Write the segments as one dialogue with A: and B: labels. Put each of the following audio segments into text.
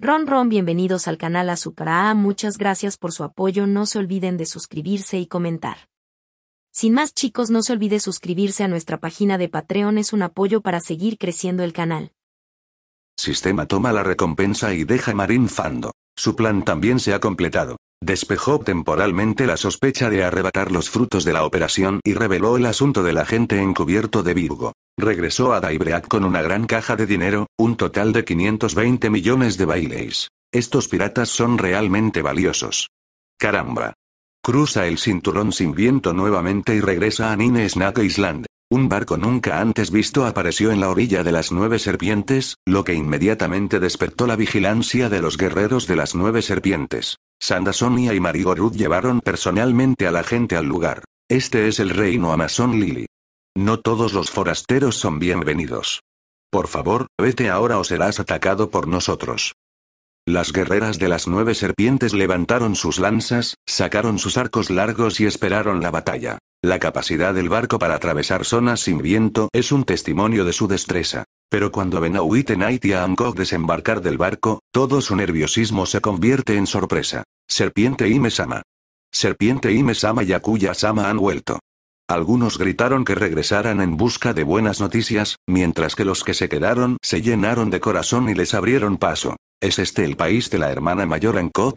A: Ron Ron bienvenidos al canal A, muchas gracias por su apoyo no se olviden de suscribirse y comentar. Sin más chicos no se olvide suscribirse a nuestra página de Patreon es un apoyo para seguir creciendo el canal. Sistema toma la recompensa y deja Marín Fando. Su plan también se ha completado. Despejó temporalmente la sospecha de arrebatar los frutos de la operación y reveló el asunto del agente encubierto de Virgo. Regresó a Daibreat con una gran caja de dinero, un total de 520 millones de bailes. Estos piratas son realmente valiosos. Caramba. Cruza el cinturón sin viento nuevamente y regresa a Nine Snack Island. Un barco nunca antes visto apareció en la orilla de las nueve serpientes, lo que inmediatamente despertó la vigilancia de los guerreros de las nueve serpientes. Sandasonia y Marigorud llevaron personalmente a la gente al lugar. Este es el reino Amazon Lily. No todos los forasteros son bienvenidos. Por favor, vete ahora o serás atacado por nosotros. Las guerreras de las nueve serpientes levantaron sus lanzas, sacaron sus arcos largos y esperaron la batalla. La capacidad del barco para atravesar zonas sin viento es un testimonio de su destreza. Pero cuando ven a a desembarcar del barco, todo su nerviosismo se convierte en sorpresa. Serpiente y Mesama. Serpiente y Mesama y Akuya Sama han vuelto. Algunos gritaron que regresaran en busca de buenas noticias, mientras que los que se quedaron se llenaron de corazón y les abrieron paso. ¿Es este el país de la hermana mayor Hancock?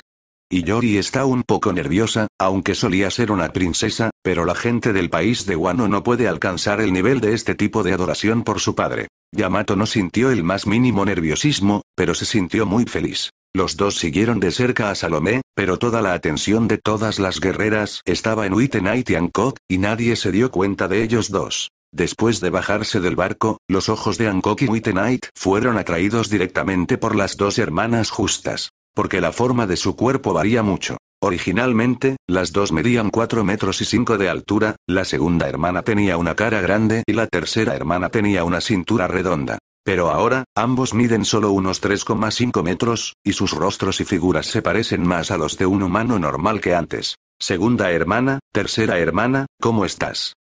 A: Y Yori está un poco nerviosa, aunque solía ser una princesa, pero la gente del país de Wano no puede alcanzar el nivel de este tipo de adoración por su padre. Yamato no sintió el más mínimo nerviosismo, pero se sintió muy feliz. Los dos siguieron de cerca a Salomé, pero toda la atención de todas las guerreras estaba en night y y nadie se dio cuenta de ellos dos. Después de bajarse del barco, los ojos de Hancock y fueron atraídos directamente por las dos hermanas justas. Porque la forma de su cuerpo varía mucho. Originalmente, las dos medían 4 metros y 5 de altura, la segunda hermana tenía una cara grande y la tercera hermana tenía una cintura redonda. Pero ahora, ambos miden solo unos 3,5 metros, y sus rostros y figuras se parecen más a los de un humano normal que antes. Segunda hermana, tercera hermana, ¿cómo estás?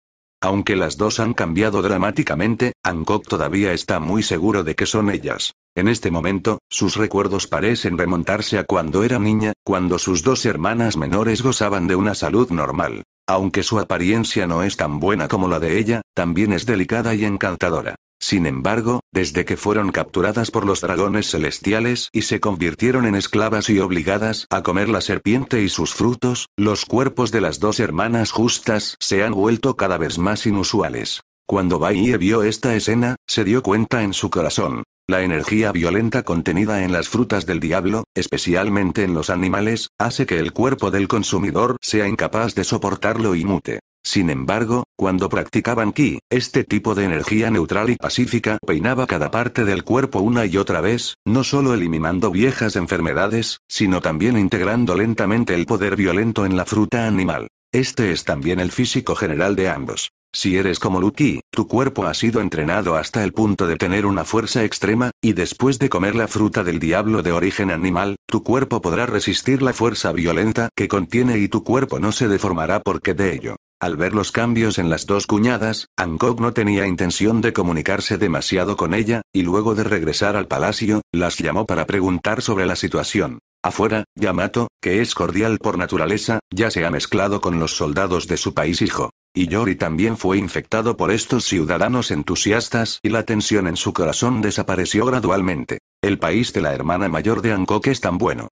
A: Aunque las dos han cambiado dramáticamente, Hancock todavía está muy seguro de que son ellas. En este momento, sus recuerdos parecen remontarse a cuando era niña, cuando sus dos hermanas menores gozaban de una salud normal. Aunque su apariencia no es tan buena como la de ella, también es delicada y encantadora. Sin embargo, desde que fueron capturadas por los dragones celestiales y se convirtieron en esclavas y obligadas a comer la serpiente y sus frutos, los cuerpos de las dos hermanas justas se han vuelto cada vez más inusuales. Cuando Baie vio esta escena, se dio cuenta en su corazón. La energía violenta contenida en las frutas del diablo, especialmente en los animales, hace que el cuerpo del consumidor sea incapaz de soportarlo y mute. Sin embargo, cuando practicaban ki, este tipo de energía neutral y pacífica peinaba cada parte del cuerpo una y otra vez, no solo eliminando viejas enfermedades, sino también integrando lentamente el poder violento en la fruta animal. Este es también el físico general de ambos. Si eres como Lucky, tu cuerpo ha sido entrenado hasta el punto de tener una fuerza extrema, y después de comer la fruta del diablo de origen animal, tu cuerpo podrá resistir la fuerza violenta que contiene y tu cuerpo no se deformará porque de ello. Al ver los cambios en las dos cuñadas, Hancock no tenía intención de comunicarse demasiado con ella, y luego de regresar al palacio, las llamó para preguntar sobre la situación. Afuera, Yamato, que es cordial por naturaleza, ya se ha mezclado con los soldados de su país hijo. Y Yori también fue infectado por estos ciudadanos entusiastas y la tensión en su corazón desapareció gradualmente. El país de la hermana mayor de Angkok es tan bueno.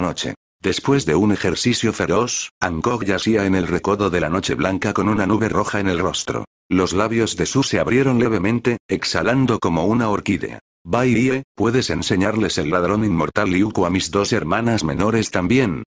A: Noche. Después de un ejercicio feroz, Angkok yacía en el recodo de la noche blanca con una nube roja en el rostro. Los labios de Su se abrieron levemente, exhalando como una orquídea. Baile, ¿puedes enseñarles el ladrón inmortal Yuku a mis dos hermanas menores también?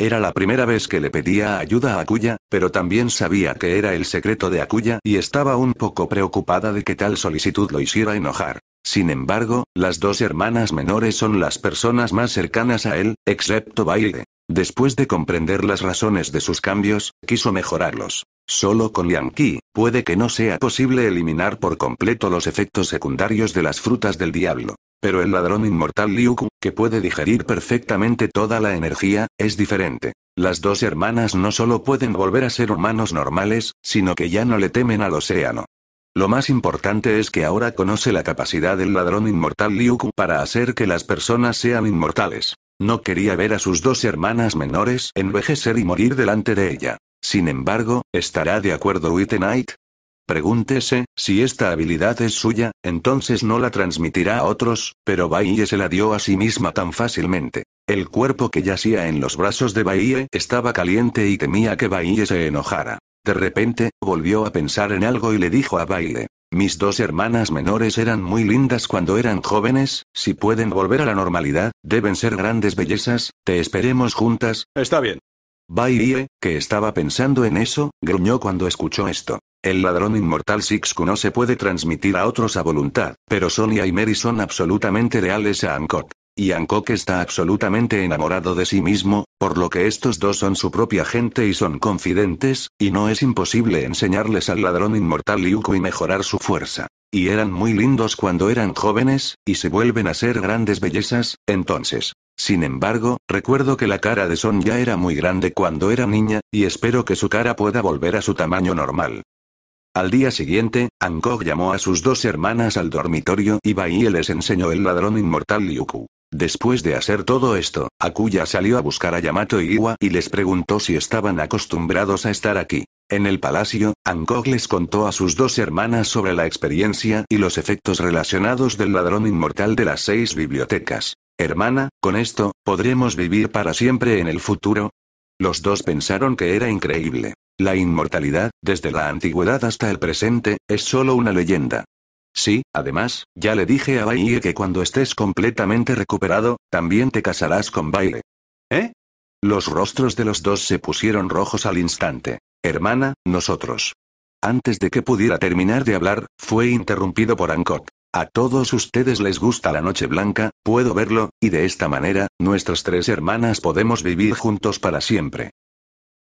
A: Era la primera vez que le pedía ayuda a Akuya, pero también sabía que era el secreto de Akuya y estaba un poco preocupada de que tal solicitud lo hiciera enojar. Sin embargo, las dos hermanas menores son las personas más cercanas a él, excepto Baile. Después de comprender las razones de sus cambios, quiso mejorarlos. Solo con Yankee, puede que no sea posible eliminar por completo los efectos secundarios de las frutas del diablo. Pero el ladrón inmortal Liu, que puede digerir perfectamente toda la energía, es diferente. Las dos hermanas no solo pueden volver a ser humanos normales, sino que ya no le temen al océano. Lo más importante es que ahora conoce la capacidad del ladrón inmortal Liu para hacer que las personas sean inmortales. No quería ver a sus dos hermanas menores envejecer y morir delante de ella. Sin embargo, ¿estará de acuerdo Wittenheit? Pregúntese, si esta habilidad es suya, entonces no la transmitirá a otros, pero Bahie se la dio a sí misma tan fácilmente. El cuerpo que yacía en los brazos de Bahie estaba caliente y temía que Bahie se enojara. De repente, volvió a pensar en algo y le dijo a Baile. Mis dos hermanas menores eran muy lindas cuando eran jóvenes, si pueden volver a la normalidad, deben ser grandes bellezas, te esperemos juntas. Está bien. Bairie, que estaba pensando en eso, gruñó cuando escuchó esto. El ladrón inmortal Sixku no se puede transmitir a otros a voluntad, pero Sonia y Mary son absolutamente reales a Ancot y Hancock está absolutamente enamorado de sí mismo, por lo que estos dos son su propia gente y son confidentes, y no es imposible enseñarles al ladrón inmortal Yuko y mejorar su fuerza. Y eran muy lindos cuando eran jóvenes, y se vuelven a ser grandes bellezas, entonces. Sin embargo, recuerdo que la cara de Son ya era muy grande cuando era niña, y espero que su cara pueda volver a su tamaño normal. Al día siguiente, Ankok llamó a sus dos hermanas al dormitorio y y les enseñó el ladrón inmortal Liuku. Después de hacer todo esto, Akuya salió a buscar a Yamato y Iwa y les preguntó si estaban acostumbrados a estar aquí. En el palacio, Angkor les contó a sus dos hermanas sobre la experiencia y los efectos relacionados del ladrón inmortal de las seis bibliotecas. Hermana, con esto, ¿podremos vivir para siempre en el futuro? Los dos pensaron que era increíble. La inmortalidad, desde la antigüedad hasta el presente, es solo una leyenda. Sí, además, ya le dije a Baile que cuando estés completamente recuperado, también te casarás con Baile. ¿Eh? Los rostros de los dos se pusieron rojos al instante. Hermana, nosotros. Antes de que pudiera terminar de hablar, fue interrumpido por Ancot. A todos ustedes les gusta la noche blanca, puedo verlo, y de esta manera, nuestras tres hermanas podemos vivir juntos para siempre.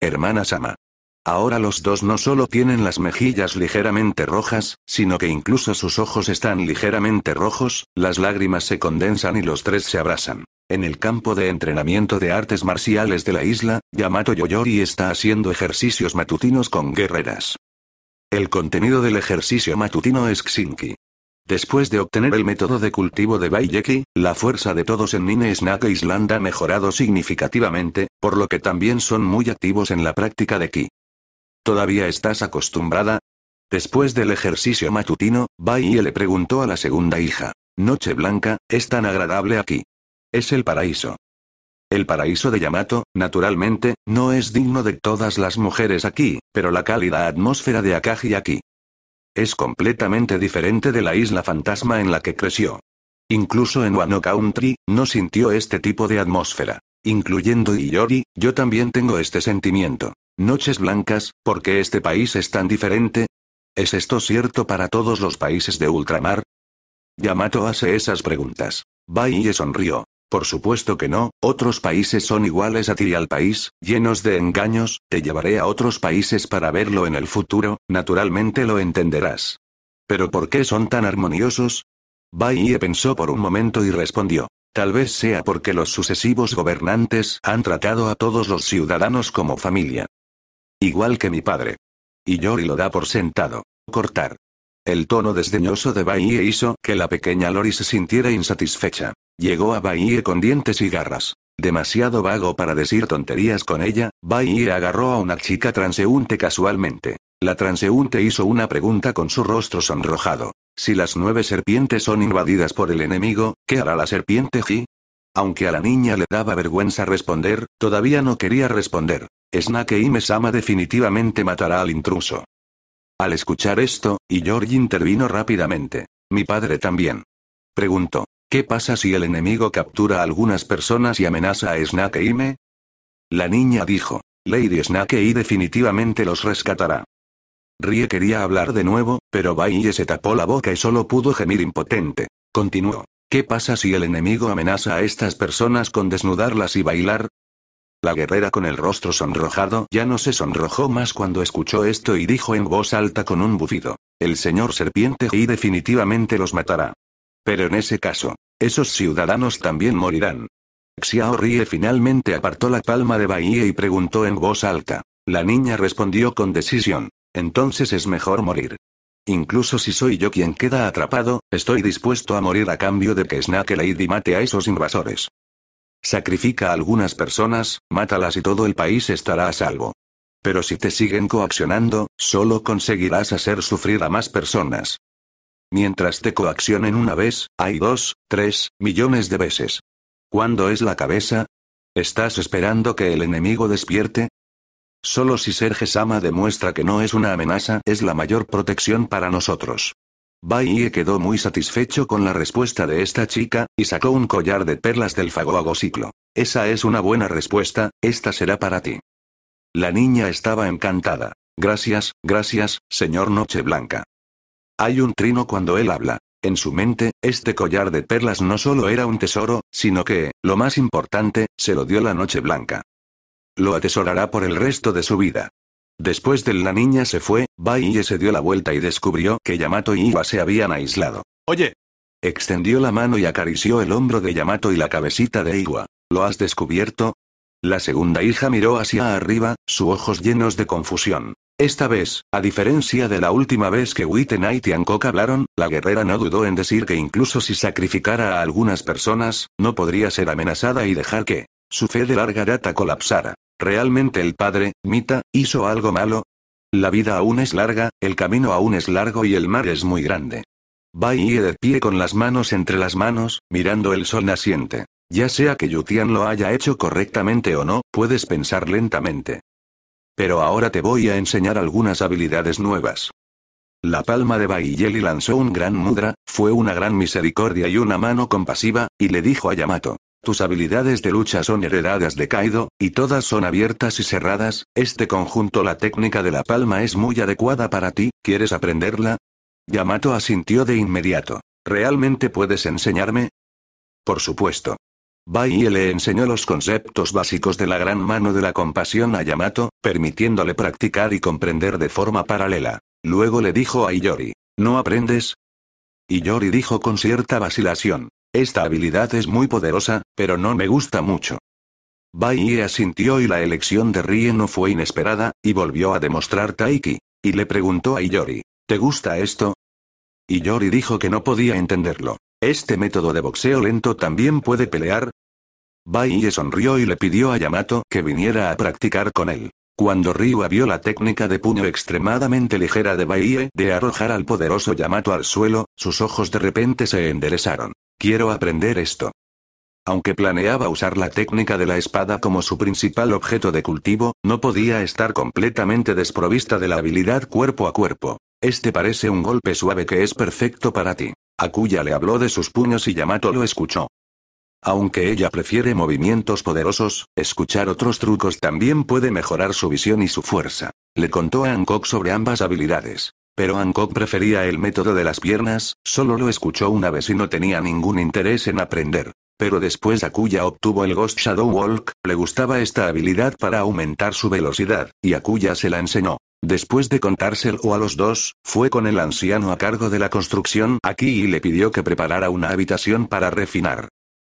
A: Hermana Sama. Ahora los dos no solo tienen las mejillas ligeramente rojas, sino que incluso sus ojos están ligeramente rojos, las lágrimas se condensan y los tres se abrazan. En el campo de entrenamiento de artes marciales de la isla, Yamato Yoyori está haciendo ejercicios matutinos con guerreras. El contenido del ejercicio matutino es Xinki. Después de obtener el método de cultivo de Baiyeki, la fuerza de todos en Nine Snake Island ha mejorado significativamente, por lo que también son muy activos en la práctica de Ki. ¿Todavía estás acostumbrada? Después del ejercicio matutino, Baiye le preguntó a la segunda hija. Noche blanca, es tan agradable aquí. Es el paraíso. El paraíso de Yamato, naturalmente, no es digno de todas las mujeres aquí, pero la cálida atmósfera de Akagi aquí. Es completamente diferente de la isla fantasma en la que creció. Incluso en Wano Country, no sintió este tipo de atmósfera. Incluyendo Iyori, yo también tengo este sentimiento. Noches blancas, ¿por qué este país es tan diferente? ¿Es esto cierto para todos los países de ultramar? Yamato hace esas preguntas. Baiye sonrió. Por supuesto que no, otros países son iguales a ti y al país, llenos de engaños, te llevaré a otros países para verlo en el futuro, naturalmente lo entenderás. ¿Pero por qué son tan armoniosos? Baiye pensó por un momento y respondió. Tal vez sea porque los sucesivos gobernantes han tratado a todos los ciudadanos como familia. Igual que mi padre. Y Yori lo da por sentado. Cortar. El tono desdeñoso de Bahie hizo que la pequeña Lori se sintiera insatisfecha. Llegó a Bahie con dientes y garras. Demasiado vago para decir tonterías con ella, Bahie agarró a una chica transeúnte casualmente. La transeúnte hizo una pregunta con su rostro sonrojado. Si las nueve serpientes son invadidas por el enemigo, ¿qué hará la serpiente Ji? Aunque a la niña le daba vergüenza responder, todavía no quería responder. Snake y sama definitivamente matará al intruso. Al escuchar esto, y George intervino rápidamente. Mi padre también. Preguntó, ¿qué pasa si el enemigo captura a algunas personas y amenaza a Snake Ime? La niña dijo, Lady Snake y definitivamente los rescatará. Rie quería hablar de nuevo, pero Baiye se tapó la boca y solo pudo gemir impotente. Continuó. ¿Qué pasa si el enemigo amenaza a estas personas con desnudarlas y bailar? La guerrera con el rostro sonrojado ya no se sonrojó más cuando escuchó esto y dijo en voz alta con un bufido. El señor serpiente y definitivamente los matará. Pero en ese caso, esos ciudadanos también morirán. Xiao Rie finalmente apartó la palma de Bahía y preguntó en voz alta. La niña respondió con decisión. Entonces es mejor morir. Incluso si soy yo quien queda atrapado, estoy dispuesto a morir a cambio de que Snake Lady mate a esos invasores. Sacrifica a algunas personas, mátalas y todo el país estará a salvo. Pero si te siguen coaccionando, solo conseguirás hacer sufrir a más personas. Mientras te coaccionen una vez, hay dos, tres, millones de veces. ¿Cuándo es la cabeza? ¿Estás esperando que el enemigo despierte? Solo si Serge Sama demuestra que no es una amenaza, es la mayor protección para nosotros. Baie quedó muy satisfecho con la respuesta de esta chica, y sacó un collar de perlas del fagoago ciclo. Esa es una buena respuesta, esta será para ti. La niña estaba encantada. Gracias, gracias, señor Nocheblanca. Hay un trino cuando él habla. En su mente, este collar de perlas no solo era un tesoro, sino que, lo más importante, se lo dio la Noche Blanca. Lo atesorará por el resto de su vida. Después de la niña se fue, Baiye se dio la vuelta y descubrió que Yamato y Iwa se habían aislado. Oye. Extendió la mano y acarició el hombro de Yamato y la cabecita de Iwa. ¿Lo has descubierto? La segunda hija miró hacia arriba, sus ojos llenos de confusión. Esta vez, a diferencia de la última vez que Witten y Tiankok hablaron, la guerrera no dudó en decir que incluso si sacrificara a algunas personas, no podría ser amenazada y dejar que su fe de larga data colapsara. ¿Realmente el padre, Mita, hizo algo malo? La vida aún es larga, el camino aún es largo y el mar es muy grande. Bai de pie con las manos entre las manos, mirando el sol naciente. Ya sea que Yutian lo haya hecho correctamente o no, puedes pensar lentamente. Pero ahora te voy a enseñar algunas habilidades nuevas. La palma de Baiyeli lanzó un gran mudra, fue una gran misericordia y una mano compasiva, y le dijo a Yamato. Tus habilidades de lucha son heredadas de Kaido, y todas son abiertas y cerradas, este conjunto la técnica de la palma es muy adecuada para ti, ¿quieres aprenderla? Yamato asintió de inmediato. ¿Realmente puedes enseñarme? Por supuesto. Baiye le enseñó los conceptos básicos de la gran mano de la compasión a Yamato, permitiéndole practicar y comprender de forma paralela. Luego le dijo a Iyori, ¿no aprendes? Iyori dijo con cierta vacilación, esta habilidad es muy poderosa, pero no me gusta mucho. Bai asintió y la elección de Rie no fue inesperada, y volvió a demostrar Taiki. Y le preguntó a Iyori, ¿te gusta esto? Iyori dijo que no podía entenderlo. ¿Este método de boxeo lento también puede pelear? Bai sonrió y le pidió a Yamato que viniera a practicar con él. Cuando Ryua vio la técnica de puño extremadamente ligera de Baiye de arrojar al poderoso Yamato al suelo, sus ojos de repente se enderezaron. Quiero aprender esto. Aunque planeaba usar la técnica de la espada como su principal objeto de cultivo, no podía estar completamente desprovista de la habilidad cuerpo a cuerpo. Este parece un golpe suave que es perfecto para ti. Akuya le habló de sus puños y Yamato lo escuchó. Aunque ella prefiere movimientos poderosos, escuchar otros trucos también puede mejorar su visión y su fuerza. Le contó a Hancock sobre ambas habilidades. Pero Hancock prefería el método de las piernas, solo lo escuchó una vez y no tenía ningún interés en aprender. Pero después Akuya obtuvo el Ghost Shadow Walk, le gustaba esta habilidad para aumentar su velocidad, y Akuya se la enseñó. Después de contárselo a los dos, fue con el anciano a cargo de la construcción aquí y le pidió que preparara una habitación para refinar.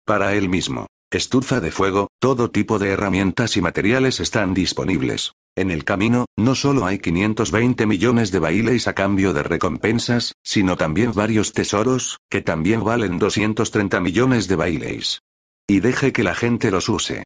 A: Para él mismo estufa de fuego, todo tipo de herramientas y materiales están disponibles. En el camino, no solo hay 520 millones de baileys a cambio de recompensas, sino también varios tesoros, que también valen 230 millones de baileys. Y deje que la gente los use.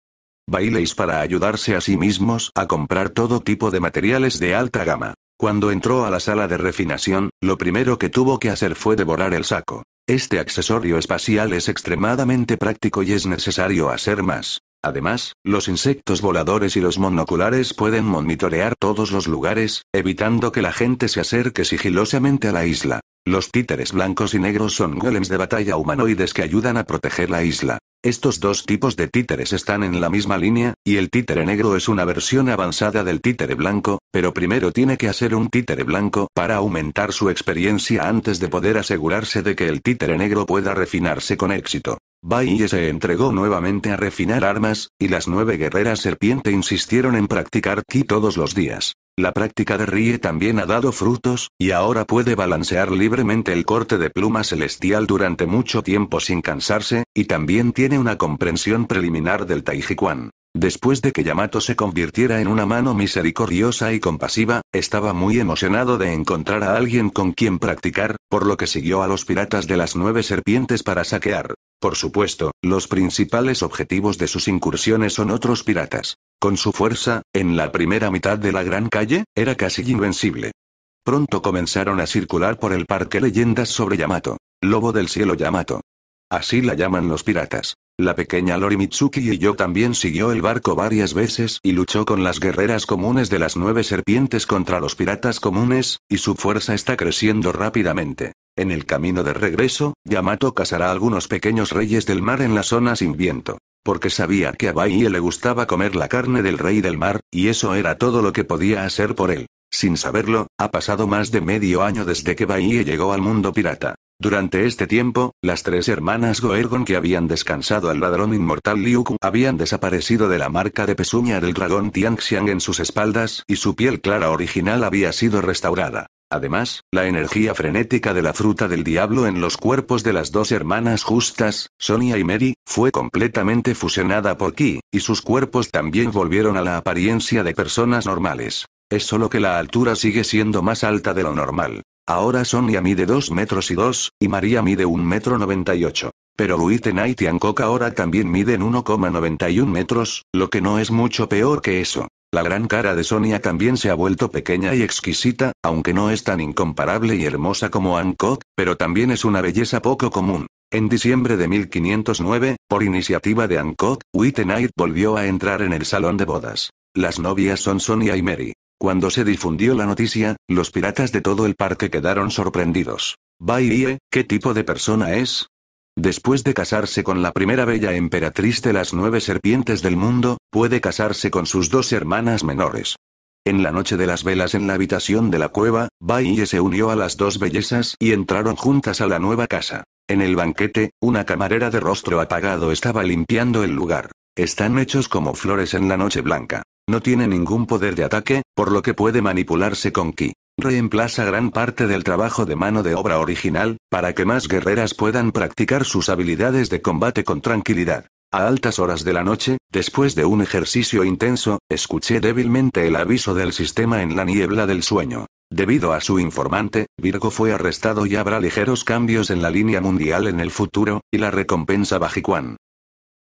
A: Baileys para ayudarse a sí mismos a comprar todo tipo de materiales de alta gama. Cuando entró a la sala de refinación, lo primero que tuvo que hacer fue devorar el saco. Este accesorio espacial es extremadamente práctico y es necesario hacer más. Además, los insectos voladores y los monoculares pueden monitorear todos los lugares, evitando que la gente se acerque sigilosamente a la isla. Los títeres blancos y negros son golems de batalla humanoides que ayudan a proteger la isla. Estos dos tipos de títeres están en la misma línea, y el títere negro es una versión avanzada del títere blanco, pero primero tiene que hacer un títere blanco para aumentar su experiencia antes de poder asegurarse de que el títere negro pueda refinarse con éxito. Bai se entregó nuevamente a refinar armas, y las nueve guerreras serpiente insistieron en practicar ki todos los días. La práctica de Rie también ha dado frutos, y ahora puede balancear libremente el corte de pluma celestial durante mucho tiempo sin cansarse, y también tiene una comprensión preliminar del Taijiquan. Después de que Yamato se convirtiera en una mano misericordiosa y compasiva, estaba muy emocionado de encontrar a alguien con quien practicar, por lo que siguió a los piratas de las nueve serpientes para saquear. Por supuesto, los principales objetivos de sus incursiones son otros piratas. Con su fuerza, en la primera mitad de la Gran Calle, era casi invencible. Pronto comenzaron a circular por el parque leyendas sobre Yamato. Lobo del cielo Yamato. Así la llaman los piratas. La pequeña Lori Mitsuki y yo también siguió el barco varias veces y luchó con las guerreras comunes de las nueve serpientes contra los piratas comunes, y su fuerza está creciendo rápidamente. En el camino de regreso, Yamato cazará algunos pequeños reyes del mar en la zona sin viento. Porque sabía que a Baie le gustaba comer la carne del rey del mar, y eso era todo lo que podía hacer por él. Sin saberlo, ha pasado más de medio año desde que Baie llegó al mundo pirata. Durante este tiempo, las tres hermanas Goergon que habían descansado al ladrón inmortal Liu habían desaparecido de la marca de pezuña del dragón Tianxiang en sus espaldas y su piel clara original había sido restaurada. Además, la energía frenética de la fruta del diablo en los cuerpos de las dos hermanas justas, Sonia y Mary, fue completamente fusionada por Ki, y sus cuerpos también volvieron a la apariencia de personas normales. Es solo que la altura sigue siendo más alta de lo normal. Ahora Sonia mide 2 metros y 2, y María mide 1 metro 98. Pero Luita Knight y Hancock ahora también miden 1,91 metros, lo que no es mucho peor que eso. La gran cara de Sonia también se ha vuelto pequeña y exquisita, aunque no es tan incomparable y hermosa como Hancock, pero también es una belleza poco común. En diciembre de 1509, por iniciativa de Hancock, Knight volvió a entrar en el salón de bodas. Las novias son Sonia y Mary. Cuando se difundió la noticia, los piratas de todo el parque quedaron sorprendidos. Bye, ¿qué tipo de persona es? Después de casarse con la primera bella emperatriz de las nueve serpientes del mundo, puede casarse con sus dos hermanas menores. En la noche de las velas en la habitación de la cueva, Baiye se unió a las dos bellezas y entraron juntas a la nueva casa. En el banquete, una camarera de rostro apagado estaba limpiando el lugar. Están hechos como flores en la noche blanca. No tiene ningún poder de ataque, por lo que puede manipularse con ki reemplaza gran parte del trabajo de mano de obra original, para que más guerreras puedan practicar sus habilidades de combate con tranquilidad. A altas horas de la noche, después de un ejercicio intenso, escuché débilmente el aviso del sistema en la niebla del sueño. Debido a su informante, Virgo fue arrestado y habrá ligeros cambios en la línea mundial en el futuro, y la recompensa Bajicuán.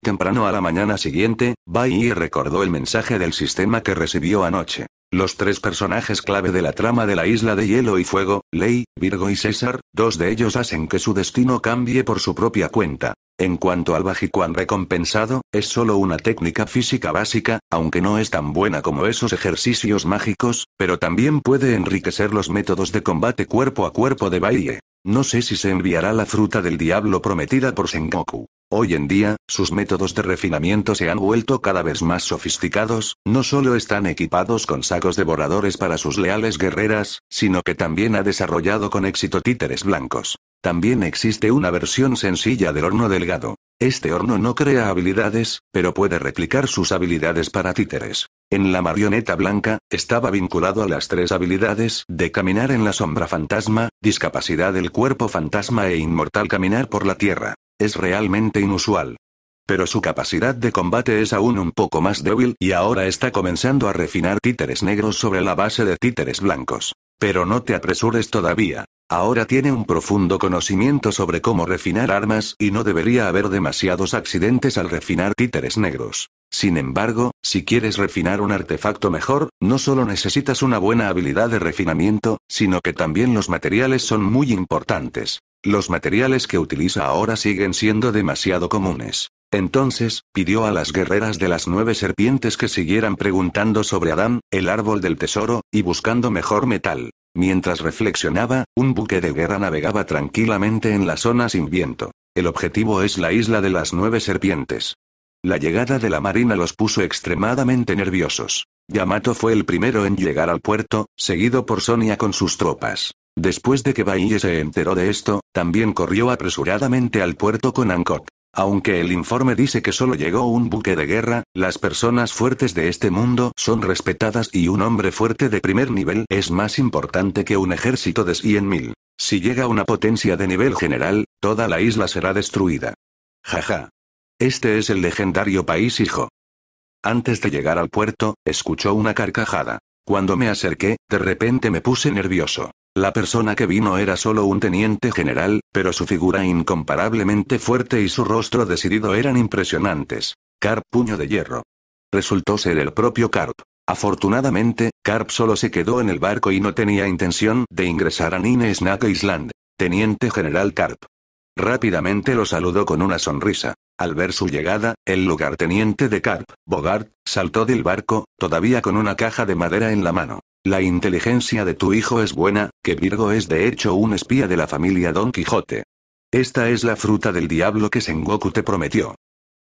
A: Temprano a la mañana siguiente, Bai recordó el mensaje del sistema que recibió anoche. Los tres personajes clave de la trama de la isla de hielo y fuego, Ley, Virgo y César, dos de ellos hacen que su destino cambie por su propia cuenta. En cuanto al Bajicuan recompensado, es solo una técnica física básica, aunque no es tan buena como esos ejercicios mágicos, pero también puede enriquecer los métodos de combate cuerpo a cuerpo de Baile. No sé si se enviará la fruta del diablo prometida por Sengoku. Hoy en día, sus métodos de refinamiento se han vuelto cada vez más sofisticados, no solo están equipados con sacos devoradores para sus leales guerreras, sino que también ha desarrollado con éxito títeres blancos. También existe una versión sencilla del horno delgado. Este horno no crea habilidades, pero puede replicar sus habilidades para títeres. En la marioneta blanca, estaba vinculado a las tres habilidades de caminar en la sombra fantasma, discapacidad del cuerpo fantasma e inmortal caminar por la tierra. Es realmente inusual. Pero su capacidad de combate es aún un poco más débil y ahora está comenzando a refinar títeres negros sobre la base de títeres blancos. Pero no te apresures todavía, Ahora tiene un profundo conocimiento sobre cómo refinar armas y no debería haber demasiados accidentes al refinar títeres negros. Sin embargo, si quieres refinar un artefacto mejor, no solo necesitas una buena habilidad de refinamiento, sino que también los materiales son muy importantes. Los materiales que utiliza ahora siguen siendo demasiado comunes. Entonces, pidió a las guerreras de las nueve serpientes que siguieran preguntando sobre Adán, el árbol del tesoro, y buscando mejor metal. Mientras reflexionaba, un buque de guerra navegaba tranquilamente en la zona sin viento. El objetivo es la isla de las nueve serpientes. La llegada de la marina los puso extremadamente nerviosos. Yamato fue el primero en llegar al puerto, seguido por Sonia con sus tropas. Después de que Bahie se enteró de esto, también corrió apresuradamente al puerto con Angkor. Aunque el informe dice que solo llegó un buque de guerra, las personas fuertes de este mundo son respetadas y un hombre fuerte de primer nivel es más importante que un ejército de 100.000. Si llega una potencia de nivel general, toda la isla será destruida. Jaja. Este es el legendario país hijo. Antes de llegar al puerto, escuchó una carcajada. Cuando me acerqué, de repente me puse nervioso. La persona que vino era solo un teniente general, pero su figura incomparablemente fuerte y su rostro decidido eran impresionantes. Carp puño de hierro. Resultó ser el propio Carp. Afortunadamente, Carp solo se quedó en el barco y no tenía intención de ingresar a Nine Snack Island. Teniente General Carp. Rápidamente lo saludó con una sonrisa. Al ver su llegada, el lugarteniente de Carp, Bogart, saltó del barco, todavía con una caja de madera en la mano. La inteligencia de tu hijo es buena, que Virgo es de hecho un espía de la familia Don Quijote. Esta es la fruta del diablo que Sengoku te prometió.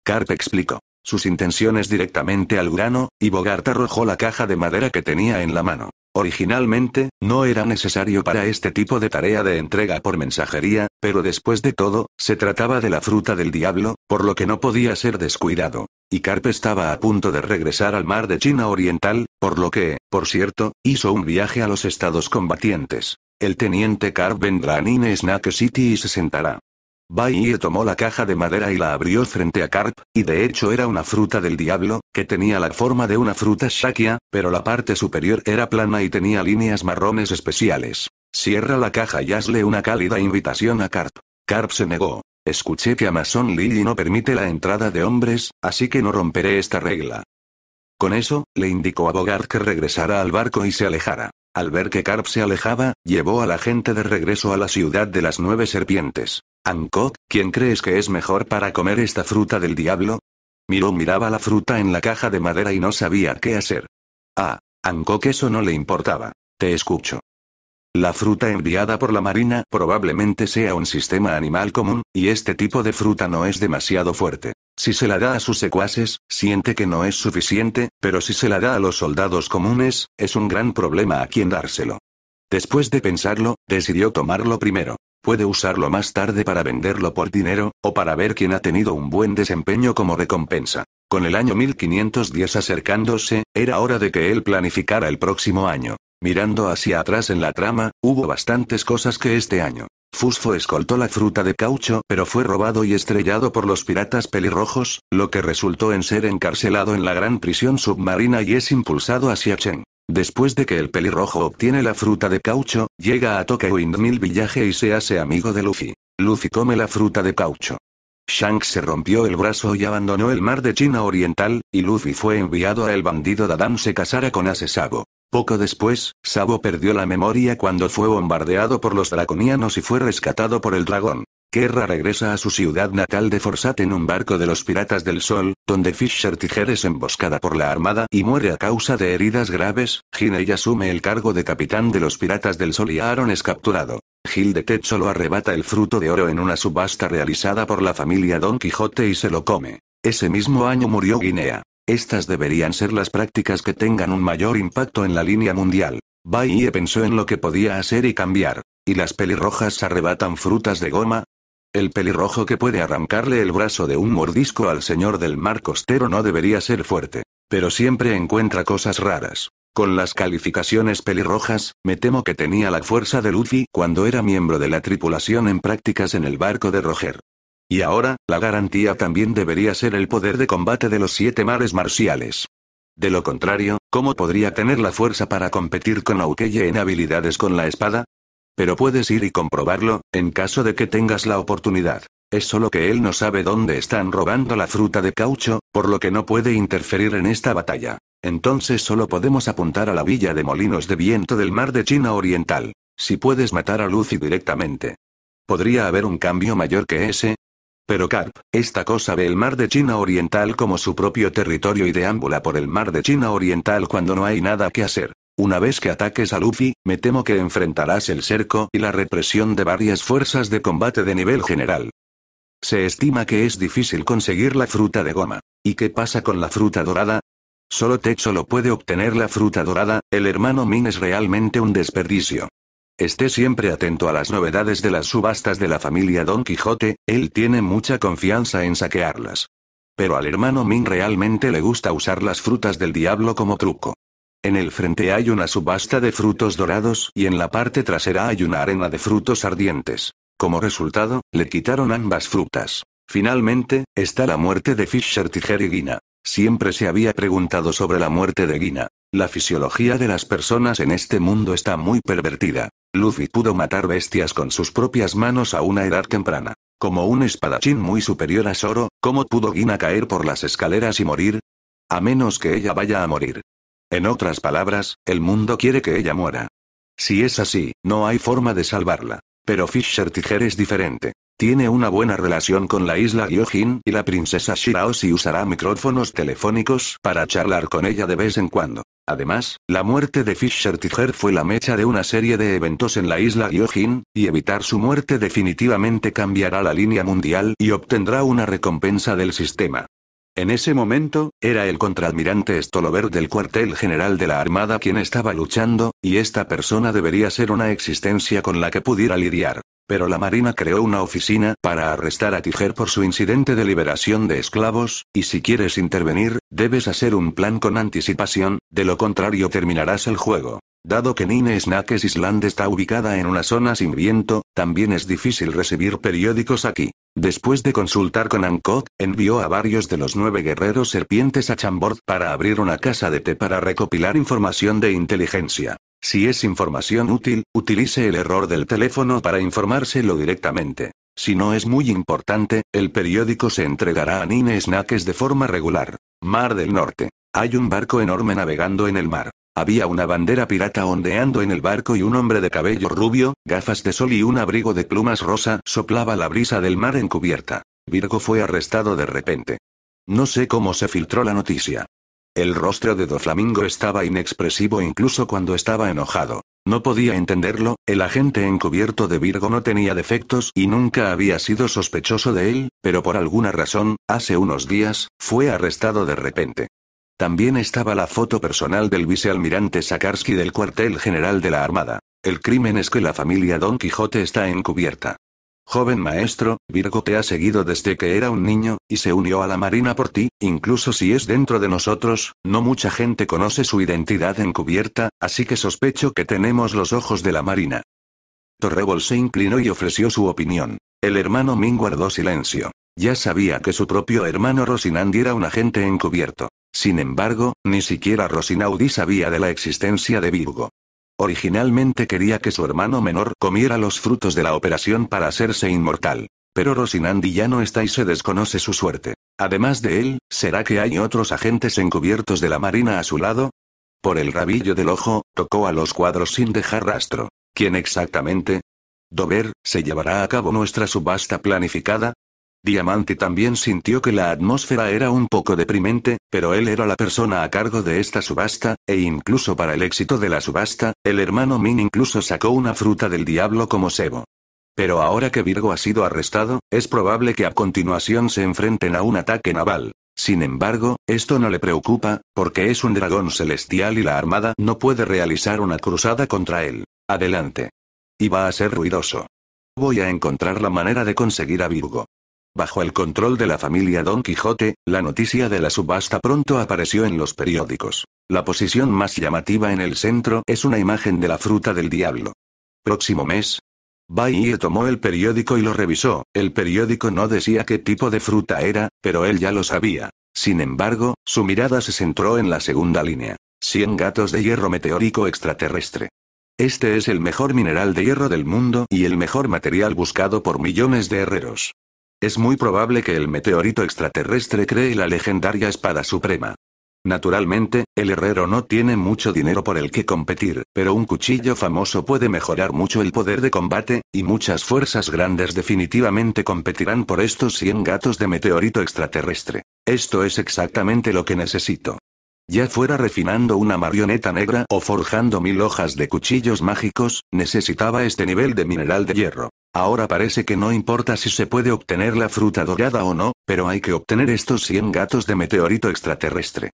A: Carp explicó sus intenciones directamente al grano, y Bogart arrojó la caja de madera que tenía en la mano. Originalmente, no era necesario para este tipo de tarea de entrega por mensajería, pero después de todo, se trataba de la fruta del diablo, por lo que no podía ser descuidado y Carp estaba a punto de regresar al mar de China Oriental, por lo que, por cierto, hizo un viaje a los estados combatientes. El teniente Carp vendrá a Nine Snack City y se sentará. Bai tomó la caja de madera y la abrió frente a Carp, y de hecho era una fruta del diablo, que tenía la forma de una fruta shakia, pero la parte superior era plana y tenía líneas marrones especiales. Cierra la caja y hazle una cálida invitación a Carp. Carp se negó. Escuché que Amazon Lily no permite la entrada de hombres, así que no romperé esta regla. Con eso, le indicó a Bogart que regresara al barco y se alejara. Al ver que Carp se alejaba, llevó a la gente de regreso a la ciudad de las nueve serpientes. Anko, ¿quién crees que es mejor para comer esta fruta del diablo? Miró miraba la fruta en la caja de madera y no sabía qué hacer. Ah, que eso no le importaba. Te escucho. La fruta enviada por la marina probablemente sea un sistema animal común, y este tipo de fruta no es demasiado fuerte. Si se la da a sus secuaces, siente que no es suficiente, pero si se la da a los soldados comunes, es un gran problema a quien dárselo. Después de pensarlo, decidió tomarlo primero. Puede usarlo más tarde para venderlo por dinero, o para ver quién ha tenido un buen desempeño como recompensa. Con el año 1510 acercándose, era hora de que él planificara el próximo año. Mirando hacia atrás en la trama, hubo bastantes cosas que este año. Fusfo escoltó la fruta de caucho, pero fue robado y estrellado por los piratas pelirrojos, lo que resultó en ser encarcelado en la gran prisión submarina y es impulsado hacia Chen. Después de que el pelirrojo obtiene la fruta de caucho, llega a Tokyo Windmill Village y se hace amigo de Luffy. Luffy come la fruta de caucho. Shang se rompió el brazo y abandonó el mar de China Oriental, y Luffy fue enviado a el bandido Dadam se casara con Ace Sabo. Poco después, Sabo perdió la memoria cuando fue bombardeado por los draconianos y fue rescatado por el dragón. Kerra regresa a su ciudad natal de Forsat en un barco de los Piratas del Sol, donde Fisher Tiger es emboscada por la armada y muere a causa de heridas graves, Hinei asume el cargo de capitán de los Piratas del Sol y Aaron es capturado. Gil de Tet solo arrebata el fruto de oro en una subasta realizada por la familia Don Quijote y se lo come. Ese mismo año murió Guinea. Estas deberían ser las prácticas que tengan un mayor impacto en la línea mundial. Baye pensó en lo que podía hacer y cambiar. ¿Y las pelirrojas arrebatan frutas de goma? El pelirrojo que puede arrancarle el brazo de un mordisco al señor del mar costero no debería ser fuerte, pero siempre encuentra cosas raras. Con las calificaciones pelirrojas, me temo que tenía la fuerza de Luffy cuando era miembro de la tripulación en prácticas en el barco de Roger. Y ahora, la garantía también debería ser el poder de combate de los siete mares marciales. De lo contrario, ¿cómo podría tener la fuerza para competir con Aukeye en habilidades con la espada? Pero puedes ir y comprobarlo, en caso de que tengas la oportunidad. Es solo que él no sabe dónde están robando la fruta de caucho, por lo que no puede interferir en esta batalla. Entonces solo podemos apuntar a la villa de molinos de viento del mar de China Oriental. Si puedes matar a Luffy directamente. Podría haber un cambio mayor que ese, pero Carp, esta cosa ve el mar de China Oriental como su propio territorio y deambula por el mar de China Oriental cuando no hay nada que hacer. Una vez que ataques a Luffy, me temo que enfrentarás el cerco y la represión de varias fuerzas de combate de nivel general. Se estima que es difícil conseguir la fruta de goma. ¿Y qué pasa con la fruta dorada? Solo Techo lo puede obtener la fruta dorada, el hermano Min es realmente un desperdicio. Esté siempre atento a las novedades de las subastas de la familia Don Quijote, él tiene mucha confianza en saquearlas. Pero al hermano Min realmente le gusta usar las frutas del diablo como truco. En el frente hay una subasta de frutos dorados y en la parte trasera hay una arena de frutos ardientes. Como resultado, le quitaron ambas frutas. Finalmente, está la muerte de Fisher Tijeriguina. Siempre se había preguntado sobre la muerte de Gina. La fisiología de las personas en este mundo está muy pervertida. Luffy pudo matar bestias con sus propias manos a una edad temprana. Como un espadachín muy superior a Zoro, ¿cómo pudo Gina caer por las escaleras y morir? A menos que ella vaya a morir. En otras palabras, el mundo quiere que ella muera. Si es así, no hay forma de salvarla. Pero Fisher Tiger es diferente. Tiene una buena relación con la isla Gyojin y la princesa si usará micrófonos telefónicos para charlar con ella de vez en cuando. Además, la muerte de Fisher Tiger fue la mecha de una serie de eventos en la isla Gyojin, y evitar su muerte definitivamente cambiará la línea mundial y obtendrá una recompensa del sistema. En ese momento, era el contraadmirante Stolover del cuartel general de la Armada quien estaba luchando, y esta persona debería ser una existencia con la que pudiera lidiar. Pero la Marina creó una oficina para arrestar a Tiger por su incidente de liberación de esclavos, y si quieres intervenir, debes hacer un plan con anticipación, de lo contrario terminarás el juego. Dado que Nine Snakes Island está ubicada en una zona sin viento, también es difícil recibir periódicos aquí. Después de consultar con Anko, envió a varios de los nueve guerreros serpientes a Chambord para abrir una casa de té para recopilar información de inteligencia. Si es información útil, utilice el error del teléfono para informárselo directamente. Si no es muy importante, el periódico se entregará a Nine Snakes de forma regular. Mar del Norte. Hay un barco enorme navegando en el mar. Había una bandera pirata ondeando en el barco y un hombre de cabello rubio, gafas de sol y un abrigo de plumas rosa soplaba la brisa del mar en cubierta. Virgo fue arrestado de repente. No sé cómo se filtró la noticia. El rostro de Doflamingo estaba inexpresivo incluso cuando estaba enojado. No podía entenderlo, el agente encubierto de Virgo no tenía defectos y nunca había sido sospechoso de él, pero por alguna razón, hace unos días, fue arrestado de repente. También estaba la foto personal del vicealmirante Sakarsky del cuartel general de la Armada. El crimen es que la familia Don Quijote está encubierta. Joven maestro, Virgo te ha seguido desde que era un niño, y se unió a la Marina por ti, incluso si es dentro de nosotros, no mucha gente conoce su identidad encubierta, así que sospecho que tenemos los ojos de la Marina. Torrebol se inclinó y ofreció su opinión. El hermano Ming guardó silencio. Ya sabía que su propio hermano Rosinand era un agente encubierto. Sin embargo, ni siquiera Rosinaudi sabía de la existencia de Virgo. Originalmente quería que su hermano menor comiera los frutos de la operación para hacerse inmortal. Pero Rosinandi ya no está y se desconoce su suerte. Además de él, ¿será que hay otros agentes encubiertos de la Marina a su lado? Por el rabillo del ojo, tocó a los cuadros sin dejar rastro. ¿Quién exactamente? Dover, ¿se llevará a cabo nuestra subasta planificada? Diamante también sintió que la atmósfera era un poco deprimente, pero él era la persona a cargo de esta subasta, e incluso para el éxito de la subasta, el hermano Min incluso sacó una fruta del diablo como sebo. Pero ahora que Virgo ha sido arrestado, es probable que a continuación se enfrenten a un ataque naval. Sin embargo, esto no le preocupa, porque es un dragón celestial y la armada no puede realizar una cruzada contra él. Adelante. Y va a ser ruidoso. Voy a encontrar la manera de conseguir a Virgo. Bajo el control de la familia Don Quijote, la noticia de la subasta pronto apareció en los periódicos. La posición más llamativa en el centro es una imagen de la fruta del diablo. Próximo mes. y tomó el periódico y lo revisó, el periódico no decía qué tipo de fruta era, pero él ya lo sabía. Sin embargo, su mirada se centró en la segunda línea. 100 gatos de hierro meteórico extraterrestre. Este es el mejor mineral de hierro del mundo y el mejor material buscado por millones de herreros. Es muy probable que el meteorito extraterrestre cree la legendaria espada suprema. Naturalmente, el herrero no tiene mucho dinero por el que competir, pero un cuchillo famoso puede mejorar mucho el poder de combate, y muchas fuerzas grandes definitivamente competirán por estos 100 gatos de meteorito extraterrestre. Esto es exactamente lo que necesito. Ya fuera refinando una marioneta negra o forjando mil hojas de cuchillos mágicos, necesitaba este nivel de mineral de hierro. Ahora parece que no importa si se puede obtener la fruta dorada o no, pero hay que obtener estos 100 gatos de meteorito extraterrestre.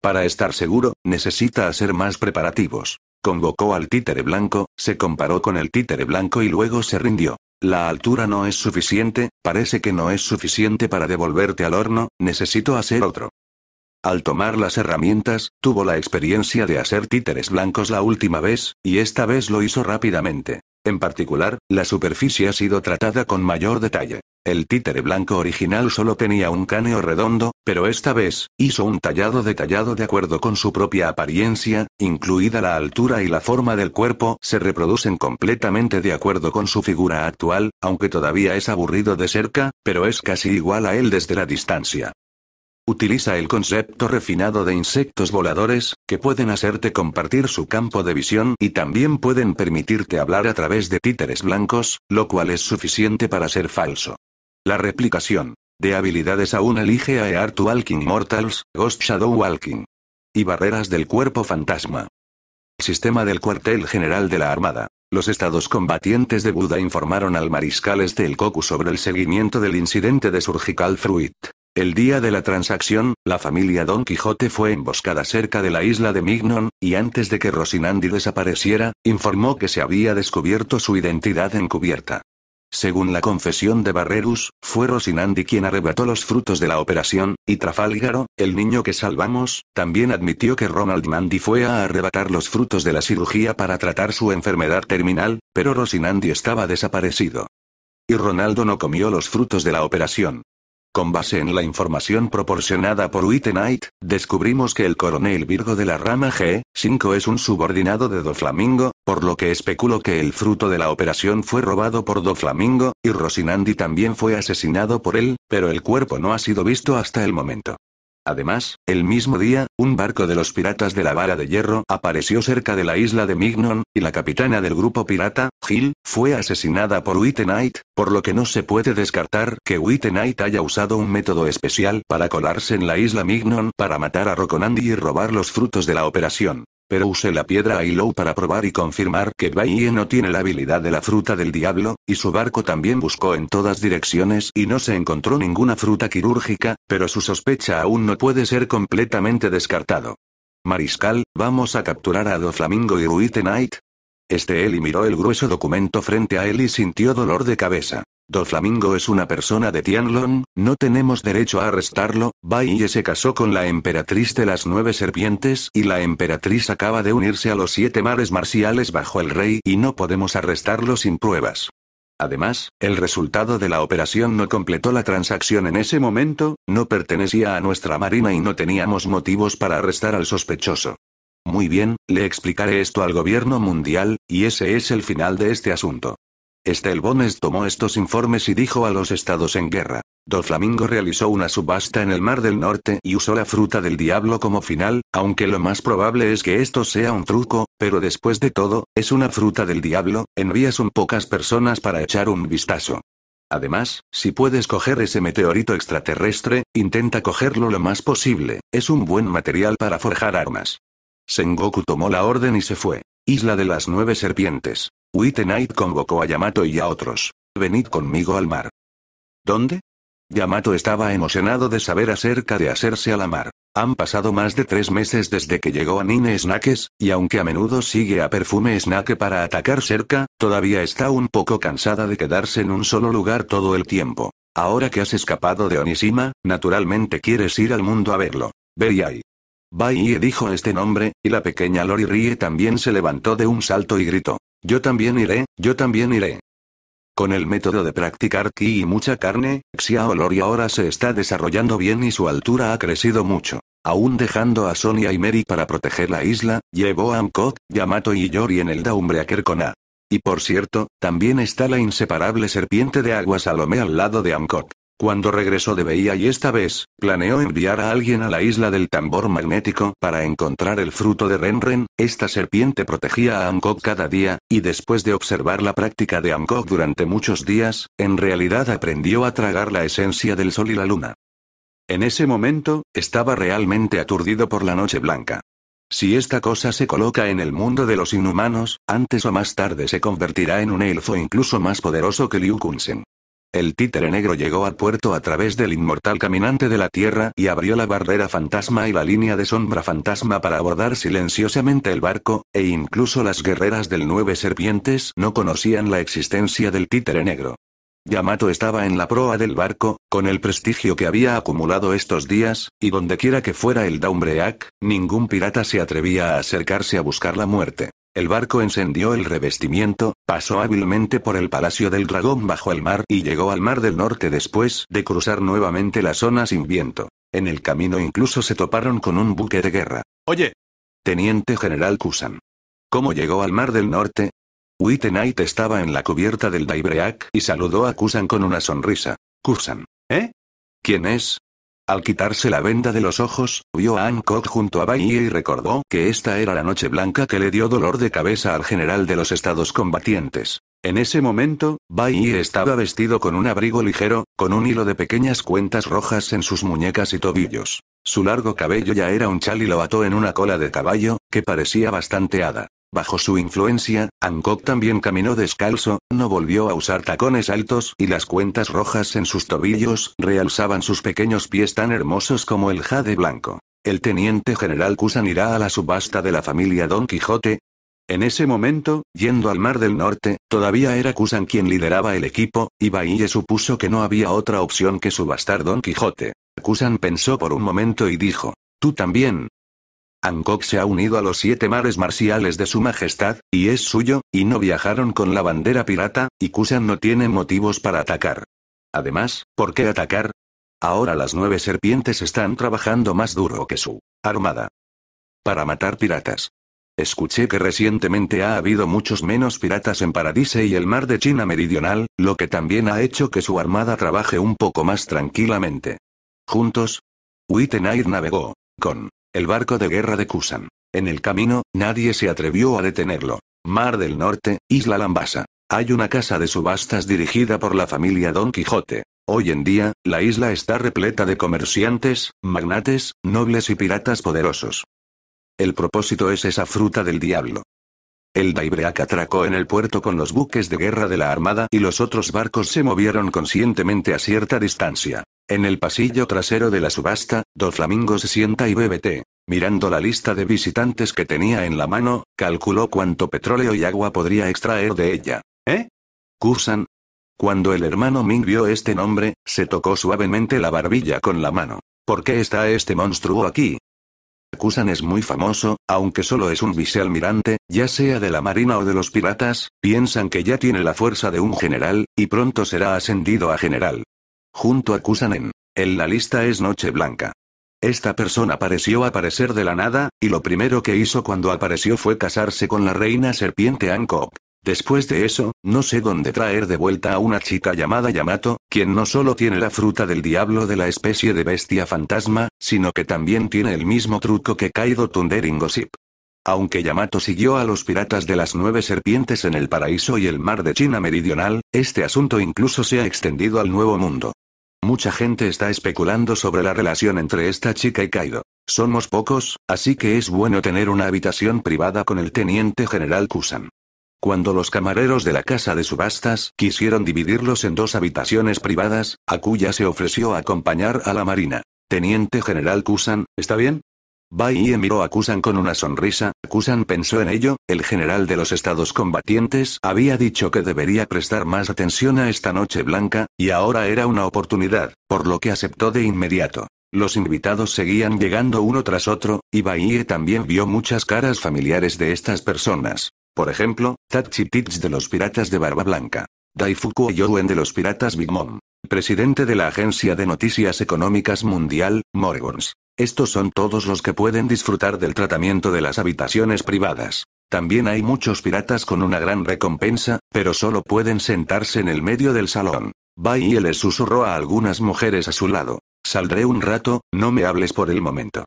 A: Para estar seguro, necesita hacer más preparativos. Convocó al títere blanco, se comparó con el títere blanco y luego se rindió. La altura no es suficiente, parece que no es suficiente para devolverte al horno, necesito hacer otro. Al tomar las herramientas, tuvo la experiencia de hacer títeres blancos la última vez, y esta vez lo hizo rápidamente. En particular, la superficie ha sido tratada con mayor detalle. El títere blanco original solo tenía un cáneo redondo, pero esta vez, hizo un tallado detallado de acuerdo con su propia apariencia, incluida la altura y la forma del cuerpo, se reproducen completamente de acuerdo con su figura actual, aunque todavía es aburrido de cerca, pero es casi igual a él desde la distancia. Utiliza el concepto refinado de insectos voladores, que pueden hacerte compartir su campo de visión y también pueden permitirte hablar a través de títeres blancos, lo cual es suficiente para ser falso. La replicación. De habilidades aún elige a Arthur Walking Mortals, Ghost Shadow Walking. Y barreras del cuerpo fantasma. Sistema del cuartel general de la Armada. Los estados combatientes de Buda informaron al mariscal Koku este, sobre el seguimiento del incidente de Surgical Fruit. El día de la transacción, la familia Don Quijote fue emboscada cerca de la isla de Mignon, y antes de que Rosinandi desapareciera, informó que se había descubierto su identidad encubierta. Según la confesión de Barrerus, fue Rosinandi quien arrebató los frutos de la operación, y Trafalgaro, el niño que salvamos, también admitió que Ronald Mandi fue a arrebatar los frutos de la cirugía para tratar su enfermedad terminal, pero Rosinandi estaba desaparecido. Y Ronaldo no comió los frutos de la operación. Con base en la información proporcionada por Wittenite, descubrimos que el coronel Virgo de la rama G5 es un subordinado de Doflamingo, por lo que especulo que el fruto de la operación fue robado por Doflamingo, y Rosinandi también fue asesinado por él, pero el cuerpo no ha sido visto hasta el momento. Además, el mismo día, un barco de los piratas de la vara de hierro apareció cerca de la isla de Mignon, y la capitana del grupo pirata, Gil, fue asesinada por Knight, por lo que no se puede descartar que Wittenite haya usado un método especial para colarse en la isla Mignon para matar a Roconandi y robar los frutos de la operación. Pero usé la piedra Ailou para probar y confirmar que Baie no tiene la habilidad de la fruta del diablo, y su barco también buscó en todas direcciones y no se encontró ninguna fruta quirúrgica, pero su sospecha aún no puede ser completamente descartado. Mariscal, ¿vamos a capturar a flamingo y Ruite Knight? Este Eli miró el grueso documento frente a él y sintió dolor de cabeza. Flamingo es una persona de Tianlong, no tenemos derecho a arrestarlo. Bai se casó con la emperatriz de las nueve serpientes y la emperatriz acaba de unirse a los siete mares marciales bajo el rey y no podemos arrestarlo sin pruebas. Además, el resultado de la operación no completó la transacción en ese momento, no pertenecía a nuestra marina y no teníamos motivos para arrestar al sospechoso. Muy bien, le explicaré esto al gobierno mundial, y ese es el final de este asunto. Estelbones tomó estos informes y dijo a los estados en guerra. Doflamingo realizó una subasta en el Mar del Norte y usó la fruta del diablo como final, aunque lo más probable es que esto sea un truco, pero después de todo, es una fruta del diablo, envías un pocas personas para echar un vistazo. Además, si puedes coger ese meteorito extraterrestre, intenta cogerlo lo más posible, es un buen material para forjar armas. Sengoku tomó la orden y se fue. Isla de las Nueve Serpientes. White convocó a Yamato y a otros. Venid conmigo al mar. ¿Dónde? Yamato estaba emocionado de saber acerca de hacerse a la mar. Han pasado más de tres meses desde que llegó a Nine Snakes, y aunque a menudo sigue a Perfume Snake para atacar cerca, todavía está un poco cansada de quedarse en un solo lugar todo el tiempo. Ahora que has escapado de Onishima, naturalmente quieres ir al mundo a verlo. Beriai. Bai dijo este nombre, y la pequeña Lori Rie también se levantó de un salto y gritó. Yo también iré, yo también iré. Con el método de practicar ki y mucha carne, Xiaolori ahora se está desarrollando bien y su altura ha crecido mucho. Aún dejando a Sonia y Mary para proteger la isla, llevó a amkot Yamato y Yori en el Daumbre a Kercona. Y por cierto, también está la inseparable serpiente de agua Salomé al lado de amkot cuando regresó de Bahía y esta vez, planeó enviar a alguien a la isla del tambor magnético para encontrar el fruto de Renren, esta serpiente protegía a Angkok cada día, y después de observar la práctica de Angkok durante muchos días, en realidad aprendió a tragar la esencia del sol y la luna. En ese momento, estaba realmente aturdido por la noche blanca. Si esta cosa se coloca en el mundo de los inhumanos, antes o más tarde se convertirá en un elfo incluso más poderoso que Liu Kunsen. El títere negro llegó al puerto a través del inmortal caminante de la tierra y abrió la barrera fantasma y la línea de sombra fantasma para abordar silenciosamente el barco, e incluso las guerreras del Nueve Serpientes no conocían la existencia del títere negro. Yamato estaba en la proa del barco, con el prestigio que había acumulado estos días, y dondequiera que fuera el Daumbreak, ningún pirata se atrevía a acercarse a buscar la muerte. El barco encendió el revestimiento, pasó hábilmente por el Palacio del Dragón bajo el mar y llegó al Mar del Norte después de cruzar nuevamente la zona sin viento. En el camino incluso se toparon con un buque de guerra. Oye. Teniente General Kusan. ¿Cómo llegó al Mar del Norte? Knight estaba en la cubierta del Daibreak y saludó a Kusan con una sonrisa. Kusan. ¿Eh? ¿Quién es? Al quitarse la venda de los ojos, vio a Hancock junto a Bahía y recordó que esta era la noche blanca que le dio dolor de cabeza al general de los estados combatientes. En ese momento, Bahía estaba vestido con un abrigo ligero, con un hilo de pequeñas cuentas rojas en sus muñecas y tobillos. Su largo cabello ya era un chal y lo ató en una cola de caballo, que parecía bastante hada. Bajo su influencia, Hancock también caminó descalzo, no volvió a usar tacones altos y las cuentas rojas en sus tobillos realzaban sus pequeños pies tan hermosos como el jade blanco. El teniente general Kusan irá a la subasta de la familia Don Quijote, en ese momento, yendo al Mar del Norte, todavía era Kusan quien lideraba el equipo, y Bahille supuso que no había otra opción que subastar Don Quijote. Kusan pensó por un momento y dijo, Tú también, Angkor se ha unido a los siete mares marciales de su majestad, y es suyo, y no viajaron con la bandera pirata, y Kusan no tiene motivos para atacar. Además, ¿por qué atacar? Ahora las nueve serpientes están trabajando más duro que su armada. Para matar piratas. Escuché que recientemente ha habido muchos menos piratas en Paradise y el mar de China Meridional, lo que también ha hecho que su armada trabaje un poco más tranquilamente. Juntos, Wittenair navegó, con el barco de guerra de Kusan. En el camino, nadie se atrevió a detenerlo. Mar del Norte, Isla Lambasa. Hay una casa de subastas dirigida por la familia Don Quijote. Hoy en día, la isla está repleta de comerciantes, magnates, nobles y piratas poderosos. El propósito es esa fruta del diablo. El Daibreak atracó en el puerto con los buques de guerra de la Armada y los otros barcos se movieron conscientemente a cierta distancia. En el pasillo trasero de la subasta, dos flamingos se sienta y bebe té. Mirando la lista de visitantes que tenía en la mano, calculó cuánto petróleo y agua podría extraer de ella. ¿Eh? Kusan. Cuando el hermano Ming vio este nombre, se tocó suavemente la barbilla con la mano. ¿Por qué está este monstruo aquí? Kusan es muy famoso, aunque solo es un vicealmirante, ya sea de la marina o de los piratas, piensan que ya tiene la fuerza de un general, y pronto será ascendido a general. Junto a Kusanen, En la lista es Noche Blanca. Esta persona pareció aparecer de la nada, y lo primero que hizo cuando apareció fue casarse con la reina serpiente Anko. Después de eso, no sé dónde traer de vuelta a una chica llamada Yamato, quien no solo tiene la fruta del diablo de la especie de bestia fantasma, sino que también tiene el mismo truco que Kaido Tunderingosip. Aunque Yamato siguió a los piratas de las nueve serpientes en el paraíso y el mar de China Meridional, este asunto incluso se ha extendido al nuevo mundo. Mucha gente está especulando sobre la relación entre esta chica y Kaido. Somos pocos, así que es bueno tener una habitación privada con el teniente general Kusan. Cuando los camareros de la casa de subastas quisieron dividirlos en dos habitaciones privadas, Akuya se ofreció a acompañar a la marina. Teniente General Kusan, ¿está bien? Bahie miró a Kusan con una sonrisa, Kusan pensó en ello, el general de los estados combatientes había dicho que debería prestar más atención a esta noche blanca, y ahora era una oportunidad, por lo que aceptó de inmediato. Los invitados seguían llegando uno tras otro, y Bahie también vio muchas caras familiares de estas personas. Por ejemplo, Tachi Tits de los Piratas de Barba Blanca. Daifuku Oyouen de los Piratas Big Mom. Presidente de la Agencia de Noticias Económicas Mundial, Morgans. Estos son todos los que pueden disfrutar del tratamiento de las habitaciones privadas. También hay muchos piratas con una gran recompensa, pero solo pueden sentarse en el medio del salón. Bai y les susurró a algunas mujeres a su lado. Saldré un rato, no me hables por el momento.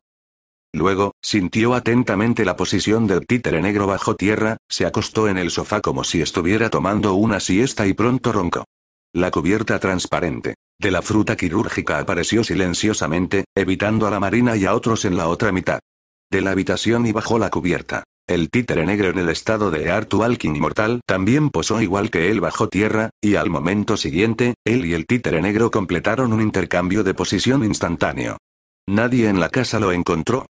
A: Luego, sintió atentamente la posición del títere negro bajo tierra, se acostó en el sofá como si estuviera tomando una siesta y pronto roncó. La cubierta transparente de la fruta quirúrgica apareció silenciosamente, evitando a la marina y a otros en la otra mitad. De la habitación y bajó la cubierta. El títere negro en el estado de Artu Alkin inmortal también posó igual que él bajo tierra, y al momento siguiente, él y el títere negro completaron un intercambio de posición instantáneo. Nadie en la casa lo encontró,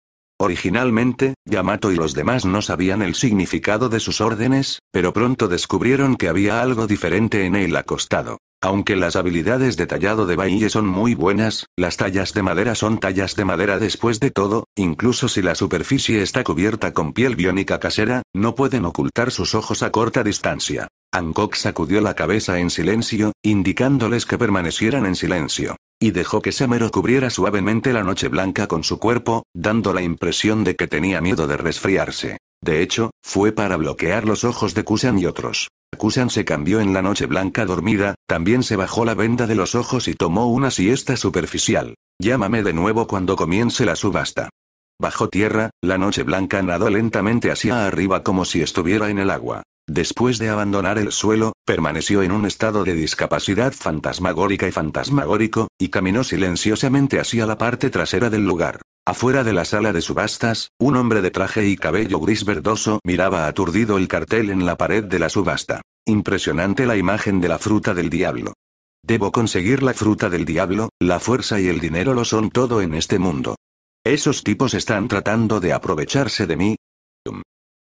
A: Originalmente, Yamato y los demás no sabían el significado de sus órdenes, pero pronto descubrieron que había algo diferente en él acostado. Aunque las habilidades de tallado de Baille son muy buenas, las tallas de madera son tallas de madera después de todo, incluso si la superficie está cubierta con piel biónica casera, no pueden ocultar sus ojos a corta distancia. Angok sacudió la cabeza en silencio, indicándoles que permanecieran en silencio. Y dejó que Samero cubriera suavemente la noche blanca con su cuerpo, dando la impresión de que tenía miedo de resfriarse. De hecho, fue para bloquear los ojos de Kusan y otros. Kusan se cambió en la noche blanca dormida, también se bajó la venda de los ojos y tomó una siesta superficial. Llámame de nuevo cuando comience la subasta. Bajo tierra, la noche blanca nadó lentamente hacia arriba como si estuviera en el agua. Después de abandonar el suelo, permaneció en un estado de discapacidad fantasmagórica y fantasmagórico, y caminó silenciosamente hacia la parte trasera del lugar. Afuera de la sala de subastas, un hombre de traje y cabello gris verdoso miraba aturdido el cartel en la pared de la subasta. Impresionante la imagen de la fruta del diablo. Debo conseguir la fruta del diablo, la fuerza y el dinero lo son todo en este mundo. Esos tipos están tratando de aprovecharse de mí,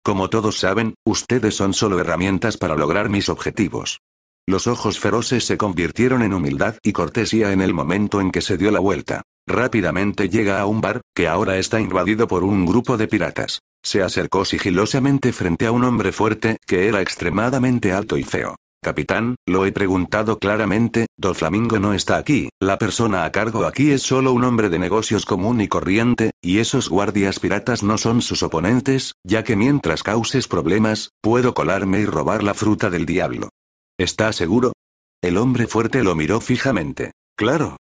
A: como todos saben, ustedes son solo herramientas para lograr mis objetivos. Los ojos feroces se convirtieron en humildad y cortesía en el momento en que se dio la vuelta. Rápidamente llega a un bar, que ahora está invadido por un grupo de piratas. Se acercó sigilosamente frente a un hombre fuerte, que era extremadamente alto y feo. Capitán, lo he preguntado claramente, flamingo no está aquí, la persona a cargo aquí es solo un hombre de negocios común y corriente, y esos guardias piratas no son sus oponentes, ya que mientras causes problemas, puedo colarme y robar la fruta del diablo. ¿Está seguro? El hombre fuerte lo miró fijamente. Claro,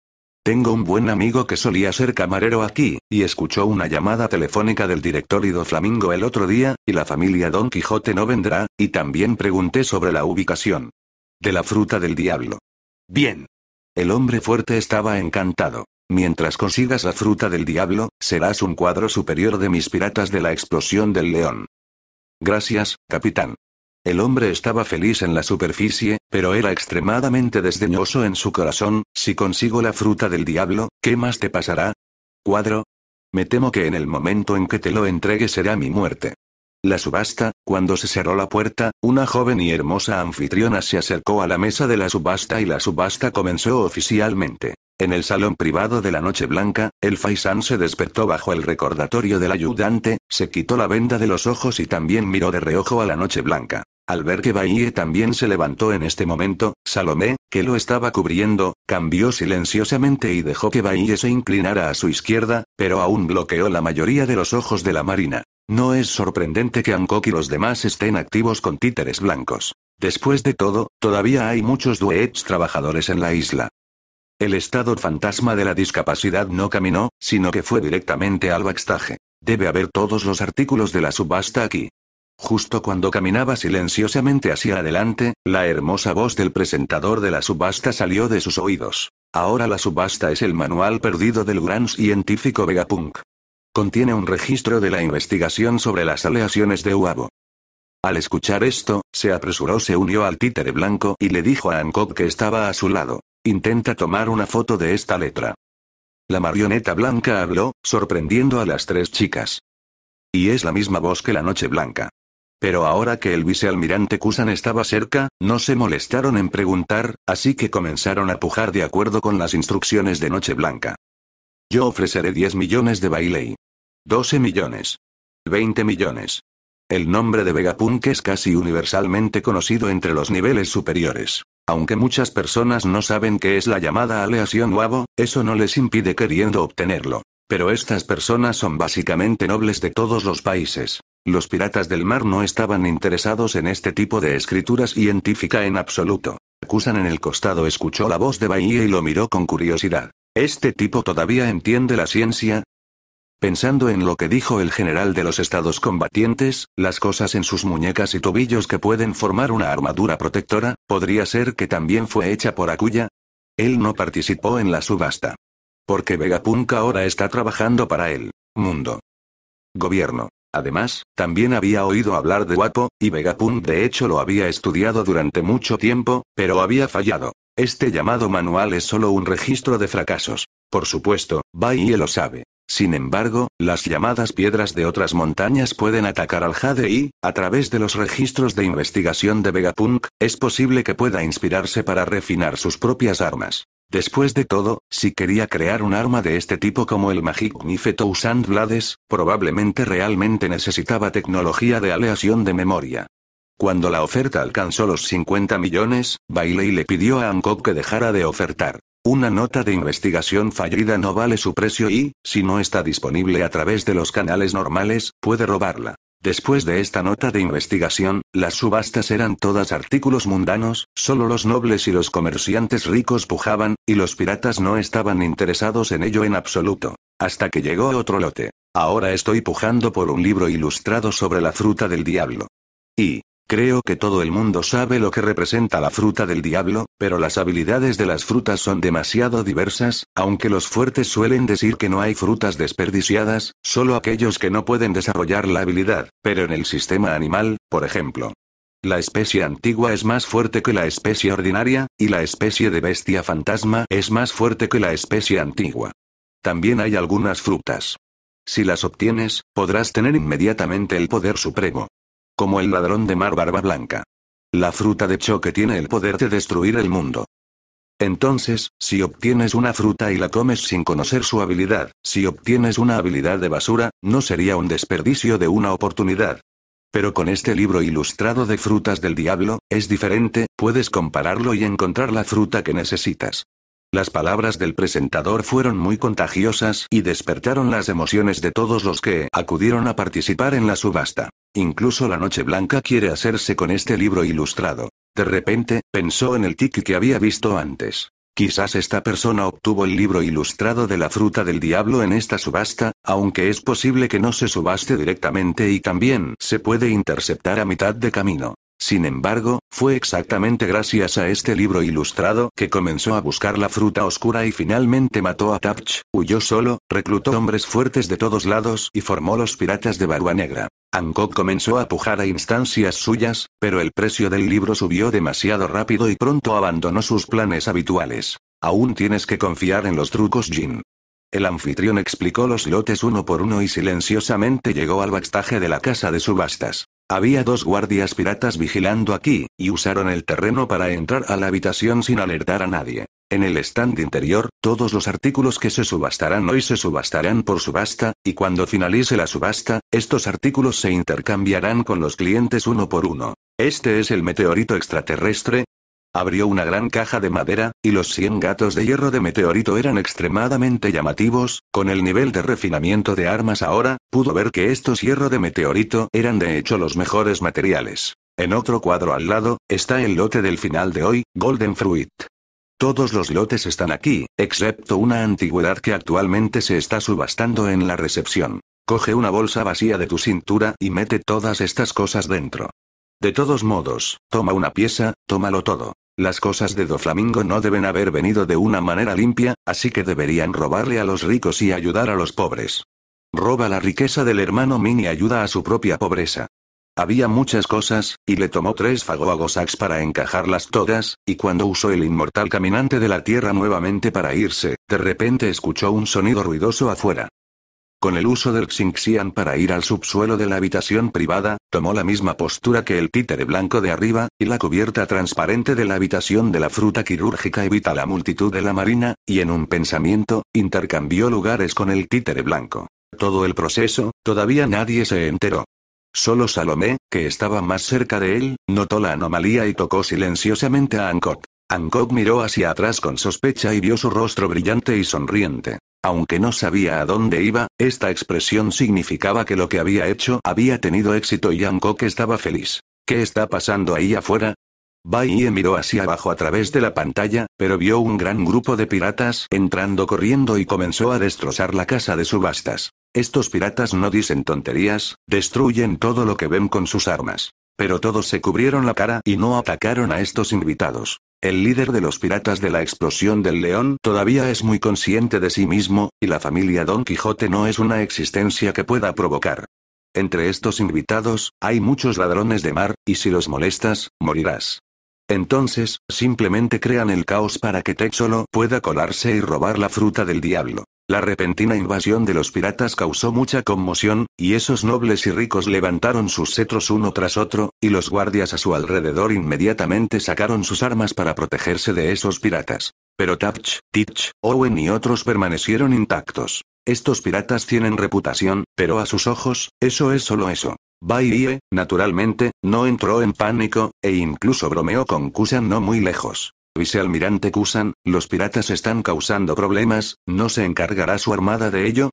A: tengo un buen amigo que solía ser camarero aquí, y escuchó una llamada telefónica del director Ido Flamingo el otro día, y la familia Don Quijote no vendrá, y también pregunté sobre la ubicación. De la fruta del diablo. Bien. El hombre fuerte estaba encantado. Mientras consigas la fruta del diablo, serás un cuadro superior de mis piratas de la explosión del león. Gracias, capitán. El hombre estaba feliz en la superficie, pero era extremadamente desdeñoso en su corazón, si consigo la fruta del diablo, ¿qué más te pasará? Cuadro. Me temo que en el momento en que te lo entregue será mi muerte. La subasta, cuando se cerró la puerta, una joven y hermosa anfitriona se acercó a la mesa de la subasta y la subasta comenzó oficialmente. En el salón privado de la Noche Blanca, el Faisán se despertó bajo el recordatorio del ayudante, se quitó la venda de los ojos y también miró de reojo a la Noche Blanca. Al ver que Bahie también se levantó en este momento, Salomé, que lo estaba cubriendo, cambió silenciosamente y dejó que Bahie se inclinara a su izquierda, pero aún bloqueó la mayoría de los ojos de la marina. No es sorprendente que Hancock y los demás estén activos con títeres blancos. Después de todo, todavía hay muchos duets trabajadores en la isla. El estado fantasma de la discapacidad no caminó, sino que fue directamente al backstage. Debe haber todos los artículos de la subasta aquí. Justo cuando caminaba silenciosamente hacia adelante, la hermosa voz del presentador de la subasta salió de sus oídos. Ahora la subasta es el manual perdido del gran científico Vegapunk. Contiene un registro de la investigación sobre las aleaciones de Uabo. Al escuchar esto, se apresuró, se unió al títere blanco y le dijo a Hancock que estaba a su lado. Intenta tomar una foto de esta letra. La marioneta blanca habló, sorprendiendo a las tres chicas. Y es la misma voz que la noche blanca. Pero ahora que el vicealmirante Kusan estaba cerca, no se molestaron en preguntar, así que comenzaron a pujar de acuerdo con las instrucciones de Noche Blanca. Yo ofreceré 10 millones de Bailey. 12 millones. 20 millones. El nombre de Vegapunk es casi universalmente conocido entre los niveles superiores. Aunque muchas personas no saben qué es la llamada aleación Wavo, eso no les impide queriendo obtenerlo. Pero estas personas son básicamente nobles de todos los países. Los piratas del mar no estaban interesados en este tipo de escritura científica en absoluto. Acusan en el costado escuchó la voz de Bahía y lo miró con curiosidad. ¿Este tipo todavía entiende la ciencia? Pensando en lo que dijo el general de los estados combatientes, las cosas en sus muñecas y tobillos que pueden formar una armadura protectora, podría ser que también fue hecha por Akuya. Él no participó en la subasta. Porque Vegapunk ahora está trabajando para él. Mundo. Gobierno. Además, también había oído hablar de Guapo, y Vegapunk de hecho lo había estudiado durante mucho tiempo, pero había fallado. Este llamado manual es solo un registro de fracasos. Por supuesto, Bai lo sabe. Sin embargo, las llamadas piedras de otras montañas pueden atacar al Jade y, a través de los registros de investigación de Vegapunk, es posible que pueda inspirarse para refinar sus propias armas. Después de todo, si quería crear un arma de este tipo como el Magic Nifeto Thousand Blades, probablemente realmente necesitaba tecnología de aleación de memoria. Cuando la oferta alcanzó los 50 millones, Bailey le pidió a Hancock que dejara de ofertar. Una nota de investigación fallida no vale su precio y, si no está disponible a través de los canales normales, puede robarla. Después de esta nota de investigación, las subastas eran todas artículos mundanos, solo los nobles y los comerciantes ricos pujaban, y los piratas no estaban interesados en ello en absoluto. Hasta que llegó otro lote. Ahora estoy pujando por un libro ilustrado sobre la fruta del diablo. Y, Creo que todo el mundo sabe lo que representa la fruta del diablo, pero las habilidades de las frutas son demasiado diversas, aunque los fuertes suelen decir que no hay frutas desperdiciadas, solo aquellos que no pueden desarrollar la habilidad, pero en el sistema animal, por ejemplo. La especie antigua es más fuerte que la especie ordinaria, y la especie de bestia fantasma es más fuerte que la especie antigua. También hay algunas frutas. Si las obtienes, podrás tener inmediatamente el poder supremo como el ladrón de mar barba blanca. La fruta de choque tiene el poder de destruir el mundo. Entonces, si obtienes una fruta y la comes sin conocer su habilidad, si obtienes una habilidad de basura, no sería un desperdicio de una oportunidad. Pero con este libro ilustrado de frutas del diablo, es diferente, puedes compararlo y encontrar la fruta que necesitas. Las palabras del presentador fueron muy contagiosas y despertaron las emociones de todos los que acudieron a participar en la subasta. Incluso la Noche Blanca quiere hacerse con este libro ilustrado. De repente, pensó en el tiki que había visto antes. Quizás esta persona obtuvo el libro ilustrado de la fruta del diablo en esta subasta, aunque es posible que no se subaste directamente y también se puede interceptar a mitad de camino. Sin embargo, fue exactamente gracias a este libro ilustrado que comenzó a buscar la fruta oscura y finalmente mató a Tapch, huyó solo, reclutó hombres fuertes de todos lados y formó los piratas de Barua Negra. Hancock comenzó a pujar a instancias suyas, pero el precio del libro subió demasiado rápido y pronto abandonó sus planes habituales. Aún tienes que confiar en los trucos Jin. El anfitrión explicó los lotes uno por uno y silenciosamente llegó al bastaje de la casa de subastas. Había dos guardias piratas vigilando aquí, y usaron el terreno para entrar a la habitación sin alertar a nadie. En el stand interior, todos los artículos que se subastarán hoy se subastarán por subasta, y cuando finalice la subasta, estos artículos se intercambiarán con los clientes uno por uno. Este es el meteorito extraterrestre, Abrió una gran caja de madera, y los 100 gatos de hierro de meteorito eran extremadamente llamativos, con el nivel de refinamiento de armas ahora, pudo ver que estos hierro de meteorito eran de hecho los mejores materiales. En otro cuadro al lado, está el lote del final de hoy, Golden Fruit. Todos los lotes están aquí, excepto una antigüedad que actualmente se está subastando en la recepción. Coge una bolsa vacía de tu cintura y mete todas estas cosas dentro. De todos modos, toma una pieza, tómalo todo. Las cosas de Doflamingo no deben haber venido de una manera limpia, así que deberían robarle a los ricos y ayudar a los pobres. Roba la riqueza del hermano Min y ayuda a su propia pobreza. Había muchas cosas, y le tomó tres ax para encajarlas todas, y cuando usó el inmortal caminante de la tierra nuevamente para irse, de repente escuchó un sonido ruidoso afuera. Con el uso del Xinxian para ir al subsuelo de la habitación privada, tomó la misma postura que el títere blanco de arriba, y la cubierta transparente de la habitación de la fruta quirúrgica evita la multitud de la marina, y en un pensamiento, intercambió lugares con el títere blanco. Todo el proceso, todavía nadie se enteró. Solo Salomé, que estaba más cerca de él, notó la anomalía y tocó silenciosamente a Hancock. Hancock miró hacia atrás con sospecha y vio su rostro brillante y sonriente. Aunque no sabía a dónde iba, esta expresión significaba que lo que había hecho había tenido éxito y Hancock estaba feliz. ¿Qué está pasando ahí afuera? Bai miró hacia abajo a través de la pantalla, pero vio un gran grupo de piratas entrando corriendo y comenzó a destrozar la casa de subastas. Estos piratas no dicen tonterías, destruyen todo lo que ven con sus armas. Pero todos se cubrieron la cara y no atacaron a estos invitados. El líder de los piratas de la explosión del león todavía es muy consciente de sí mismo, y la familia Don Quijote no es una existencia que pueda provocar. Entre estos invitados, hay muchos ladrones de mar, y si los molestas, morirás. Entonces, simplemente crean el caos para que Texolo pueda colarse y robar la fruta del diablo. La repentina invasión de los piratas causó mucha conmoción, y esos nobles y ricos levantaron sus cetros uno tras otro, y los guardias a su alrededor inmediatamente sacaron sus armas para protegerse de esos piratas. Pero Tapch, Titch, Owen y otros permanecieron intactos. Estos piratas tienen reputación, pero a sus ojos, eso es solo eso. Baye, naturalmente, no entró en pánico, e incluso bromeó con Kusan no muy lejos. Vicealmirante Kusan, los piratas están causando problemas, ¿no se encargará su armada de ello?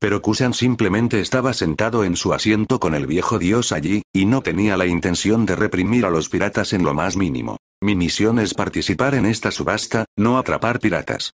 A: Pero Kusan simplemente estaba sentado en su asiento con el viejo dios allí, y no tenía la intención de reprimir a los piratas en lo más mínimo. Mi misión es participar en esta subasta, no atrapar piratas.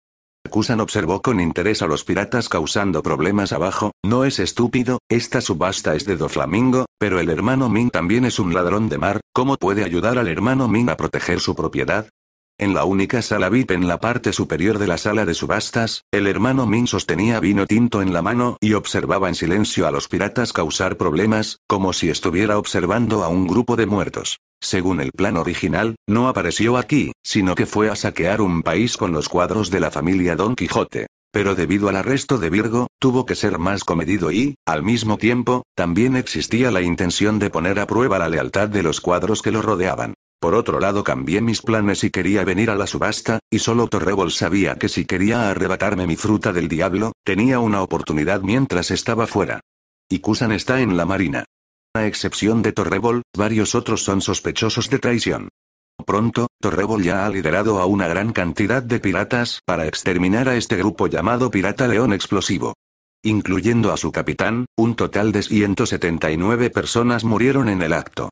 A: Kusan observó con interés a los piratas causando problemas abajo, no es estúpido, esta subasta es de Doflamingo, pero el hermano Ming también es un ladrón de mar, ¿cómo puede ayudar al hermano Ming a proteger su propiedad? En la única sala VIP en la parte superior de la sala de subastas, el hermano Min sostenía vino tinto en la mano y observaba en silencio a los piratas causar problemas, como si estuviera observando a un grupo de muertos. Según el plan original, no apareció aquí, sino que fue a saquear un país con los cuadros de la familia Don Quijote. Pero debido al arresto de Virgo, tuvo que ser más comedido y, al mismo tiempo, también existía la intención de poner a prueba la lealtad de los cuadros que lo rodeaban. Por otro lado cambié mis planes y quería venir a la subasta, y solo Torrebol sabía que si quería arrebatarme mi fruta del diablo, tenía una oportunidad mientras estaba fuera. Y Kusan está en la marina. A excepción de Torrebol, varios otros son sospechosos de traición. Pronto, Torrebol ya ha liderado a una gran cantidad de piratas para exterminar a este grupo llamado Pirata León Explosivo. Incluyendo a su capitán, un total de 179 personas murieron en el acto.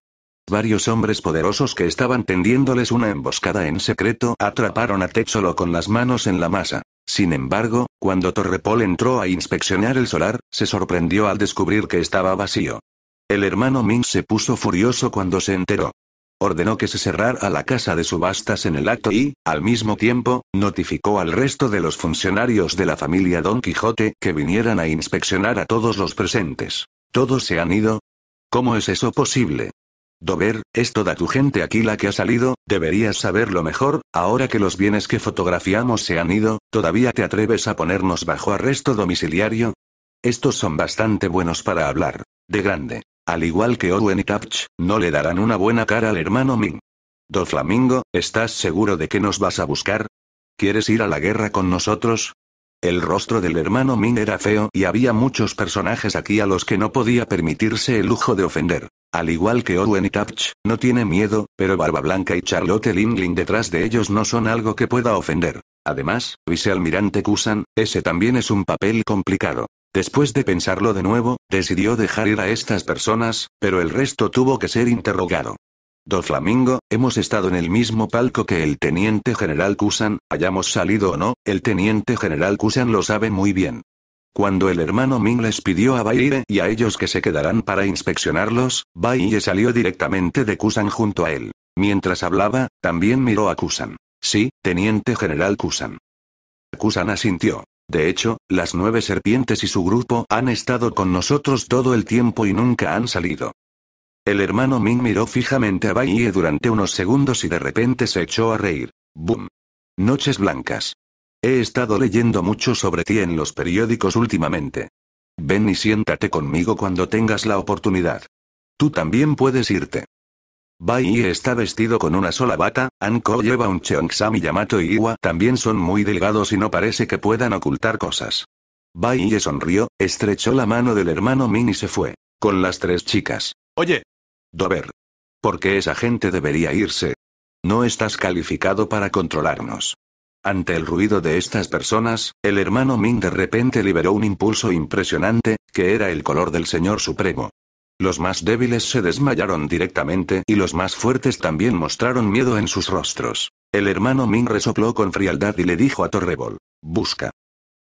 A: Varios hombres poderosos que estaban tendiéndoles una emboscada en secreto atraparon a Tetsolo con las manos en la masa. Sin embargo, cuando Torrepol entró a inspeccionar el solar, se sorprendió al descubrir que estaba vacío. El hermano Ming se puso furioso cuando se enteró. Ordenó que se cerrara la casa de subastas en el acto y, al mismo tiempo, notificó al resto de los funcionarios de la familia Don Quijote que vinieran a inspeccionar a todos los presentes. ¿Todos se han ido? ¿Cómo es eso posible? Dober, es toda tu gente aquí la que ha salido, deberías saberlo mejor, ahora que los bienes que fotografiamos se han ido, ¿todavía te atreves a ponernos bajo arresto domiciliario? Estos son bastante buenos para hablar. De grande. Al igual que Owen y Tapch, no le darán una buena cara al hermano Ming. Do Flamingo, ¿estás seguro de que nos vas a buscar? ¿Quieres ir a la guerra con nosotros? El rostro del hermano Min era feo y había muchos personajes aquí a los que no podía permitirse el lujo de ofender. Al igual que Owen y Tapch, no tiene miedo, pero Barba Blanca y Charlotte Lingling detrás de ellos no son algo que pueda ofender. Además, vicealmirante Kusan, ese también es un papel complicado. Después de pensarlo de nuevo, decidió dejar ir a estas personas, pero el resto tuvo que ser interrogado. Do Flamingo, hemos estado en el mismo palco que el teniente general Kusan, hayamos salido o no, el teniente general Kusan lo sabe muy bien. Cuando el hermano Ming les pidió a Baile y a ellos que se quedaran para inspeccionarlos, Baile salió directamente de Kusan junto a él. Mientras hablaba, también miró a Kusan. Sí, teniente general Kusan. Kusan asintió. De hecho, las nueve serpientes y su grupo han estado con nosotros todo el tiempo y nunca han salido. El hermano Min miró fijamente a Baiye durante unos segundos y de repente se echó a reír. ¡Bum! Noches blancas. He estado leyendo mucho sobre ti en los periódicos últimamente. Ven y siéntate conmigo cuando tengas la oportunidad. Tú también puedes irte. Bai está vestido con una sola bata, Anko lleva un cheongsam y Yamato y Iwa también son muy delgados y no parece que puedan ocultar cosas. Baiye sonrió, estrechó la mano del hermano Min y se fue. Con las tres chicas. Oye, Dover. Porque esa gente debería irse. No estás calificado para controlarnos. Ante el ruido de estas personas, el hermano Ming de repente liberó un impulso impresionante, que era el color del Señor Supremo. Los más débiles se desmayaron directamente y los más fuertes también mostraron miedo en sus rostros. El hermano Ming resopló con frialdad y le dijo a Torrebol, busca.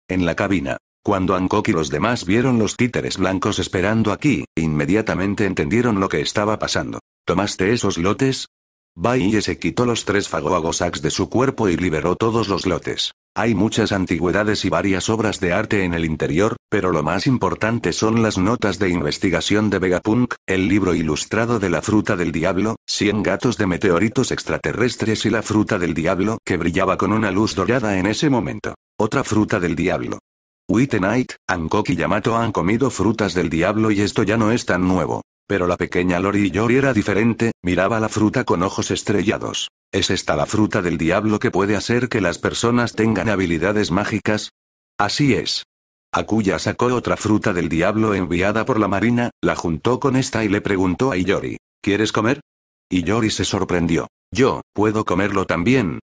A: En la cabina. Cuando Hancock y los demás vieron los títeres blancos esperando aquí, inmediatamente entendieron lo que estaba pasando. ¿Tomaste esos lotes? Bai se quitó los tres fagoagosaks de su cuerpo y liberó todos los lotes. Hay muchas antigüedades y varias obras de arte en el interior, pero lo más importante son las notas de investigación de Vegapunk, el libro ilustrado de la fruta del diablo, 100 gatos de meteoritos extraterrestres y la fruta del diablo que brillaba con una luz dorada en ese momento. Otra fruta del diablo. We Knight, Hancock y Yamato han comido frutas del diablo y esto ya no es tan nuevo. Pero la pequeña Lori Yori era diferente, miraba la fruta con ojos estrellados. ¿Es esta la fruta del diablo que puede hacer que las personas tengan habilidades mágicas? Así es. Akuya sacó otra fruta del diablo enviada por la marina, la juntó con esta y le preguntó a Iyori, ¿quieres comer? Yori se sorprendió. Yo, ¿puedo comerlo también?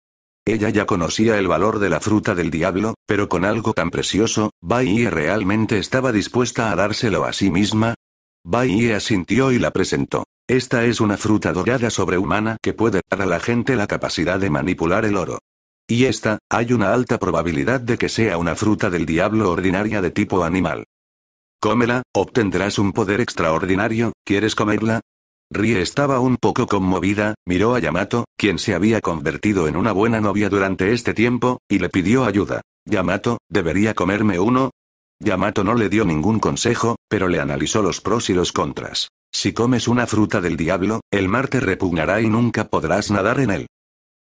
A: Ella ya conocía el valor de la fruta del diablo, pero con algo tan precioso, Baiye realmente estaba dispuesta a dárselo a sí misma. Baiye asintió y la presentó. Esta es una fruta dorada sobrehumana que puede dar a la gente la capacidad de manipular el oro. Y esta, hay una alta probabilidad de que sea una fruta del diablo ordinaria de tipo animal. Cómela, obtendrás un poder extraordinario, ¿quieres comerla? Rie estaba un poco conmovida, miró a Yamato, quien se había convertido en una buena novia durante este tiempo, y le pidió ayuda. Yamato, ¿debería comerme uno? Yamato no le dio ningún consejo, pero le analizó los pros y los contras. Si comes una fruta del diablo, el mar te repugnará y nunca podrás nadar en él.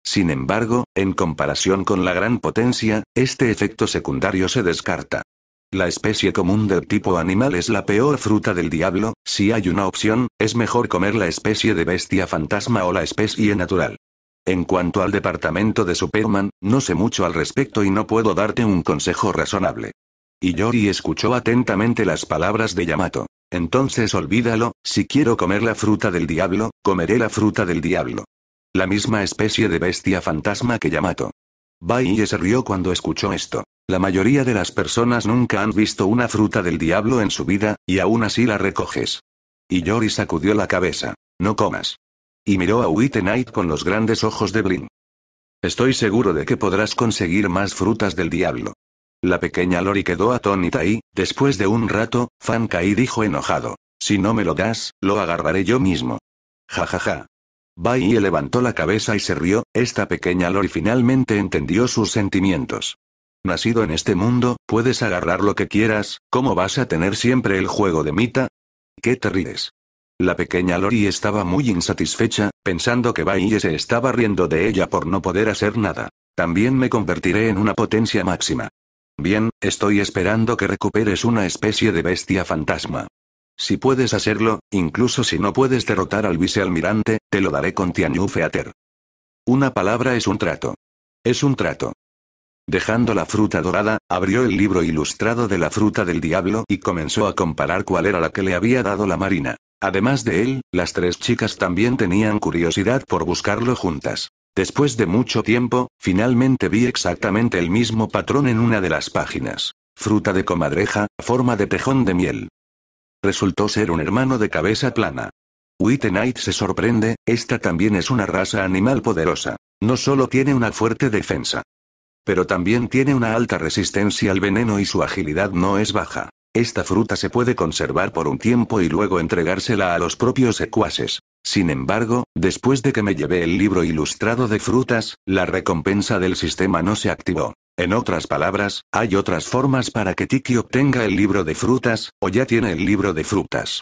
A: Sin embargo, en comparación con la gran potencia, este efecto secundario se descarta. La especie común del tipo animal es la peor fruta del diablo, si hay una opción, es mejor comer la especie de bestia fantasma o la especie natural. En cuanto al departamento de Superman, no sé mucho al respecto y no puedo darte un consejo razonable. Y Yori escuchó atentamente las palabras de Yamato. Entonces olvídalo, si quiero comer la fruta del diablo, comeré la fruta del diablo. La misma especie de bestia fantasma que Yamato. Bai se rió cuando escuchó esto. La mayoría de las personas nunca han visto una fruta del diablo en su vida, y aún así la recoges. Y Yori sacudió la cabeza. No comas. Y miró a Wittenite con los grandes ojos de Blin. Estoy seguro de que podrás conseguir más frutas del diablo. La pequeña Lori quedó atónita y, después de un rato, Fan Kai dijo enojado. Si no me lo das, lo agarraré yo mismo. Ja ja ja. Bai levantó la cabeza y se rió, esta pequeña Lori finalmente entendió sus sentimientos. Nacido en este mundo, puedes agarrar lo que quieras, ¿cómo vas a tener siempre el juego de mita? ¿Qué te ríes? La pequeña Lori estaba muy insatisfecha, pensando que Baille se estaba riendo de ella por no poder hacer nada. También me convertiré en una potencia máxima. Bien, estoy esperando que recuperes una especie de bestia fantasma. Si puedes hacerlo, incluso si no puedes derrotar al vicealmirante, te lo daré con Tianyu Feater. Una palabra es un trato. Es un trato. Dejando la fruta dorada, abrió el libro ilustrado de la fruta del diablo y comenzó a comparar cuál era la que le había dado la marina. Además de él, las tres chicas también tenían curiosidad por buscarlo juntas. Después de mucho tiempo, finalmente vi exactamente el mismo patrón en una de las páginas. Fruta de comadreja, forma de tejón de miel. Resultó ser un hermano de cabeza plana. Knight se sorprende, esta también es una raza animal poderosa. No solo tiene una fuerte defensa, pero también tiene una alta resistencia al veneno y su agilidad no es baja. Esta fruta se puede conservar por un tiempo y luego entregársela a los propios secuaces. Sin embargo, después de que me llevé el libro ilustrado de frutas, la recompensa del sistema no se activó. En otras palabras, hay otras formas para que Tiki obtenga el libro de frutas, o ya tiene el libro de frutas.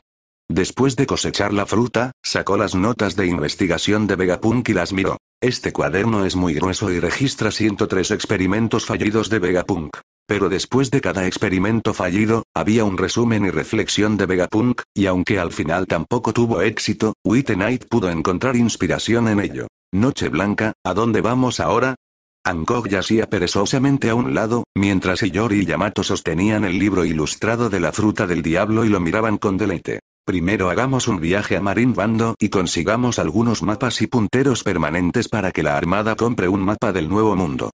A: Después de cosechar la fruta, sacó las notas de investigación de Vegapunk y las miró. Este cuaderno es muy grueso y registra 103 experimentos fallidos de Vegapunk. Pero después de cada experimento fallido, había un resumen y reflexión de Vegapunk, y aunque al final tampoco tuvo éxito, Knight pudo encontrar inspiración en ello. Noche Blanca, ¿a dónde vamos ahora? Hancock yacía perezosamente a un lado, mientras Hiyori y Yamato sostenían el libro ilustrado de la fruta del diablo y lo miraban con deleite. Primero hagamos un viaje a Marín Bando y consigamos algunos mapas y punteros permanentes para que la armada compre un mapa del Nuevo Mundo.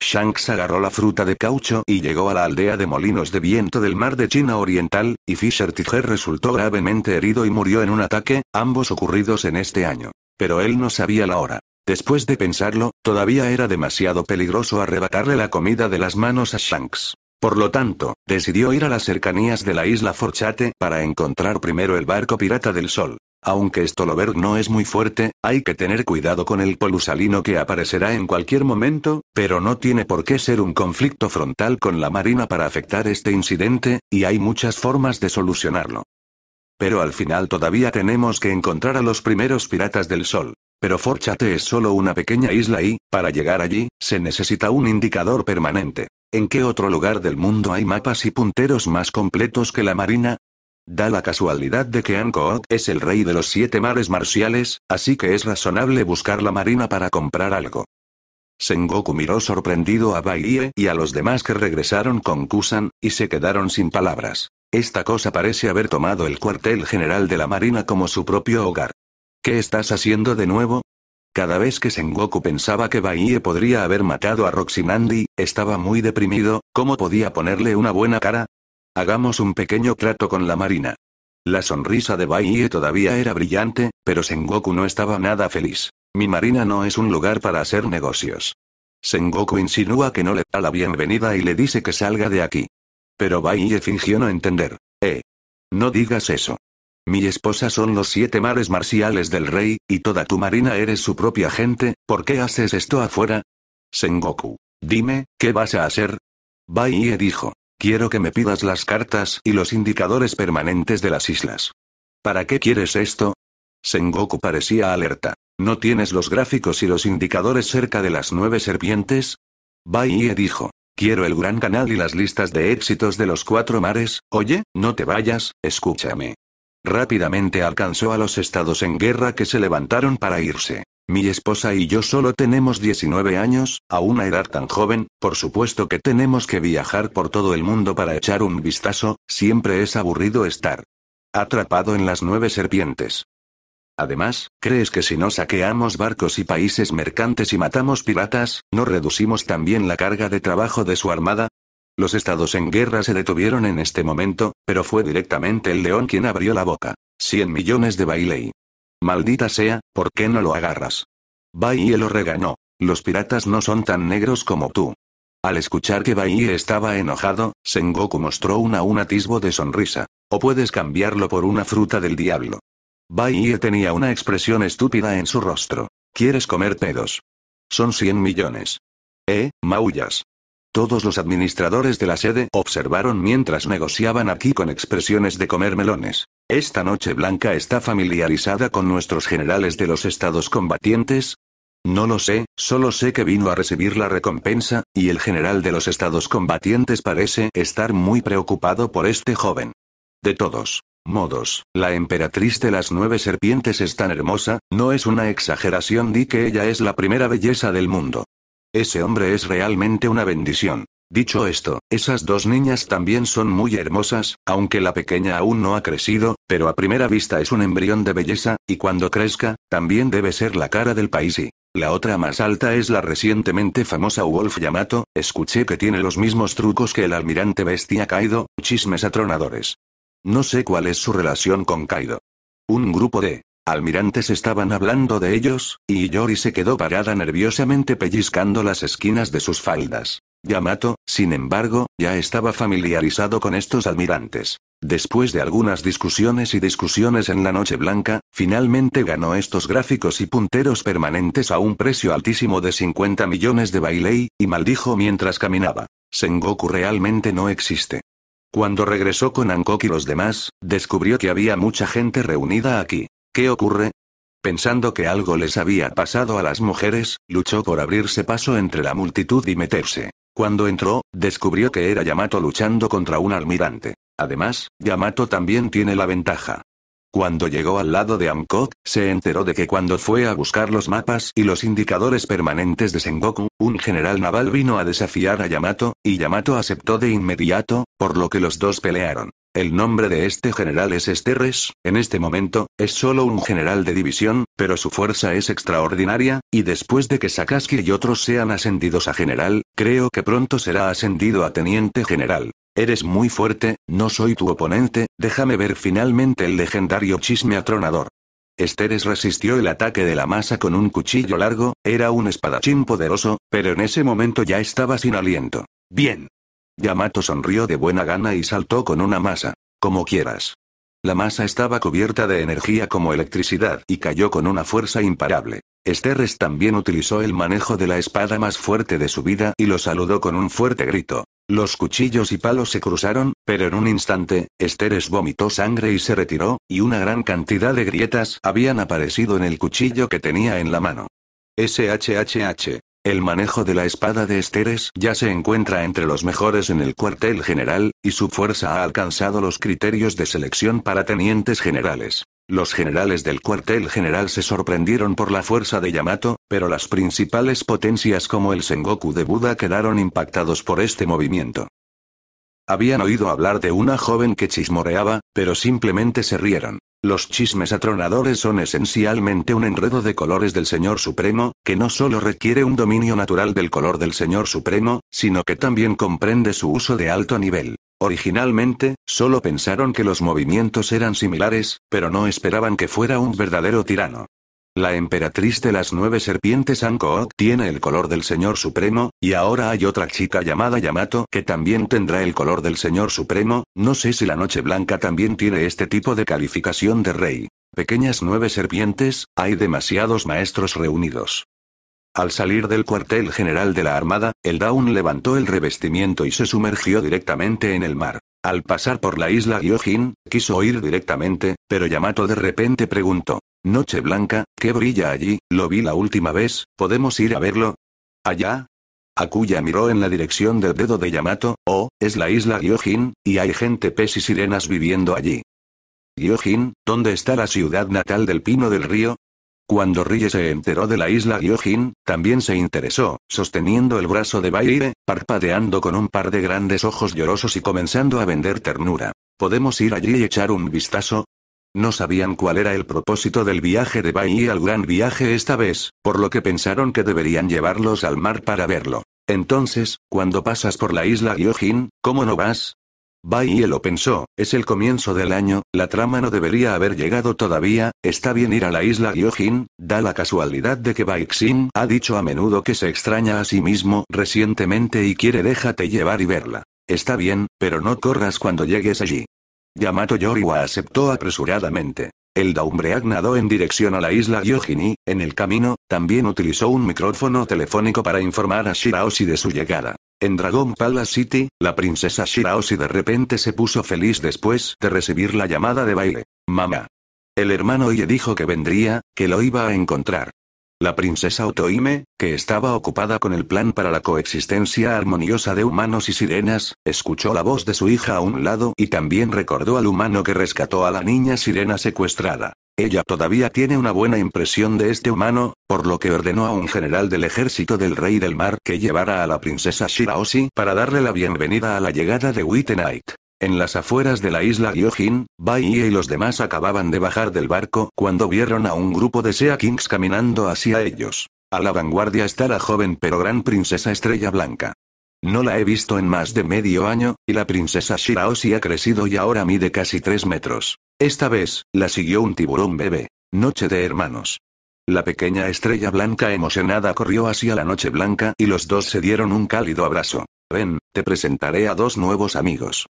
A: Shanks agarró la fruta de caucho y llegó a la aldea de molinos de viento del mar de China Oriental, y Fisher Tiger resultó gravemente herido y murió en un ataque, ambos ocurridos en este año. Pero él no sabía la hora. Después de pensarlo, todavía era demasiado peligroso arrebatarle la comida de las manos a Shanks. Por lo tanto, decidió ir a las cercanías de la isla Forchate para encontrar primero el barco pirata del sol. Aunque ver no es muy fuerte, hay que tener cuidado con el polusalino que aparecerá en cualquier momento, pero no tiene por qué ser un conflicto frontal con la marina para afectar este incidente, y hay muchas formas de solucionarlo. Pero al final todavía tenemos que encontrar a los primeros piratas del sol. Pero Forchate es solo una pequeña isla y, para llegar allí, se necesita un indicador permanente. ¿En qué otro lugar del mundo hay mapas y punteros más completos que la Marina? Da la casualidad de que Anko es el rey de los siete mares marciales, así que es razonable buscar la Marina para comprar algo. Sengoku miró sorprendido a Baiye y a los demás que regresaron con Kusan, y se quedaron sin palabras. Esta cosa parece haber tomado el cuartel general de la Marina como su propio hogar. ¿Qué estás haciendo de nuevo? Cada vez que Sengoku pensaba que Baie podría haber matado a Roxinandi, estaba muy deprimido, ¿cómo podía ponerle una buena cara? Hagamos un pequeño trato con la marina. La sonrisa de Baie todavía era brillante, pero Sengoku no estaba nada feliz. Mi marina no es un lugar para hacer negocios. Sengoku insinúa que no le da la bienvenida y le dice que salga de aquí. Pero Baie fingió no entender. Eh. No digas eso. Mi esposa son los siete mares marciales del rey, y toda tu marina eres su propia gente, ¿por qué haces esto afuera? Sengoku. Dime, ¿qué vas a hacer? Baiye dijo. Quiero que me pidas las cartas y los indicadores permanentes de las islas. ¿Para qué quieres esto? Sengoku parecía alerta. ¿No tienes los gráficos y los indicadores cerca de las nueve serpientes? Baiye dijo. Quiero el gran canal y las listas de éxitos de los cuatro mares, oye, no te vayas, escúchame. Rápidamente alcanzó a los estados en guerra que se levantaron para irse. Mi esposa y yo solo tenemos 19 años, a una edad tan joven, por supuesto que tenemos que viajar por todo el mundo para echar un vistazo, siempre es aburrido estar atrapado en las nueve serpientes. Además, ¿crees que si no saqueamos barcos y países mercantes y matamos piratas, no reducimos también la carga de trabajo de su armada? Los estados en guerra se detuvieron en este momento, pero fue directamente el león quien abrió la boca. 100 millones de Bailey. Maldita sea, ¿por qué no lo agarras? Bailey lo regañó. Los piratas no son tan negros como tú. Al escuchar que Bailey estaba enojado, Sengoku mostró una un atisbo de sonrisa. O puedes cambiarlo por una fruta del diablo. Bailey tenía una expresión estúpida en su rostro. ¿Quieres comer pedos? Son 100 millones. Eh, maullas. Todos los administradores de la sede observaron mientras negociaban aquí con expresiones de comer melones. ¿Esta noche blanca está familiarizada con nuestros generales de los estados combatientes? No lo sé, solo sé que vino a recibir la recompensa, y el general de los estados combatientes parece estar muy preocupado por este joven. De todos modos, la emperatriz de las nueve serpientes es tan hermosa, no es una exageración di que ella es la primera belleza del mundo. Ese hombre es realmente una bendición. Dicho esto, esas dos niñas también son muy hermosas, aunque la pequeña aún no ha crecido, pero a primera vista es un embrión de belleza, y cuando crezca, también debe ser la cara del país y... La otra más alta es la recientemente famosa Wolf Yamato, escuché que tiene los mismos trucos que el almirante bestia Kaido, chismes atronadores. No sé cuál es su relación con Kaido. Un grupo de Almirantes estaban hablando de ellos, y Yori se quedó parada nerviosamente pellizcando las esquinas de sus faldas. Yamato, sin embargo, ya estaba familiarizado con estos almirantes. Después de algunas discusiones y discusiones en la Noche Blanca, finalmente ganó estos gráficos y punteros permanentes a un precio altísimo de 50 millones de bailei, y maldijo mientras caminaba. Sengoku realmente no existe. Cuando regresó con anko y los demás, descubrió que había mucha gente reunida aquí. ¿Qué ocurre? Pensando que algo les había pasado a las mujeres, luchó por abrirse paso entre la multitud y meterse. Cuando entró, descubrió que era Yamato luchando contra un almirante. Además, Yamato también tiene la ventaja. Cuando llegó al lado de Amkok, se enteró de que cuando fue a buscar los mapas y los indicadores permanentes de Sengoku, un general naval vino a desafiar a Yamato, y Yamato aceptó de inmediato, por lo que los dos pelearon. El nombre de este general es Esteres, en este momento, es solo un general de división, pero su fuerza es extraordinaria, y después de que Sakaski y otros sean ascendidos a general, creo que pronto será ascendido a teniente general. Eres muy fuerte, no soy tu oponente, déjame ver finalmente el legendario chisme atronador. Esteres resistió el ataque de la masa con un cuchillo largo, era un espadachín poderoso, pero en ese momento ya estaba sin aliento. Bien. Yamato sonrió de buena gana y saltó con una masa. Como quieras. La masa estaba cubierta de energía como electricidad y cayó con una fuerza imparable. Esterres también utilizó el manejo de la espada más fuerte de su vida y lo saludó con un fuerte grito. Los cuchillos y palos se cruzaron, pero en un instante, Esteres vomitó sangre y se retiró, y una gran cantidad de grietas habían aparecido en el cuchillo que tenía en la mano. SHHH. El manejo de la espada de Esteres ya se encuentra entre los mejores en el cuartel general, y su fuerza ha alcanzado los criterios de selección para tenientes generales. Los generales del cuartel general se sorprendieron por la fuerza de Yamato, pero las principales potencias como el Sengoku de Buda quedaron impactados por este movimiento. Habían oído hablar de una joven que chismoreaba, pero simplemente se rieron. Los chismes atronadores son esencialmente un enredo de colores del Señor Supremo, que no solo requiere un dominio natural del color del Señor Supremo, sino que también comprende su uso de alto nivel. Originalmente, solo pensaron que los movimientos eran similares, pero no esperaban que fuera un verdadero tirano. La emperatriz de las nueve serpientes Anko tiene el color del Señor Supremo, y ahora hay otra chica llamada Yamato que también tendrá el color del Señor Supremo, no sé si la Noche Blanca también tiene este tipo de calificación de rey. Pequeñas nueve serpientes, hay demasiados maestros reunidos. Al salir del cuartel general de la Armada, el Daun levantó el revestimiento y se sumergió directamente en el mar. Al pasar por la isla Gyojin, quiso oír directamente, pero Yamato de repente preguntó, Noche blanca, que brilla allí, lo vi la última vez, ¿podemos ir a verlo? ¿Allá? Akuya miró en la dirección del dedo de Yamato, oh, es la isla Gyojin, y hay gente pez y sirenas viviendo allí. Gyojin, ¿dónde está la ciudad natal del Pino del Río? Cuando Rie se enteró de la isla Gyojin, también se interesó, sosteniendo el brazo de Baile, parpadeando con un par de grandes ojos llorosos y comenzando a vender ternura. ¿Podemos ir allí y echar un vistazo? No sabían cuál era el propósito del viaje de Bai y al gran viaje esta vez, por lo que pensaron que deberían llevarlos al mar para verlo. Entonces, cuando pasas por la isla Gyojin, ¿cómo no vas? Bai lo pensó, es el comienzo del año, la trama no debería haber llegado todavía, está bien ir a la isla Gyojin, da la casualidad de que Bai Xin ha dicho a menudo que se extraña a sí mismo recientemente y quiere déjate llevar y verla. Está bien, pero no corras cuando llegues allí. Yamato Yoriwa aceptó apresuradamente. El Daumbreak nadó en dirección a la isla Yojini, en el camino, también utilizó un micrófono telefónico para informar a Shiraoshi de su llegada. En Dragon Palace City, la princesa Shiraoshi de repente se puso feliz después de recibir la llamada de baile. Mamá. El hermano Ie dijo que vendría, que lo iba a encontrar. La princesa Otoime, que estaba ocupada con el plan para la coexistencia armoniosa de humanos y sirenas, escuchó la voz de su hija a un lado y también recordó al humano que rescató a la niña sirena secuestrada. Ella todavía tiene una buena impresión de este humano, por lo que ordenó a un general del ejército del rey del mar que llevara a la princesa Shiraoshi para darle la bienvenida a la llegada de Wittenite. En las afueras de la isla Gyojin, Bai y los demás acababan de bajar del barco cuando vieron a un grupo de Sea Kings caminando hacia ellos. A la vanguardia está la joven pero gran princesa Estrella Blanca. No la he visto en más de medio año, y la princesa Shiraoshi ha crecido y ahora mide casi 3 metros. Esta vez, la siguió un tiburón bebé. Noche de hermanos. La pequeña estrella blanca emocionada corrió hacia la noche blanca y los dos se dieron un cálido abrazo. Ven, te presentaré a dos nuevos amigos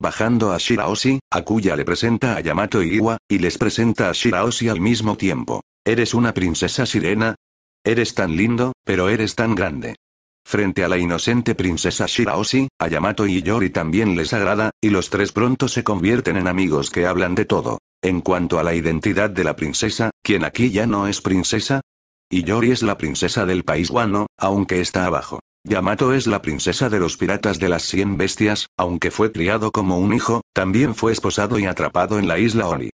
A: bajando a Shiraoshi, Akuya le presenta a Yamato y Iwa, y les presenta a Shiraoshi al mismo tiempo. ¿Eres una princesa sirena? Eres tan lindo, pero eres tan grande. Frente a la inocente princesa Shiraoshi, a Yamato y Yori también les agrada, y los tres pronto se convierten en amigos que hablan de todo. En cuanto a la identidad de la princesa, quien aquí ya no es princesa? y Yori es la princesa del país guano, aunque está abajo. Yamato es la princesa de los piratas de las 100 bestias, aunque fue criado como un hijo, también fue esposado y atrapado en la isla Oni.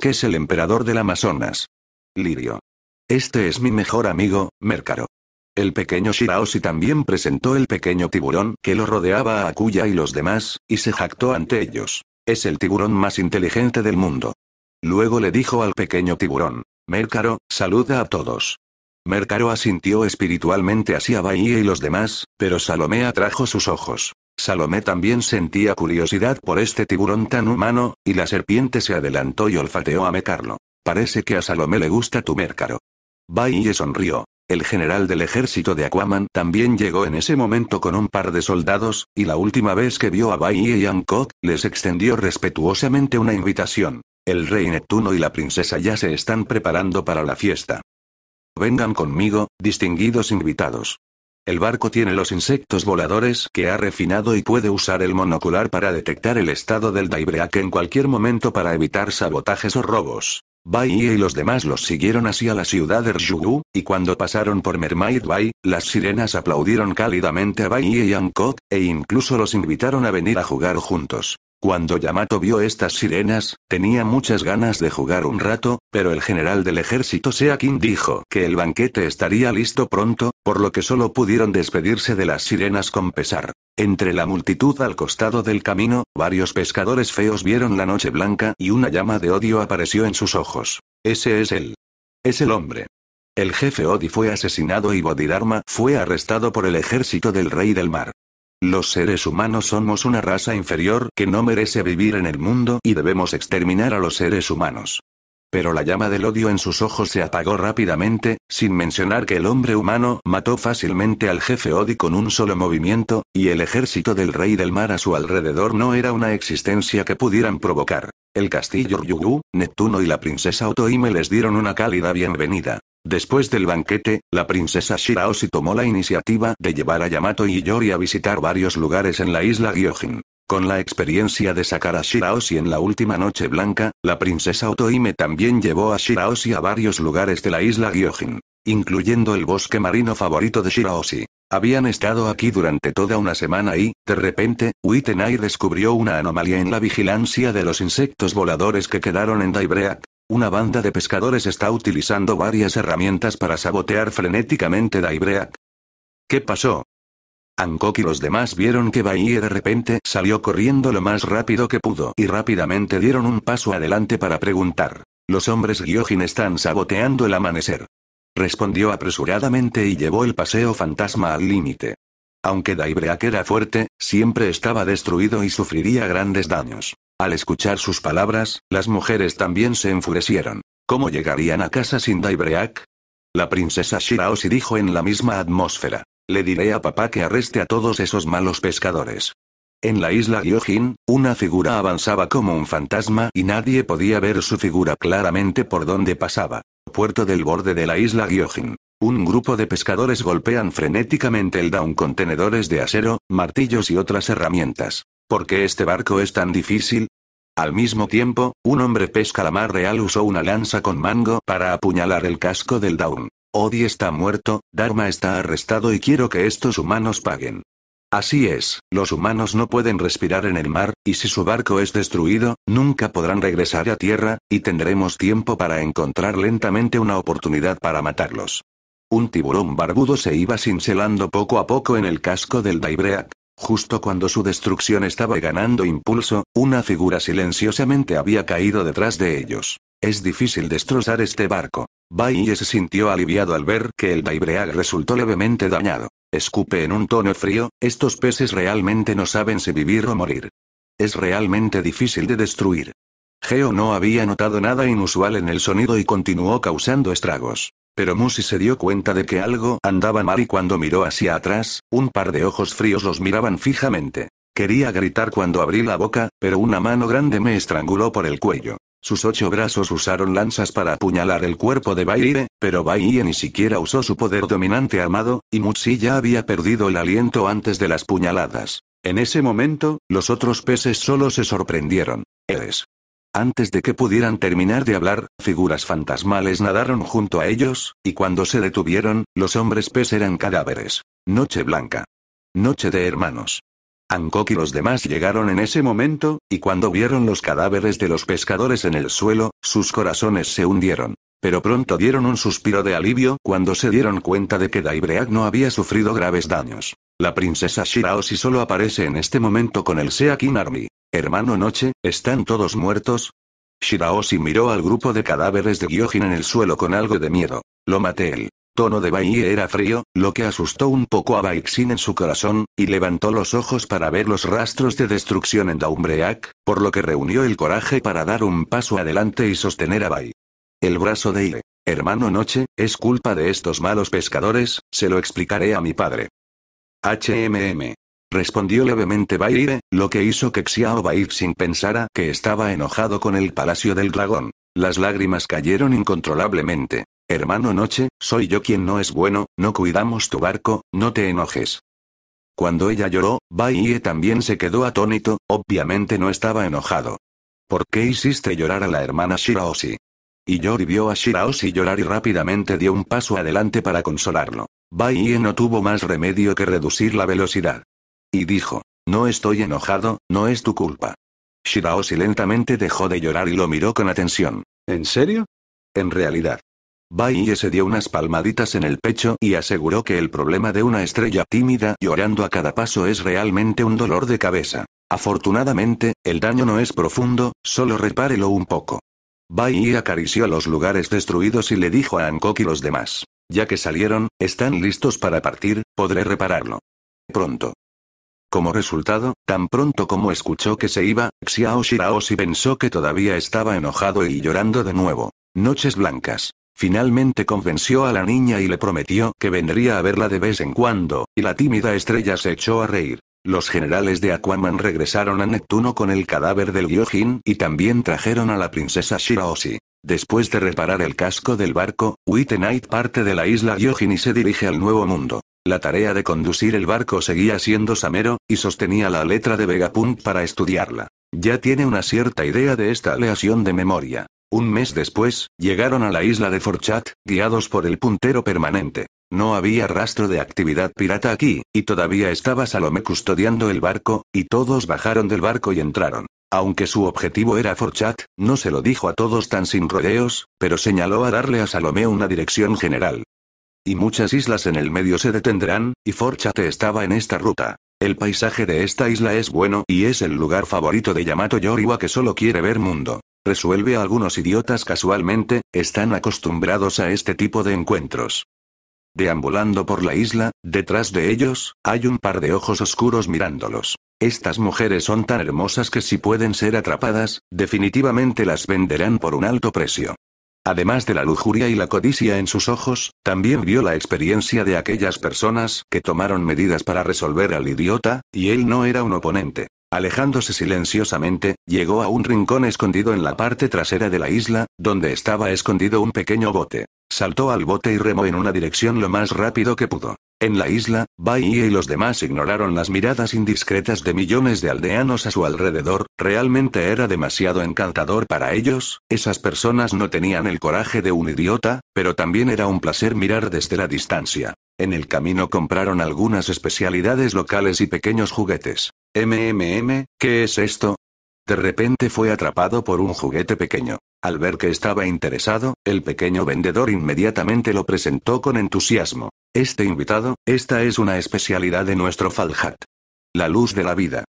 A: que es el emperador del Amazonas. Lirio. Este es mi mejor amigo, Mércaro. El pequeño Shiraoshi también presentó el pequeño tiburón que lo rodeaba a Akuya y los demás, y se jactó ante ellos. Es el tiburón más inteligente del mundo. Luego le dijo al pequeño tiburón, Mércaro, saluda a todos. Mercaro asintió espiritualmente hacia Bahía y los demás, pero Salomé atrajo sus ojos. Salomé también sentía curiosidad por este tiburón tan humano, y la serpiente se adelantó y olfateó a Mecarlo. Parece que a Salomé le gusta tu Mercaro. Bahía sonrió. El general del ejército de Aquaman también llegó en ese momento con un par de soldados, y la última vez que vio a Bahía y Hancock, les extendió respetuosamente una invitación. El rey Neptuno y la princesa ya se están preparando para la fiesta. Vengan conmigo, distinguidos invitados. El barco tiene los insectos voladores que ha refinado y puede usar el monocular para detectar el estado del daibreak en cualquier momento para evitar sabotajes o robos. Bai y los demás los siguieron hacia la ciudad de Ryugu, y cuando pasaron por Mermaid Bay, las sirenas aplaudieron cálidamente a Bai y Ankot, e incluso los invitaron a venir a jugar juntos. Cuando Yamato vio estas sirenas, tenía muchas ganas de jugar un rato, pero el general del ejército Seakin dijo que el banquete estaría listo pronto, por lo que solo pudieron despedirse de las sirenas con pesar. Entre la multitud al costado del camino, varios pescadores feos vieron la noche blanca y una llama de odio apareció en sus ojos. Ese es él. Es el hombre. El jefe Odi fue asesinado y Bodhidharma fue arrestado por el ejército del rey del mar. Los seres humanos somos una raza inferior que no merece vivir en el mundo y debemos exterminar a los seres humanos pero la llama del odio en sus ojos se apagó rápidamente, sin mencionar que el hombre humano mató fácilmente al jefe Odi con un solo movimiento, y el ejército del rey del mar a su alrededor no era una existencia que pudieran provocar. El castillo Ryugu, Neptuno y la princesa Otoime les dieron una cálida bienvenida. Después del banquete, la princesa Shiraoshi tomó la iniciativa de llevar a Yamato y Yori a visitar varios lugares en la isla Gyojin. Con la experiencia de sacar a Shiraoshi en la última noche blanca, la princesa Otoime también llevó a Shiraoshi a varios lugares de la isla Gyojin, incluyendo el bosque marino favorito de Shiraoshi. Habían estado aquí durante toda una semana y, de repente, Witenai descubrió una anomalía en la vigilancia de los insectos voladores que quedaron en Daibreak. Una banda de pescadores está utilizando varias herramientas para sabotear frenéticamente Daibreak. ¿Qué pasó? Hancock y los demás vieron que Bahía de repente salió corriendo lo más rápido que pudo y rápidamente dieron un paso adelante para preguntar. Los hombres Gyojin están saboteando el amanecer. Respondió apresuradamente y llevó el paseo fantasma al límite. Aunque Daibreak era fuerte, siempre estaba destruido y sufriría grandes daños. Al escuchar sus palabras, las mujeres también se enfurecieron. ¿Cómo llegarían a casa sin Daibreak? La princesa Shiraoshi dijo en la misma atmósfera. Le diré a papá que arreste a todos esos malos pescadores. En la isla Gyojin, una figura avanzaba como un fantasma y nadie podía ver su figura claramente por donde pasaba. Puerto del borde de la isla Gyojin. Un grupo de pescadores golpean frenéticamente el down con tenedores de acero, martillos y otras herramientas. ¿Por qué este barco es tan difícil? Al mismo tiempo, un hombre pesca la mar real usó una lanza con mango para apuñalar el casco del Daun. Odi está muerto, Dharma está arrestado y quiero que estos humanos paguen. Así es, los humanos no pueden respirar en el mar, y si su barco es destruido, nunca podrán regresar a tierra, y tendremos tiempo para encontrar lentamente una oportunidad para matarlos. Un tiburón barbudo se iba cincelando poco a poco en el casco del Daibreak. Justo cuando su destrucción estaba ganando impulso, una figura silenciosamente había caído detrás de ellos. Es difícil destrozar este barco. Bailey se sintió aliviado al ver que el Daibreag resultó levemente dañado. Escupe en un tono frío, estos peces realmente no saben si vivir o morir. Es realmente difícil de destruir. Geo no había notado nada inusual en el sonido y continuó causando estragos. Pero Musi se dio cuenta de que algo andaba mal y cuando miró hacia atrás, un par de ojos fríos los miraban fijamente. Quería gritar cuando abrí la boca, pero una mano grande me estranguló por el cuello. Sus ocho brazos usaron lanzas para apuñalar el cuerpo de Baile, pero Baile ni siquiera usó su poder dominante armado, y Mutsi ya había perdido el aliento antes de las puñaladas. En ese momento, los otros peces solo se sorprendieron. Antes de que pudieran terminar de hablar, figuras fantasmales nadaron junto a ellos, y cuando se detuvieron, los hombres peces eran cadáveres. Noche blanca. Noche de hermanos. Ankok y los demás llegaron en ese momento, y cuando vieron los cadáveres de los pescadores en el suelo, sus corazones se hundieron. Pero pronto dieron un suspiro de alivio cuando se dieron cuenta de que Daibreak no había sufrido graves daños. La princesa Shiraoshi solo aparece en este momento con el Seakin Army. Hermano Noche, ¿están todos muertos? Shiraoshi miró al grupo de cadáveres de Gyojin en el suelo con algo de miedo. Lo maté él tono de Bai era frío, lo que asustó un poco a Xin en su corazón, y levantó los ojos para ver los rastros de destrucción en daumbreak por lo que reunió el coraje para dar un paso adelante y sostener a Bai. El brazo de Ile. Hermano Noche, es culpa de estos malos pescadores, se lo explicaré a mi padre. HMM. Respondió levemente Baile, lo que hizo que Xiao Xin pensara que estaba enojado con el Palacio del Dragón. Las lágrimas cayeron incontrolablemente. Hermano Noche, soy yo quien no es bueno, no cuidamos tu barco, no te enojes. Cuando ella lloró, Baiye también se quedó atónito, obviamente no estaba enojado. ¿Por qué hiciste llorar a la hermana Shiraoshi? Y Yori vio a Shiraoshi llorar y rápidamente dio un paso adelante para consolarlo. Baiye no tuvo más remedio que reducir la velocidad. Y dijo, no estoy enojado, no es tu culpa. Shiraoshi lentamente dejó de llorar y lo miró con atención. ¿En serio? En realidad, Baiye se dio unas palmaditas en el pecho y aseguró que el problema de una estrella tímida llorando a cada paso es realmente un dolor de cabeza. Afortunadamente, el daño no es profundo, solo repárelo un poco. Bai acarició los lugares destruidos y le dijo a Hancock y los demás. Ya que salieron, están listos para partir, podré repararlo. Pronto. Como resultado, tan pronto como escuchó que se iba, Xiao si pensó que todavía estaba enojado y llorando de nuevo. Noches blancas. Finalmente convenció a la niña y le prometió que vendría a verla de vez en cuando, y la tímida estrella se echó a reír. Los generales de Aquaman regresaron a Neptuno con el cadáver del Gyojin y también trajeron a la princesa Shiraoshi. Después de reparar el casco del barco, Knight parte de la isla Gyojin y se dirige al Nuevo Mundo. La tarea de conducir el barco seguía siendo Samero, y sostenía la letra de Vegapunk para estudiarla. Ya tiene una cierta idea de esta aleación de memoria. Un mes después, llegaron a la isla de Forchat, guiados por el puntero permanente. No había rastro de actividad pirata aquí, y todavía estaba Salomé custodiando el barco, y todos bajaron del barco y entraron. Aunque su objetivo era Forchat, no se lo dijo a todos tan sin rodeos, pero señaló a darle a Salomé una dirección general. Y muchas islas en el medio se detendrán, y Forchat estaba en esta ruta. El paisaje de esta isla es bueno y es el lugar favorito de Yamato Yoriwa que solo quiere ver mundo resuelve a algunos idiotas casualmente, están acostumbrados a este tipo de encuentros. Deambulando por la isla, detrás de ellos, hay un par de ojos oscuros mirándolos. Estas mujeres son tan hermosas que si pueden ser atrapadas, definitivamente las venderán por un alto precio. Además de la lujuria y la codicia en sus ojos, también vio la experiencia de aquellas personas que tomaron medidas para resolver al idiota, y él no era un oponente. Alejándose silenciosamente, llegó a un rincón escondido en la parte trasera de la isla, donde estaba escondido un pequeño bote. Saltó al bote y remó en una dirección lo más rápido que pudo. En la isla, Bahía y los demás ignoraron las miradas indiscretas de millones de aldeanos a su alrededor, realmente era demasiado encantador para ellos, esas personas no tenían el coraje de un idiota, pero también era un placer mirar desde la distancia. En el camino compraron algunas especialidades locales y pequeños juguetes. MMM, ¿qué es esto? De repente fue atrapado por un juguete pequeño. Al ver que estaba interesado, el pequeño vendedor inmediatamente lo presentó con entusiasmo. Este invitado, esta es una especialidad de nuestro Falhat. La luz de la vida.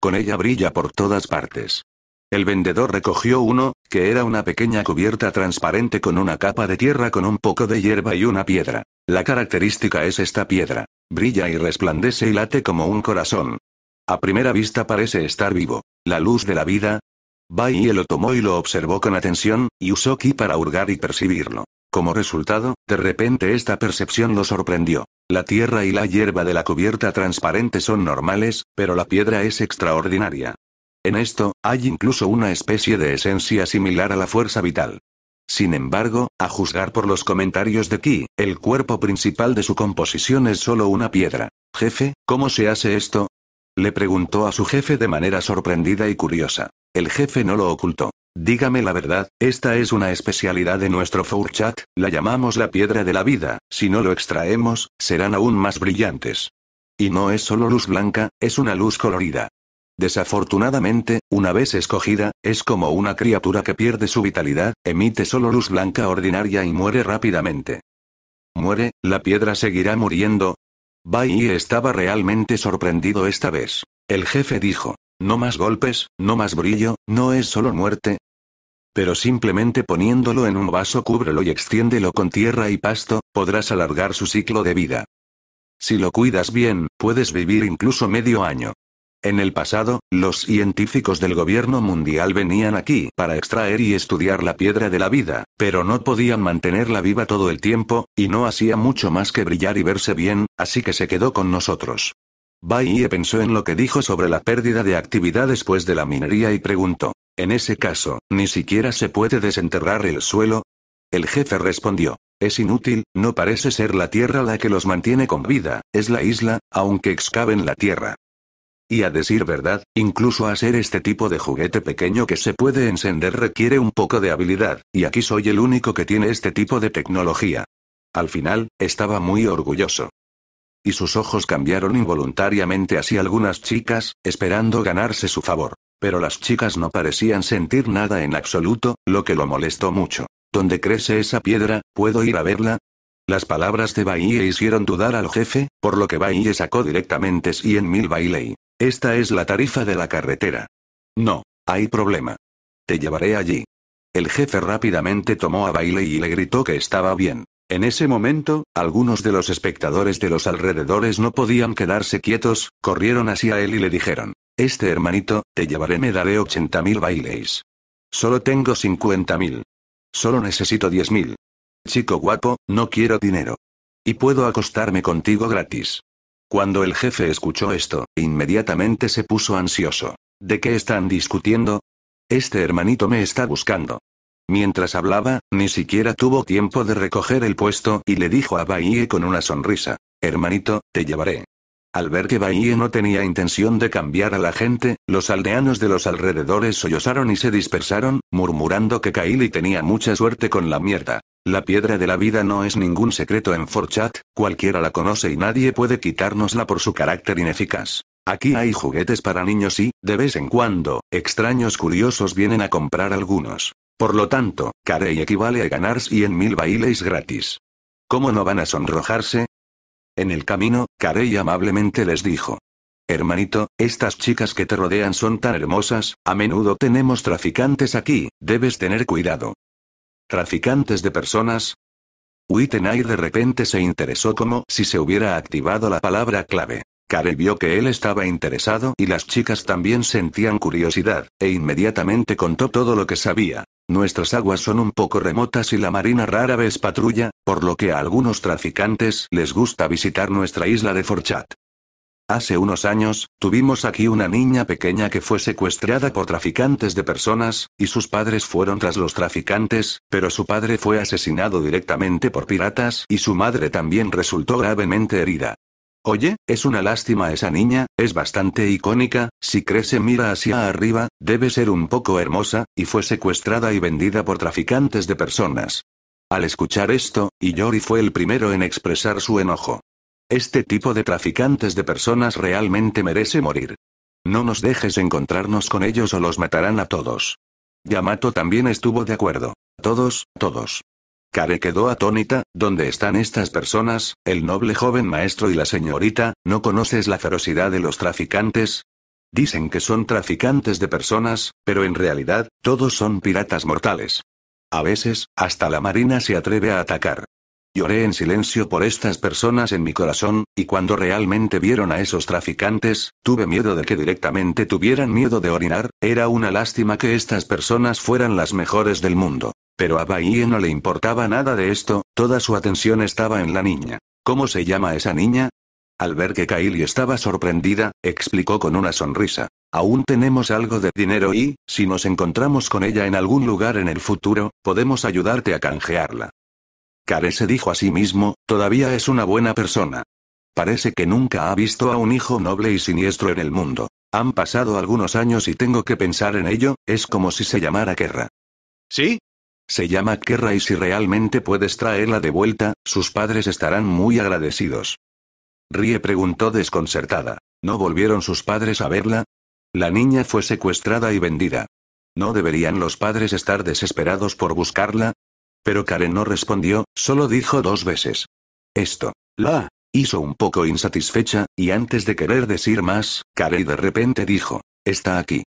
A: Con ella brilla por todas partes. El vendedor recogió uno, que era una pequeña cubierta transparente con una capa de tierra con un poco de hierba y una piedra. La característica es esta piedra. Brilla y resplandece y late como un corazón. A primera vista parece estar vivo. La luz de la vida. Bai lo tomó y lo observó con atención, y usó ki para hurgar y percibirlo. Como resultado, de repente esta percepción lo sorprendió. La tierra y la hierba de la cubierta transparente son normales, pero la piedra es extraordinaria. En esto, hay incluso una especie de esencia similar a la fuerza vital. Sin embargo, a juzgar por los comentarios de Ki, el cuerpo principal de su composición es solo una piedra. Jefe, ¿cómo se hace esto? Le preguntó a su jefe de manera sorprendida y curiosa. El jefe no lo ocultó. Dígame la verdad, esta es una especialidad de nuestro Fourchat, la llamamos la piedra de la vida, si no lo extraemos, serán aún más brillantes. Y no es solo luz blanca, es una luz colorida. Desafortunadamente, una vez escogida, es como una criatura que pierde su vitalidad, emite solo luz blanca ordinaria y muere rápidamente. ¿Muere? ¿La piedra seguirá muriendo? Bai estaba realmente sorprendido esta vez. El jefe dijo, no más golpes, no más brillo, no es solo muerte. Pero simplemente poniéndolo en un vaso cúbrelo y extiéndelo con tierra y pasto, podrás alargar su ciclo de vida. Si lo cuidas bien, puedes vivir incluso medio año. En el pasado, los científicos del gobierno mundial venían aquí para extraer y estudiar la piedra de la vida, pero no podían mantenerla viva todo el tiempo, y no hacía mucho más que brillar y verse bien, así que se quedó con nosotros. Bai pensó en lo que dijo sobre la pérdida de actividad después de la minería y preguntó, en ese caso, ¿ni siquiera se puede desenterrar el suelo? El jefe respondió, es inútil, no parece ser la tierra la que los mantiene con vida, es la isla, aunque excaven la tierra. Y a decir verdad, incluso hacer este tipo de juguete pequeño que se puede encender requiere un poco de habilidad, y aquí soy el único que tiene este tipo de tecnología. Al final, estaba muy orgulloso. Y sus ojos cambiaron involuntariamente hacia algunas chicas, esperando ganarse su favor. Pero las chicas no parecían sentir nada en absoluto, lo que lo molestó mucho. ¿Dónde crece esa piedra? ¿Puedo ir a verla? Las palabras de Bahía hicieron dudar al jefe, por lo que Bahía sacó directamente 100.000 Bailey. Esta es la tarifa de la carretera. No, hay problema. Te llevaré allí. El jefe rápidamente tomó a Bailey y le gritó que estaba bien. En ese momento, algunos de los espectadores de los alrededores no podían quedarse quietos, corrieron hacia él y le dijeron, Este hermanito, te llevaré me daré 80.000 baileys. Solo tengo 50.000. Solo necesito 10.000. Chico guapo, no quiero dinero. Y puedo acostarme contigo gratis. Cuando el jefe escuchó esto, inmediatamente se puso ansioso. ¿De qué están discutiendo? Este hermanito me está buscando. Mientras hablaba, ni siquiera tuvo tiempo de recoger el puesto y le dijo a Bahie con una sonrisa. Hermanito, te llevaré. Al ver que Bahía no tenía intención de cambiar a la gente, los aldeanos de los alrededores sollozaron y se dispersaron, murmurando que Kaili tenía mucha suerte con la mierda. La piedra de la vida no es ningún secreto en Forchat, cualquiera la conoce y nadie puede quitárnosla por su carácter ineficaz. Aquí hay juguetes para niños y, de vez en cuando, extraños curiosos vienen a comprar algunos. Por lo tanto, Carey equivale a ganar 100.000 bailes gratis. ¿Cómo no van a sonrojarse? En el camino, Carey amablemente les dijo. Hermanito, estas chicas que te rodean son tan hermosas, a menudo tenemos traficantes aquí, debes tener cuidado. ¿Traficantes de personas? Wittenay de repente se interesó como si se hubiera activado la palabra clave. Carey vio que él estaba interesado y las chicas también sentían curiosidad, e inmediatamente contó todo lo que sabía. Nuestras aguas son un poco remotas y la marina rara vez patrulla, por lo que a algunos traficantes les gusta visitar nuestra isla de Forchat. Hace unos años, tuvimos aquí una niña pequeña que fue secuestrada por traficantes de personas, y sus padres fueron tras los traficantes, pero su padre fue asesinado directamente por piratas y su madre también resultó gravemente herida. Oye, es una lástima esa niña, es bastante icónica, si crece mira hacia arriba, debe ser un poco hermosa, y fue secuestrada y vendida por traficantes de personas. Al escuchar esto, Iyori fue el primero en expresar su enojo. Este tipo de traficantes de personas realmente merece morir. No nos dejes encontrarnos con ellos o los matarán a todos. Yamato también estuvo de acuerdo. Todos, todos. Care quedó atónita, ¿dónde están estas personas, el noble joven maestro y la señorita, no conoces la ferocidad de los traficantes? Dicen que son traficantes de personas, pero en realidad, todos son piratas mortales. A veces, hasta la marina se atreve a atacar. Lloré en silencio por estas personas en mi corazón, y cuando realmente vieron a esos traficantes, tuve miedo de que directamente tuvieran miedo de orinar, era una lástima que estas personas fueran las mejores del mundo. Pero a Bahie no le importaba nada de esto, toda su atención estaba en la niña. ¿Cómo se llama esa niña? Al ver que Kylie estaba sorprendida, explicó con una sonrisa. Aún tenemos algo de dinero y, si nos encontramos con ella en algún lugar en el futuro, podemos ayudarte a canjearla. Kare se dijo a sí mismo, todavía es una buena persona. Parece que nunca ha visto a un hijo noble y siniestro en el mundo. Han pasado algunos años y tengo que pensar en ello, es como si se llamara guerra. ¿Sí? Se llama Kerra y si realmente puedes traerla de vuelta, sus padres estarán muy agradecidos. Rie preguntó desconcertada. ¿No volvieron sus padres a verla? La niña fue secuestrada y vendida. ¿No deberían los padres estar desesperados por buscarla? Pero Karen no respondió, solo dijo dos veces. Esto. La. Hizo un poco insatisfecha, y antes de querer decir más, Karen de repente dijo. Está aquí.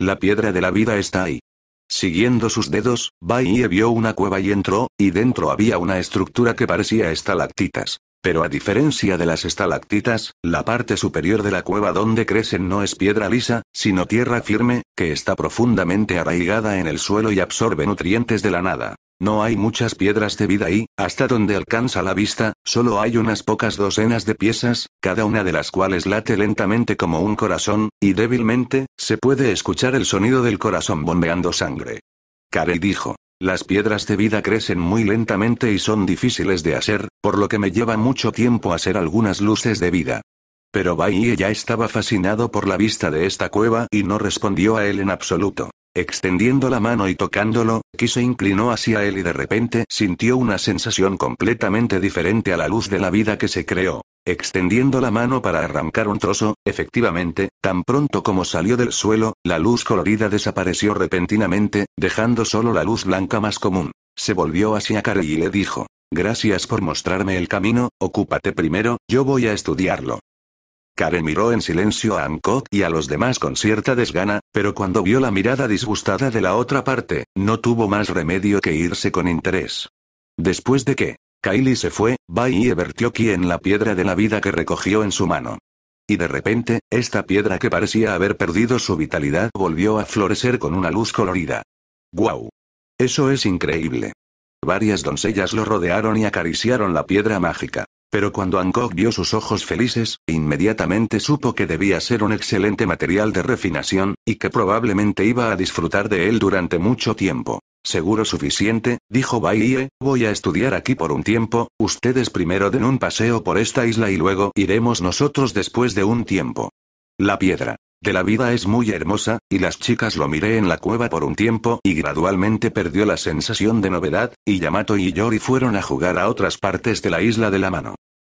A: La piedra de la vida está ahí. Siguiendo sus dedos, Baie vio una cueva y entró, y dentro había una estructura que parecía estalactitas. Pero a diferencia de las estalactitas, la parte superior de la cueva donde crecen no es piedra lisa, sino tierra firme, que está profundamente arraigada en el suelo y absorbe nutrientes de la nada. No hay muchas piedras de vida y, hasta donde alcanza la vista, solo hay unas pocas docenas de piezas, cada una de las cuales late lentamente como un corazón, y débilmente, se puede escuchar el sonido del corazón bombeando sangre. Carey dijo. Las piedras de vida crecen muy lentamente y son difíciles de hacer, por lo que me lleva mucho tiempo hacer algunas luces de vida. Pero Bahie ya estaba fascinado por la vista de esta cueva y no respondió a él en absoluto. Extendiendo la mano y tocándolo, Ki se inclinó hacia él y de repente sintió una sensación completamente diferente a la luz de la vida que se creó. Extendiendo la mano para arrancar un trozo, efectivamente, tan pronto como salió del suelo, la luz colorida desapareció repentinamente, dejando solo la luz blanca más común. Se volvió hacia Kari y le dijo, Gracias por mostrarme el camino, ocúpate primero, yo voy a estudiarlo. Karen miró en silencio a Ancock y a los demás con cierta desgana, pero cuando vio la mirada disgustada de la otra parte, no tuvo más remedio que irse con interés. Después de que Kylie se fue, Bai vertió ki en la piedra de la vida que recogió en su mano. Y de repente, esta piedra que parecía haber perdido su vitalidad volvió a florecer con una luz colorida. ¡Guau! ¡Wow! Eso es increíble. Varias doncellas lo rodearon y acariciaron la piedra mágica. Pero cuando Hancock vio sus ojos felices, inmediatamente supo que debía ser un excelente material de refinación, y que probablemente iba a disfrutar de él durante mucho tiempo. Seguro suficiente, dijo Baiye, voy a estudiar aquí por un tiempo, ustedes primero den un paseo por esta isla y luego iremos nosotros después de un tiempo. La piedra de la vida es muy hermosa, y las chicas lo miré en la cueva por un tiempo y gradualmente perdió la sensación de novedad, y Yamato y Yori fueron a jugar a otras partes de la isla de la mano.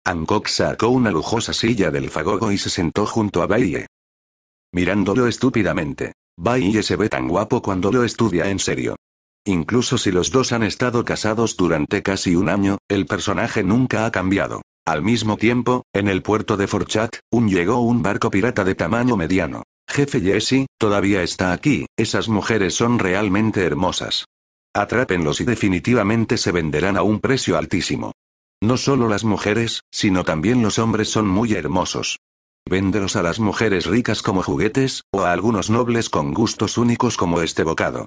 A: Hancock sacó una lujosa silla del fagogo y se sentó junto a Baye. Mirándolo estúpidamente. Baye se ve tan guapo cuando lo estudia en serio. Incluso si los dos han estado casados durante casi un año, el personaje nunca ha cambiado. Al mismo tiempo, en el puerto de Forchat, un llegó un barco pirata de tamaño mediano. Jefe Jesse, todavía está aquí, esas mujeres son realmente hermosas. Atrápenlos y definitivamente se venderán a un precio altísimo. No solo las mujeres, sino también los hombres son muy hermosos. Véndelos a las mujeres ricas como juguetes, o a algunos nobles con gustos únicos como este bocado.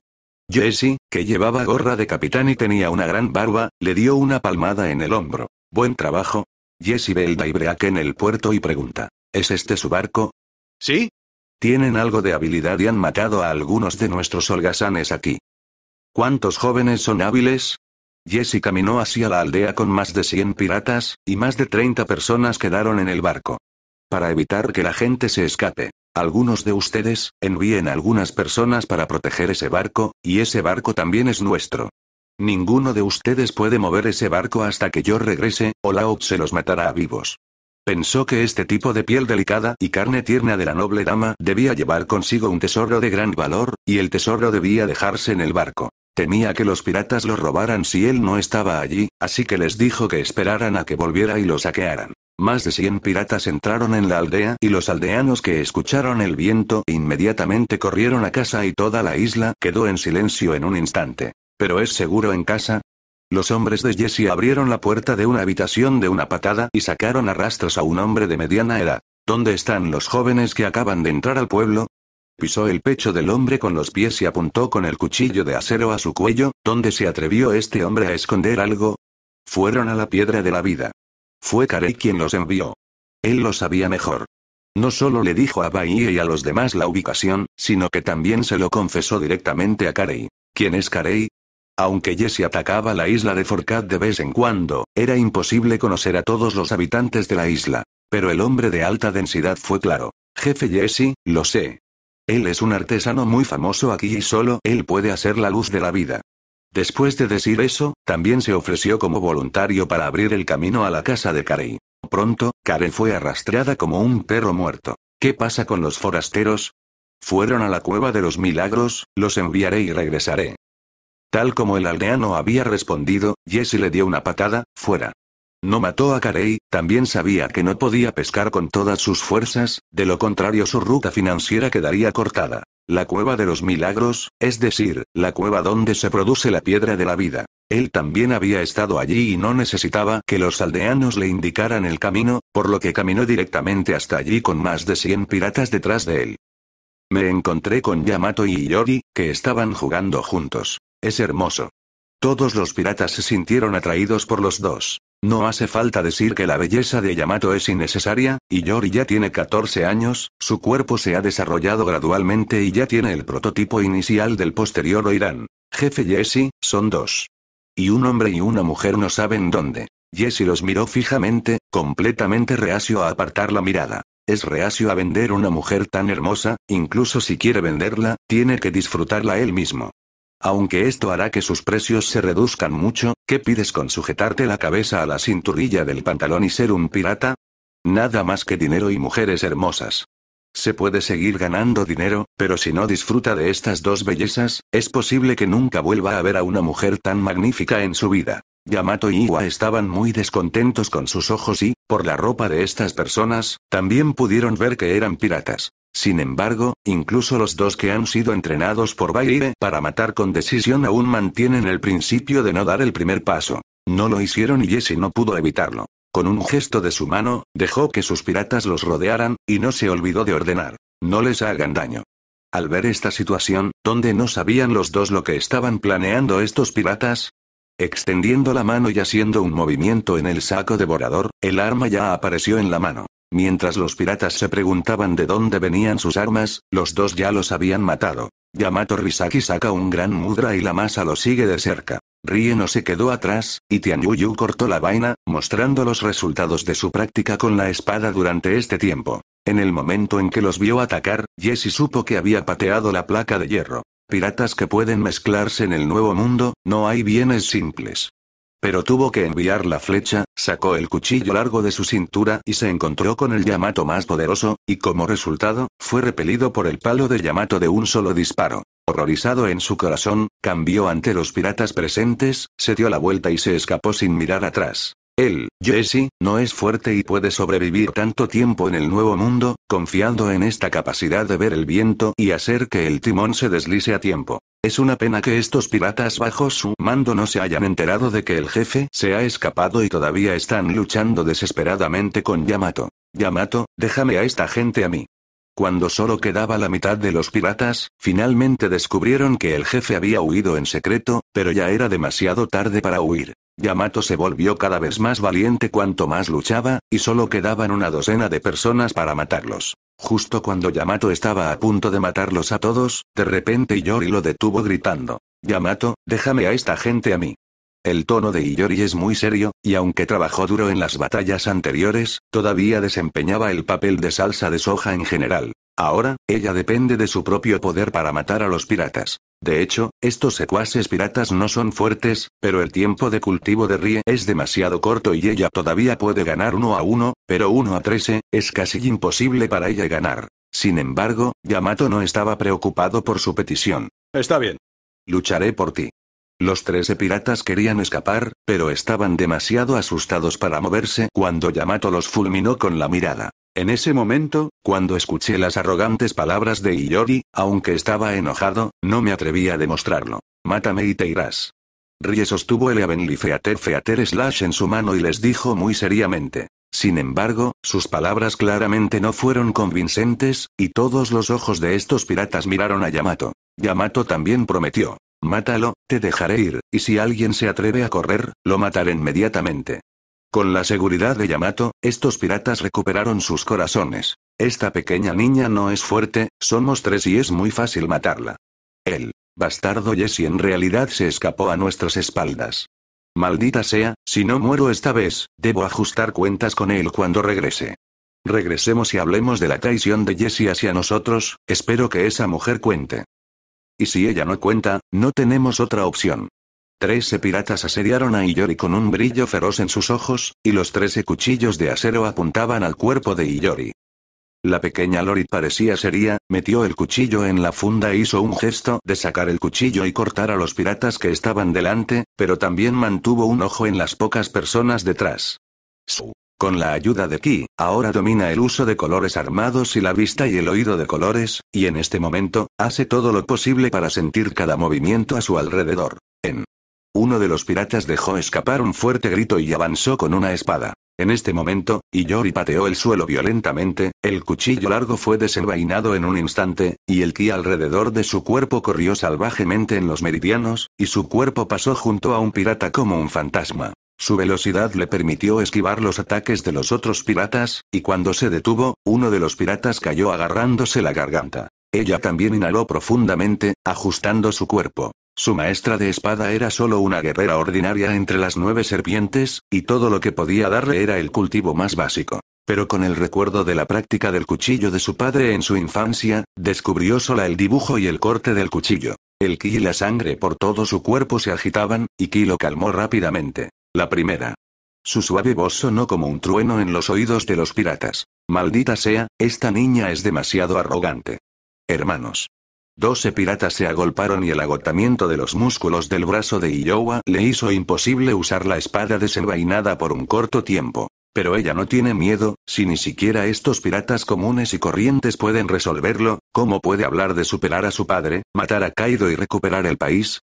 A: Jesse, que llevaba gorra de capitán y tenía una gran barba, le dio una palmada en el hombro. Buen trabajo. Jesse ve el daibreak en el puerto y pregunta. ¿Es este su barco? Sí. Tienen algo de habilidad y han matado a algunos de nuestros holgazanes aquí. ¿Cuántos jóvenes son hábiles? Jesse caminó hacia la aldea con más de 100 piratas, y más de 30 personas quedaron en el barco. Para evitar que la gente se escape, algunos de ustedes, envíen algunas personas para proteger ese barco, y ese barco también es nuestro. Ninguno de ustedes puede mover ese barco hasta que yo regrese, o Lao se los matará a vivos. Pensó que este tipo de piel delicada y carne tierna de la noble dama debía llevar consigo un tesoro de gran valor, y el tesoro debía dejarse en el barco. Temía que los piratas lo robaran si él no estaba allí, así que les dijo que esperaran a que volviera y lo saquearan. Más de 100 piratas entraron en la aldea y los aldeanos que escucharon el viento inmediatamente corrieron a casa y toda la isla quedó en silencio en un instante. ¿Pero es seguro en casa? Los hombres de Jesse abrieron la puerta de una habitación de una patada y sacaron a rastros a un hombre de mediana edad. ¿Dónde están los jóvenes que acaban de entrar al pueblo? Pisó el pecho del hombre con los pies y apuntó con el cuchillo de acero a su cuello, donde se atrevió este hombre a esconder algo. Fueron a la piedra de la vida. Fue Carey quien los envió. Él lo sabía mejor. No solo le dijo a Bahía y a los demás la ubicación, sino que también se lo confesó directamente a Carey. ¿Quién es Carey? Aunque Jesse atacaba la isla de Forcat de vez en cuando, era imposible conocer a todos los habitantes de la isla. Pero el hombre de alta densidad fue claro. Jefe Jesse, lo sé, él es un artesano muy famoso aquí y solo él puede hacer la luz de la vida. Después de decir eso, también se ofreció como voluntario para abrir el camino a la casa de Carey. Pronto, Carey fue arrastrada como un perro muerto. ¿Qué pasa con los forasteros? Fueron a la cueva de los milagros, los enviaré y regresaré. Tal como el aldeano había respondido, Jesse le dio una patada, fuera. No mató a Karei, también sabía que no podía pescar con todas sus fuerzas, de lo contrario su ruta financiera quedaría cortada. La cueva de los milagros, es decir, la cueva donde se produce la piedra de la vida. Él también había estado allí y no necesitaba que los aldeanos le indicaran el camino, por lo que caminó directamente hasta allí con más de 100 piratas detrás de él. Me encontré con Yamato y Yori, que estaban jugando juntos. Es hermoso. Todos los piratas se sintieron atraídos por los dos. No hace falta decir que la belleza de Yamato es innecesaria, y Yori ya tiene 14 años, su cuerpo se ha desarrollado gradualmente y ya tiene el prototipo inicial del posterior Oirán. Jefe Jesse, son dos. Y un hombre y una mujer no saben dónde. Jesse los miró fijamente, completamente reacio a apartar la mirada. Es reacio a vender una mujer tan hermosa, incluso si quiere venderla, tiene que disfrutarla él mismo. Aunque esto hará que sus precios se reduzcan mucho, ¿qué pides con sujetarte la cabeza a la cinturilla del pantalón y ser un pirata? Nada más que dinero y mujeres hermosas. Se puede seguir ganando dinero, pero si no disfruta de estas dos bellezas, es posible que nunca vuelva a ver a una mujer tan magnífica en su vida. Yamato y Iwa estaban muy descontentos con sus ojos y, por la ropa de estas personas, también pudieron ver que eran piratas. Sin embargo, incluso los dos que han sido entrenados por Baile para matar con decisión aún mantienen el principio de no dar el primer paso. No lo hicieron y Jesse no pudo evitarlo. Con un gesto de su mano, dejó que sus piratas los rodearan, y no se olvidó de ordenar. No les hagan daño. Al ver esta situación, donde no sabían los dos lo que estaban planeando estos piratas? Extendiendo la mano y haciendo un movimiento en el saco devorador, el arma ya apareció en la mano. Mientras los piratas se preguntaban de dónde venían sus armas, los dos ya los habían matado. Yamato Risaki saca un gran mudra y la masa lo sigue de cerca. Rie no se quedó atrás, y Tianyuyu cortó la vaina, mostrando los resultados de su práctica con la espada durante este tiempo. En el momento en que los vio atacar, Jesse supo que había pateado la placa de hierro. Piratas que pueden mezclarse en el nuevo mundo, no hay bienes simples. Pero tuvo que enviar la flecha, sacó el cuchillo largo de su cintura y se encontró con el Yamato más poderoso, y como resultado, fue repelido por el palo de Yamato de un solo disparo. Horrorizado en su corazón, cambió ante los piratas presentes, se dio la vuelta y se escapó sin mirar atrás. Él, Jesse, no es fuerte y puede sobrevivir tanto tiempo en el nuevo mundo, confiando en esta capacidad de ver el viento y hacer que el timón se deslice a tiempo. Es una pena que estos piratas bajo su mando no se hayan enterado de que el jefe se ha escapado y todavía están luchando desesperadamente con Yamato. Yamato, déjame a esta gente a mí. Cuando solo quedaba la mitad de los piratas, finalmente descubrieron que el jefe había huido en secreto, pero ya era demasiado tarde para huir. Yamato se volvió cada vez más valiente cuanto más luchaba, y solo quedaban una docena de personas para matarlos. Justo cuando Yamato estaba a punto de matarlos a todos, de repente Iori lo detuvo gritando. Yamato, déjame a esta gente a mí. El tono de Iori es muy serio, y aunque trabajó duro en las batallas anteriores, todavía desempeñaba el papel de salsa de soja en general. Ahora, ella depende de su propio poder para matar a los piratas. De hecho, estos secuaces piratas no son fuertes, pero el tiempo de cultivo de Rie es demasiado corto y ella todavía puede ganar uno a uno, pero uno a 13, es casi imposible para ella ganar. Sin embargo, Yamato no estaba preocupado por su petición. Está bien. Lucharé por ti. Los 13 piratas querían escapar, pero estaban demasiado asustados para moverse cuando Yamato los fulminó con la mirada. En ese momento, cuando escuché las arrogantes palabras de Iyori, aunque estaba enojado, no me atreví a demostrarlo. Mátame y te irás. Rie sostuvo el Avenli Feater Feater Slash en su mano y les dijo muy seriamente. Sin embargo, sus palabras claramente no fueron convincentes, y todos los ojos de estos piratas miraron a Yamato. Yamato también prometió. Mátalo, te dejaré ir, y si alguien se atreve a correr, lo mataré inmediatamente. Con la seguridad de Yamato, estos piratas recuperaron sus corazones. Esta pequeña niña no es fuerte, somos tres y es muy fácil matarla. El bastardo Jesse en realidad se escapó a nuestras espaldas. Maldita sea, si no muero esta vez, debo ajustar cuentas con él cuando regrese. Regresemos y hablemos de la traición de Jesse hacia nosotros, espero que esa mujer cuente. Y si ella no cuenta, no tenemos otra opción. Trece piratas asediaron a Iyori con un brillo feroz en sus ojos, y los trece cuchillos de acero apuntaban al cuerpo de Iyori. La pequeña Lori parecía seria, metió el cuchillo en la funda e hizo un gesto de sacar el cuchillo y cortar a los piratas que estaban delante, pero también mantuvo un ojo en las pocas personas detrás. Su. Con la ayuda de Ki, ahora domina el uso de colores armados y la vista y el oído de colores, y en este momento, hace todo lo posible para sentir cada movimiento a su alrededor. En uno de los piratas dejó escapar un fuerte grito y avanzó con una espada. En este momento, Iyori pateó el suelo violentamente, el cuchillo largo fue desenvainado en un instante, y el ki alrededor de su cuerpo corrió salvajemente en los meridianos, y su cuerpo pasó junto a un pirata como un fantasma. Su velocidad le permitió esquivar los ataques de los otros piratas, y cuando se detuvo, uno de los piratas cayó agarrándose la garganta. Ella también inhaló profundamente, ajustando su cuerpo. Su maestra de espada era solo una guerrera ordinaria entre las nueve serpientes, y todo lo que podía darle era el cultivo más básico. Pero con el recuerdo de la práctica del cuchillo de su padre en su infancia, descubrió sola el dibujo y el corte del cuchillo. El ki y la sangre por todo su cuerpo se agitaban, y Ki lo calmó rápidamente. La primera. Su suave voz sonó como un trueno en los oídos de los piratas. Maldita sea, esta niña es demasiado arrogante. Hermanos. Doce piratas se agolparon y el agotamiento de los músculos del brazo de Iowa le hizo imposible usar la espada desenvainada por un corto tiempo. Pero ella no tiene miedo, si ni siquiera estos piratas comunes y corrientes pueden resolverlo, ¿cómo puede hablar de superar a su padre, matar a Kaido y recuperar el país?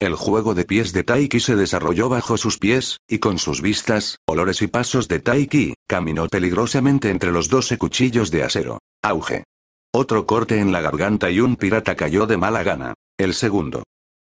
A: El juego de pies de Taiki se desarrolló bajo sus pies, y con sus vistas, olores y pasos de Taiki, caminó peligrosamente entre los doce cuchillos de acero. Auge. Otro corte en la garganta y un pirata cayó de mala gana. El segundo.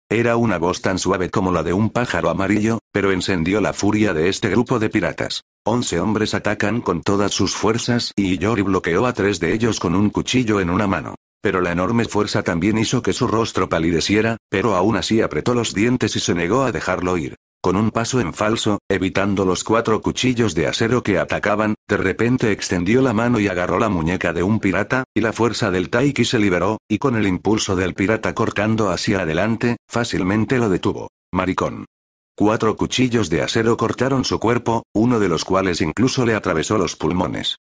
A: Era una voz tan suave como la de un pájaro amarillo, pero encendió la furia de este grupo de piratas. Once hombres atacan con todas sus fuerzas y Yori bloqueó a tres de ellos con un cuchillo en una mano. Pero la enorme fuerza también hizo que su rostro palideciera, pero aún así apretó los dientes y se negó a dejarlo ir. Con un paso en falso, evitando los cuatro cuchillos de acero que atacaban, de repente extendió la mano y agarró la muñeca de un pirata, y la fuerza del Taiki se liberó, y con el impulso del pirata cortando hacia adelante, fácilmente lo detuvo. Maricón. Cuatro cuchillos de acero cortaron su cuerpo, uno de los cuales incluso le atravesó los pulmones.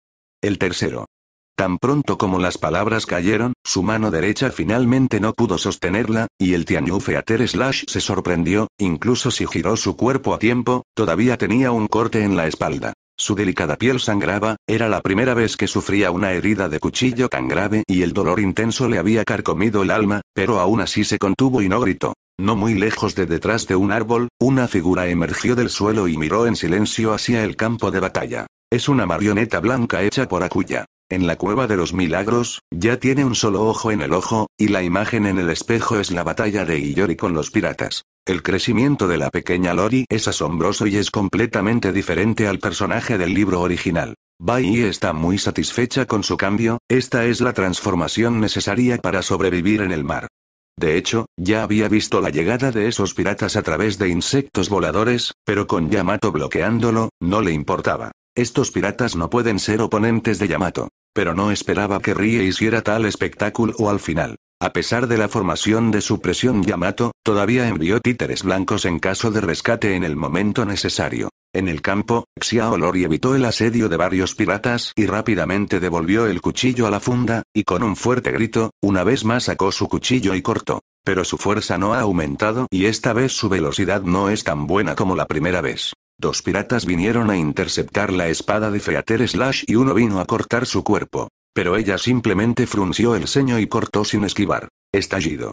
A: El tercero. Tan pronto como las palabras cayeron, su mano derecha finalmente no pudo sostenerla, y el Tianyu Feater Slash se sorprendió, incluso si giró su cuerpo a tiempo, todavía tenía un corte en la espalda. Su delicada piel sangraba, era la primera vez que sufría una herida de cuchillo tan grave y el dolor intenso le había carcomido el alma, pero aún así se contuvo y no gritó. No muy lejos de detrás de un árbol, una figura emergió del suelo y miró en silencio hacia el campo de batalla. Es una marioneta blanca hecha por Akuya. En la cueva de los milagros, ya tiene un solo ojo en el ojo, y la imagen en el espejo es la batalla de Iyori con los piratas. El crecimiento de la pequeña Lori es asombroso y es completamente diferente al personaje del libro original. Bai está muy satisfecha con su cambio, esta es la transformación necesaria para sobrevivir en el mar. De hecho, ya había visto la llegada de esos piratas a través de insectos voladores, pero con Yamato bloqueándolo, no le importaba. Estos piratas no pueden ser oponentes de Yamato. Pero no esperaba que Rie hiciera tal espectáculo o al final. A pesar de la formación de su presión Yamato, todavía envió títeres blancos en caso de rescate en el momento necesario. En el campo, Xiaolori evitó el asedio de varios piratas y rápidamente devolvió el cuchillo a la funda, y con un fuerte grito, una vez más sacó su cuchillo y cortó. Pero su fuerza no ha aumentado y esta vez su velocidad no es tan buena como la primera vez. Dos piratas vinieron a interceptar la espada de Feater Slash y uno vino a cortar su cuerpo. Pero ella simplemente frunció el ceño y cortó sin esquivar. Estallido.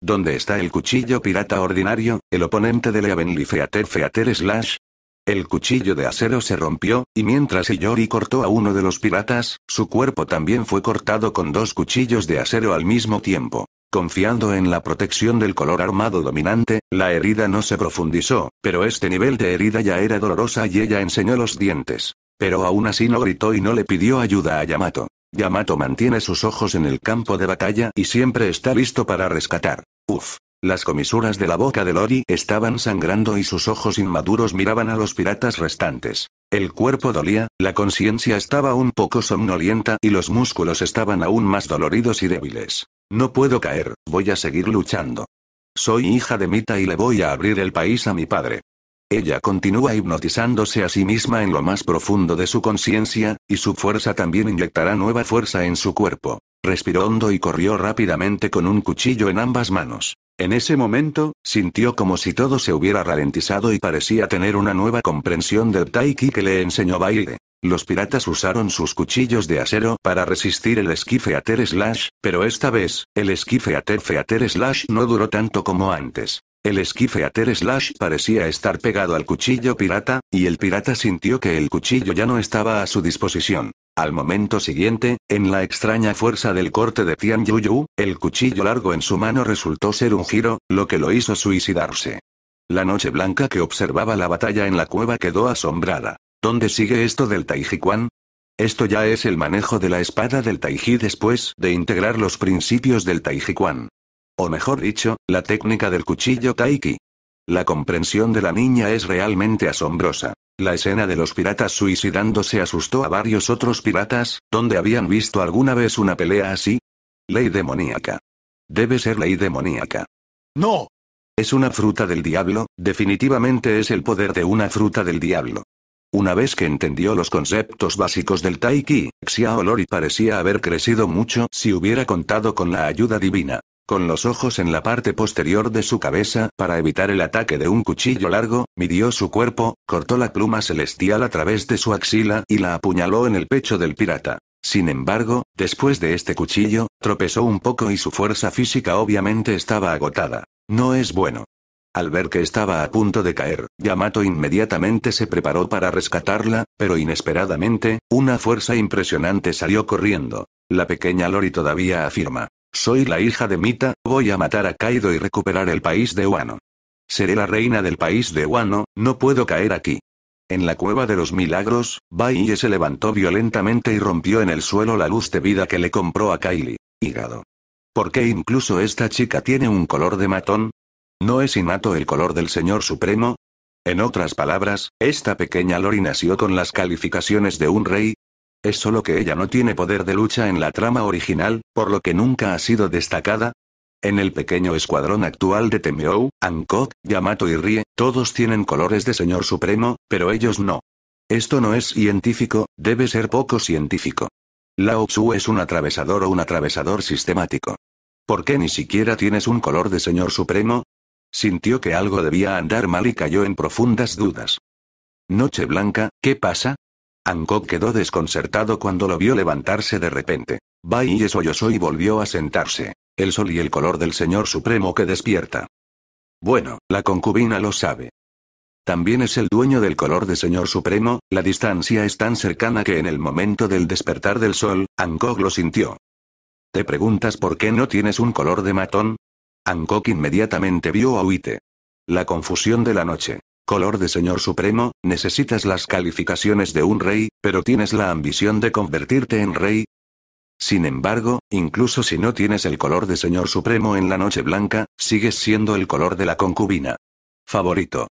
A: ¿Dónde está el cuchillo pirata ordinario, el oponente de Leavenly Feater Feater Slash? El cuchillo de acero se rompió, y mientras yori cortó a uno de los piratas, su cuerpo también fue cortado con dos cuchillos de acero al mismo tiempo. Confiando en la protección del color armado dominante, la herida no se profundizó, pero este nivel de herida ya era dolorosa y ella enseñó los dientes. Pero aún así no gritó y no le pidió ayuda a Yamato. Yamato mantiene sus ojos en el campo de batalla y siempre está listo para rescatar. Uf. Las comisuras de la boca de Lori estaban sangrando y sus ojos inmaduros miraban a los piratas restantes. El cuerpo dolía, la conciencia estaba un poco somnolienta y los músculos estaban aún más doloridos y débiles. No puedo caer, voy a seguir luchando. Soy hija de Mita y le voy a abrir el país a mi padre. Ella continúa hipnotizándose a sí misma en lo más profundo de su conciencia, y su fuerza también inyectará nueva fuerza en su cuerpo. Respiró hondo y corrió rápidamente con un cuchillo en ambas manos. En ese momento, sintió como si todo se hubiera ralentizado y parecía tener una nueva comprensión del Taiki que le enseñó baile. Los piratas usaron sus cuchillos de acero para resistir el esquife Ater Slash, pero esta vez, el esquife Ater Feater Slash no duró tanto como antes. El esquife Ater Slash parecía estar pegado al cuchillo pirata, y el pirata sintió que el cuchillo ya no estaba a su disposición. Al momento siguiente, en la extraña fuerza del corte de Tian Yuyu, el cuchillo largo en su mano resultó ser un giro, lo que lo hizo suicidarse. La noche blanca que observaba la batalla en la cueva quedó asombrada. ¿Dónde sigue esto del Taijiquan? Esto ya es el manejo de la espada del Taiji después de integrar los principios del Taijiquan. O mejor dicho, la técnica del cuchillo Taiki. La comprensión de la niña es realmente asombrosa. La escena de los piratas suicidándose asustó a varios otros piratas, donde habían visto alguna vez una pelea así. Ley demoníaca. Debe ser ley demoníaca. ¡No! Es una fruta del diablo, definitivamente es el poder de una fruta del diablo. Una vez que entendió los conceptos básicos del Tai Chi, parecía haber crecido mucho si hubiera contado con la ayuda divina. Con los ojos en la parte posterior de su cabeza, para evitar el ataque de un cuchillo largo, midió su cuerpo, cortó la pluma celestial a través de su axila y la apuñaló en el pecho del pirata. Sin embargo, después de este cuchillo, tropezó un poco y su fuerza física obviamente estaba agotada. No es bueno. Al ver que estaba a punto de caer, Yamato inmediatamente se preparó para rescatarla, pero inesperadamente, una fuerza impresionante salió corriendo. La pequeña Lori todavía afirma. Soy la hija de Mita, voy a matar a Kaido y recuperar el país de Wano. Seré la reina del país de Wano, no puedo caer aquí. En la cueva de los milagros, Baiye se levantó violentamente y rompió en el suelo la luz de vida que le compró a Kaili. Hígado. ¿Por qué incluso esta chica tiene un color de matón? ¿No es innato el color del Señor Supremo? En otras palabras, esta pequeña Lori nació con las calificaciones de un rey. Es solo que ella no tiene poder de lucha en la trama original, por lo que nunca ha sido destacada. En el pequeño escuadrón actual de Temeou, Ankot, Yamato y Rie, todos tienen colores de Señor Supremo, pero ellos no. Esto no es científico, debe ser poco científico. Lao Tzu es un atravesador o un atravesador sistemático. ¿Por qué ni siquiera tienes un color de Señor Supremo? Sintió que algo debía andar mal y cayó en profundas dudas. Noche Blanca, ¿qué pasa? Angkok quedó desconcertado cuando lo vio levantarse de repente. Bai sollozó y volvió a sentarse. El sol y el color del Señor Supremo que despierta. Bueno, la concubina lo sabe. También es el dueño del color de Señor Supremo, la distancia es tan cercana que en el momento del despertar del sol, Angkok lo sintió. ¿Te preguntas por qué no tienes un color de matón? Hancock inmediatamente vio a Huite. La confusión de la noche. Color de Señor Supremo, necesitas las calificaciones de un rey, pero tienes la ambición de convertirte en rey. Sin embargo, incluso si no tienes el color de Señor Supremo en la noche blanca, sigues siendo el color de la concubina. Favorito.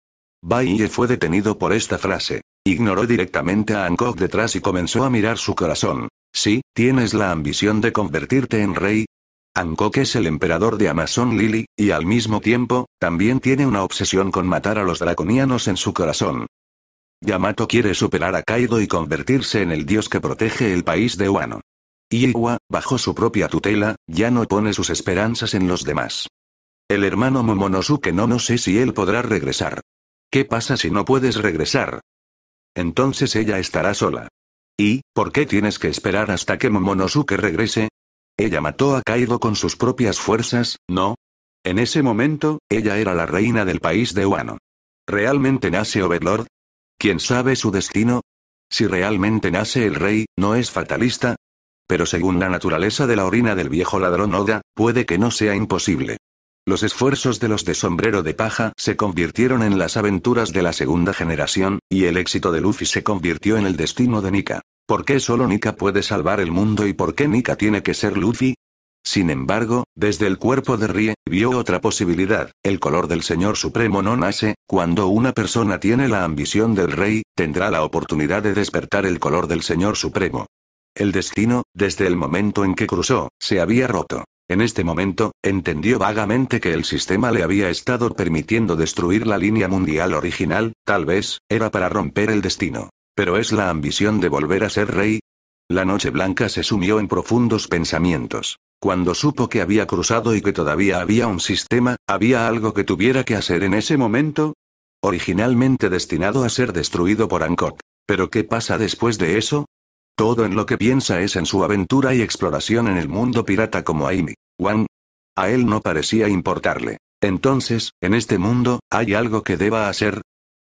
A: Baiye fue detenido por esta frase. Ignoró directamente a Hancock detrás y comenzó a mirar su corazón. Sí, tienes la ambición de convertirte en rey, Ankok es el emperador de Amazon Lily, y al mismo tiempo, también tiene una obsesión con matar a los draconianos en su corazón. Yamato quiere superar a Kaido y convertirse en el dios que protege el país de Wano. Iwa, bajo su propia tutela, ya no pone sus esperanzas en los demás. El hermano Momonosuke no no sé si él podrá regresar. ¿Qué pasa si no puedes regresar? Entonces ella estará sola. ¿Y por qué tienes que esperar hasta que Momonosuke regrese? Ella mató a Kaido con sus propias fuerzas, ¿no? En ese momento, ella era la reina del país de Wano. ¿Realmente nace Overlord? ¿Quién sabe su destino? Si realmente nace el rey, ¿no es fatalista? Pero según la naturaleza de la orina del viejo ladrón Oda, puede que no sea imposible. Los esfuerzos de los de sombrero de paja se convirtieron en las aventuras de la segunda generación, y el éxito de Luffy se convirtió en el destino de Nika. ¿Por qué solo Nika puede salvar el mundo y por qué Nika tiene que ser Luffy? Sin embargo, desde el cuerpo de Rie, vio otra posibilidad, el color del Señor Supremo no nace, cuando una persona tiene la ambición del rey, tendrá la oportunidad de despertar el color del Señor Supremo. El destino, desde el momento en que cruzó, se había roto. En este momento, entendió vagamente que el sistema le había estado permitiendo destruir la línea mundial original, tal vez, era para romper el destino. ¿Pero es la ambición de volver a ser rey? La noche blanca se sumió en profundos pensamientos. Cuando supo que había cruzado y que todavía había un sistema, ¿había algo que tuviera que hacer en ese momento? Originalmente destinado a ser destruido por Angkor. ¿Pero qué pasa después de eso? Todo en lo que piensa es en su aventura y exploración en el mundo pirata como Amy. Wang. A él no parecía importarle. Entonces, en este mundo, ¿hay algo que deba hacer?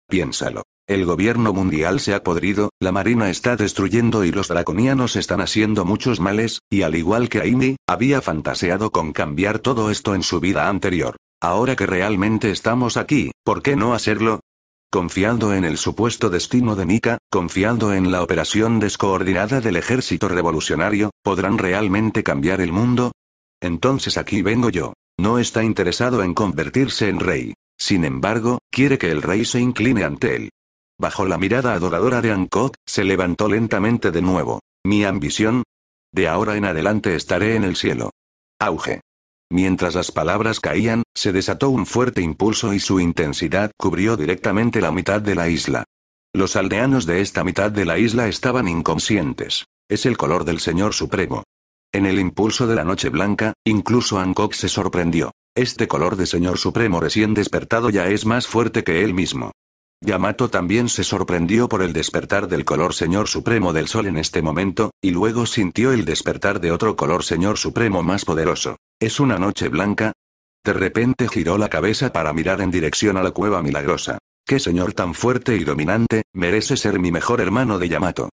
A: Piénsalo. El gobierno mundial se ha podrido, la marina está destruyendo y los draconianos están haciendo muchos males, y al igual que Aimi, había fantaseado con cambiar todo esto en su vida anterior. Ahora que realmente estamos aquí, ¿por qué no hacerlo? Confiando en el supuesto destino de Mika, confiando en la operación descoordinada del ejército revolucionario, ¿podrán realmente cambiar el mundo? Entonces aquí vengo yo. No está interesado en convertirse en rey. Sin embargo, quiere que el rey se incline ante él. Bajo la mirada adoradora de Angkor, se levantó lentamente de nuevo. Mi ambición. De ahora en adelante estaré en el cielo. Auge. Mientras las palabras caían, se desató un fuerte impulso y su intensidad cubrió directamente la mitad de la isla. Los aldeanos de esta mitad de la isla estaban inconscientes. Es el color del Señor Supremo. En el impulso de la noche blanca, incluso Hancock se sorprendió. Este color de Señor Supremo recién despertado ya es más fuerte que él mismo. Yamato también se sorprendió por el despertar del color Señor Supremo del Sol en este momento, y luego sintió el despertar de otro color Señor Supremo más poderoso. ¿Es una noche blanca? De repente giró la cabeza para mirar en dirección a la cueva milagrosa. ¿Qué señor tan fuerte y dominante, merece ser mi mejor hermano de Yamato?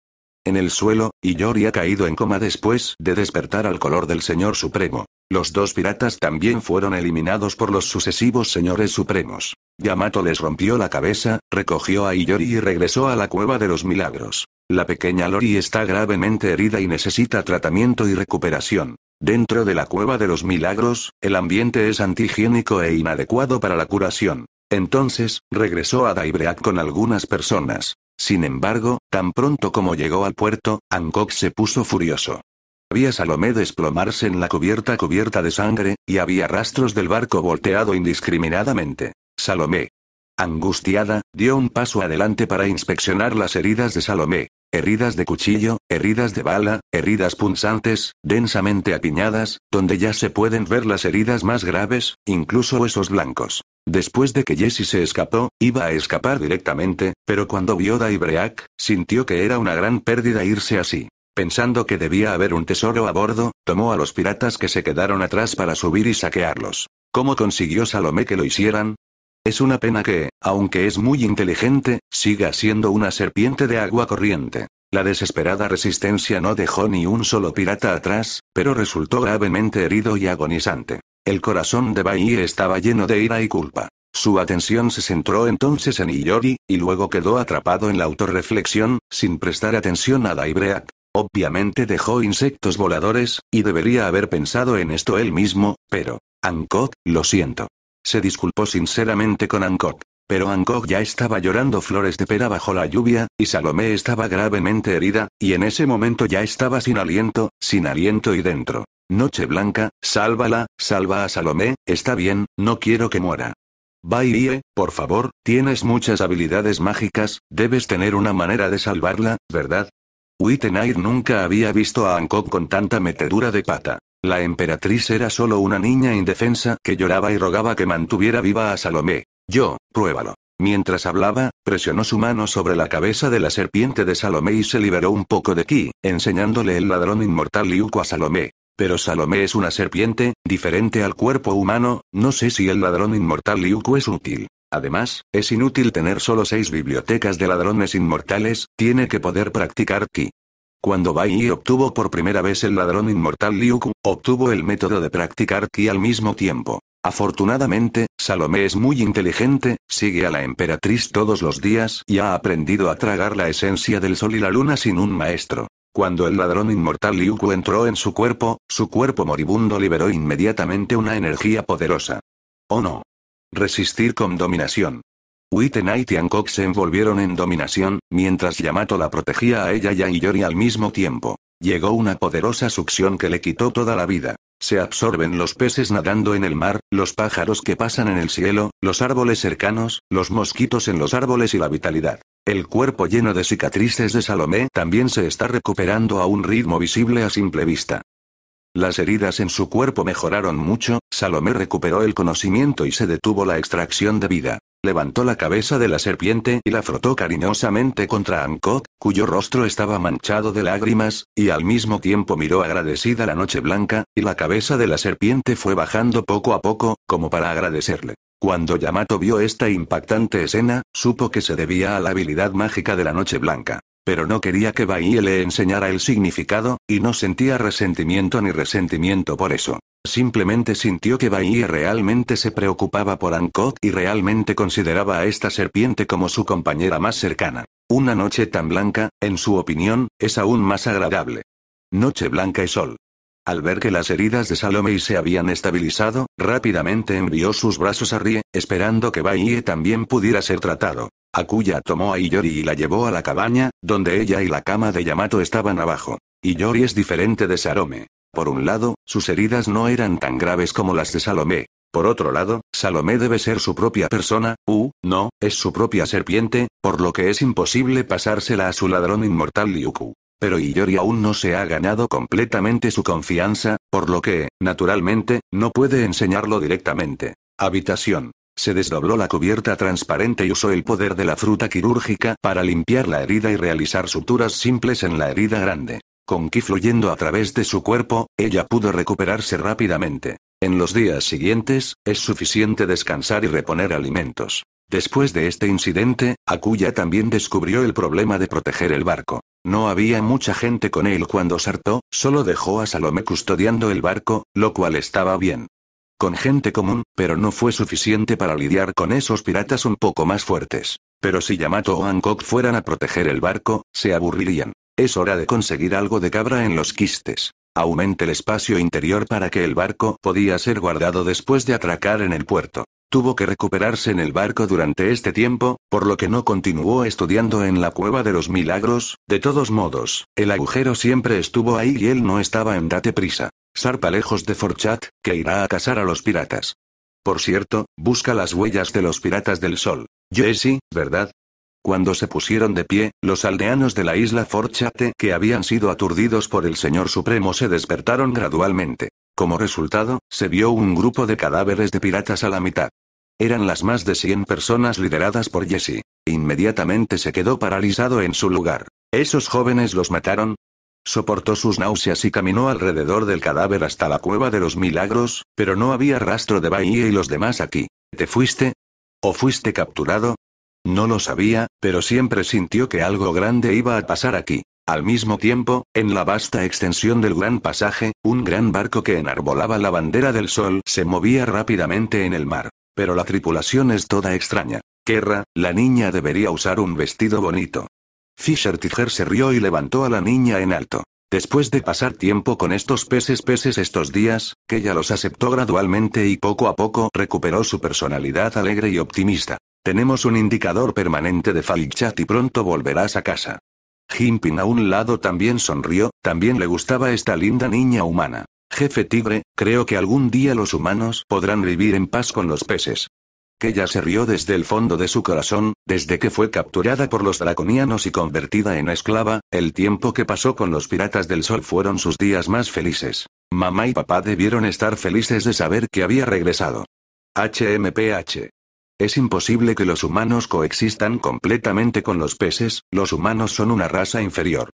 A: en el suelo, y ha caído en coma después de despertar al color del Señor Supremo. Los dos piratas también fueron eliminados por los sucesivos señores supremos. Yamato les rompió la cabeza, recogió a Iyori y regresó a la cueva de los milagros. La pequeña Lori está gravemente herida y necesita tratamiento y recuperación. Dentro de la cueva de los milagros, el ambiente es antihigiénico e inadecuado para la curación. Entonces, regresó a Daibreak con algunas personas. Sin embargo, tan pronto como llegó al puerto, Hancock se puso furioso. Había Salomé desplomarse en la cubierta cubierta de sangre, y había rastros del barco volteado indiscriminadamente. Salomé. Angustiada, dio un paso adelante para inspeccionar las heridas de Salomé. Heridas de cuchillo, heridas de bala, heridas punzantes, densamente apiñadas, donde ya se pueden ver las heridas más graves, incluso huesos blancos. Después de que Jesse se escapó, iba a escapar directamente, pero cuando vio Daibreak, sintió que era una gran pérdida irse así. Pensando que debía haber un tesoro a bordo, tomó a los piratas que se quedaron atrás para subir y saquearlos. ¿Cómo consiguió Salomé que lo hicieran? Es una pena que, aunque es muy inteligente, siga siendo una serpiente de agua corriente. La desesperada resistencia no dejó ni un solo pirata atrás, pero resultó gravemente herido y agonizante. El corazón de Bai estaba lleno de ira y culpa. Su atención se centró entonces en Iyori, y luego quedó atrapado en la autorreflexión, sin prestar atención a Daibreak. Obviamente dejó insectos voladores, y debería haber pensado en esto él mismo, pero... Ankok, lo siento. Se disculpó sinceramente con Ankok, Pero Ankok ya estaba llorando flores de pera bajo la lluvia, y Salomé estaba gravemente herida, y en ese momento ya estaba sin aliento, sin aliento y dentro. Noche Blanca, sálvala, salva a Salomé, está bien, no quiero que muera. Bairie, por favor, tienes muchas habilidades mágicas, debes tener una manera de salvarla, ¿verdad? Wittenair nunca había visto a Ankok con tanta metedura de pata. La emperatriz era solo una niña indefensa que lloraba y rogaba que mantuviera viva a Salomé. Yo, pruébalo. Mientras hablaba, presionó su mano sobre la cabeza de la serpiente de Salomé y se liberó un poco de ki, enseñándole el ladrón inmortal Liuko a Salomé. Pero Salomé es una serpiente, diferente al cuerpo humano, no sé si el ladrón inmortal Liuku es útil. Además, es inútil tener solo seis bibliotecas de ladrones inmortales, tiene que poder practicar ki. Cuando Bai obtuvo por primera vez el ladrón inmortal Liuku, obtuvo el método de practicar ki al mismo tiempo. Afortunadamente, Salomé es muy inteligente, sigue a la emperatriz todos los días y ha aprendido a tragar la esencia del sol y la luna sin un maestro. Cuando el ladrón inmortal Liu entró en su cuerpo, su cuerpo moribundo liberó inmediatamente una energía poderosa. ¡Oh no! Resistir con dominación. Witenai y Tiankok se envolvieron en dominación, mientras Yamato la protegía a ella y a Iyori al mismo tiempo. Llegó una poderosa succión que le quitó toda la vida. Se absorben los peces nadando en el mar, los pájaros que pasan en el cielo, los árboles cercanos, los mosquitos en los árboles y la vitalidad. El cuerpo lleno de cicatrices de Salomé también se está recuperando a un ritmo visible a simple vista. Las heridas en su cuerpo mejoraron mucho, Salomé recuperó el conocimiento y se detuvo la extracción de vida. Levantó la cabeza de la serpiente y la frotó cariñosamente contra Ancot, cuyo rostro estaba manchado de lágrimas, y al mismo tiempo miró agradecida la noche blanca, y la cabeza de la serpiente fue bajando poco a poco, como para agradecerle. Cuando Yamato vio esta impactante escena, supo que se debía a la habilidad mágica de la Noche Blanca. Pero no quería que Bahie le enseñara el significado, y no sentía resentimiento ni resentimiento por eso. Simplemente sintió que Bahia realmente se preocupaba por Ankot y realmente consideraba a esta serpiente como su compañera más cercana. Una noche tan blanca, en su opinión, es aún más agradable. Noche blanca y sol. Al ver que las heridas de Salome se habían estabilizado, rápidamente envió sus brazos a Rie, esperando que Baie también pudiera ser tratado. Akuya tomó a Iyori y la llevó a la cabaña, donde ella y la cama de Yamato estaban abajo. Iyori es diferente de Salome. Por un lado, sus heridas no eran tan graves como las de Salomé. Por otro lado, Salomé debe ser su propia persona, u, no, es su propia serpiente, por lo que es imposible pasársela a su ladrón inmortal Liuku. Pero yori aún no se ha ganado completamente su confianza, por lo que, naturalmente, no puede enseñarlo directamente. Habitación. Se desdobló la cubierta transparente y usó el poder de la fruta quirúrgica para limpiar la herida y realizar suturas simples en la herida grande. Con que fluyendo a través de su cuerpo, ella pudo recuperarse rápidamente. En los días siguientes, es suficiente descansar y reponer alimentos. Después de este incidente, Akuya también descubrió el problema de proteger el barco. No había mucha gente con él cuando sartó, solo dejó a Salomé custodiando el barco, lo cual estaba bien. Con gente común, pero no fue suficiente para lidiar con esos piratas un poco más fuertes. Pero si Yamato o Hancock fueran a proteger el barco, se aburrirían. Es hora de conseguir algo de cabra en los quistes. Aumente el espacio interior para que el barco podía ser guardado después de atracar en el puerto. Tuvo que recuperarse en el barco durante este tiempo, por lo que no continuó estudiando en la cueva de los milagros, de todos modos, el agujero siempre estuvo ahí y él no estaba en date prisa. Sarpa lejos de Forchat, que irá a cazar a los piratas. Por cierto, busca las huellas de los piratas del sol. Jesse, ¿verdad? Cuando se pusieron de pie, los aldeanos de la isla Forchat que habían sido aturdidos por el Señor Supremo se despertaron gradualmente. Como resultado, se vio un grupo de cadáveres de piratas a la mitad. Eran las más de 100 personas lideradas por Jesse. Inmediatamente se quedó paralizado en su lugar. ¿Esos jóvenes los mataron? Soportó sus náuseas y caminó alrededor del cadáver hasta la cueva de los milagros, pero no había rastro de Bahía y los demás aquí. ¿Te fuiste? ¿O fuiste capturado? No lo sabía, pero siempre sintió que algo grande iba a pasar aquí. Al mismo tiempo, en la vasta extensión del gran pasaje, un gran barco que enarbolaba la bandera del sol se movía rápidamente en el mar. Pero la tripulación es toda extraña. Kerra, la niña debería usar un vestido bonito. Fisher Tiger se rió y levantó a la niña en alto. Después de pasar tiempo con estos peces peces estos días, que ella los aceptó gradualmente y poco a poco recuperó su personalidad alegre y optimista. Tenemos un indicador permanente de Falchat y pronto volverás a casa. Jinping a un lado también sonrió, también le gustaba esta linda niña humana. Jefe tigre, creo que algún día los humanos podrán vivir en paz con los peces. Ella se rió desde el fondo de su corazón, desde que fue capturada por los draconianos y convertida en esclava, el tiempo que pasó con los piratas del sol fueron sus días más felices. Mamá y papá debieron estar felices de saber que había regresado. HMPH. Es imposible que los humanos coexistan completamente con los peces, los humanos son una raza inferior.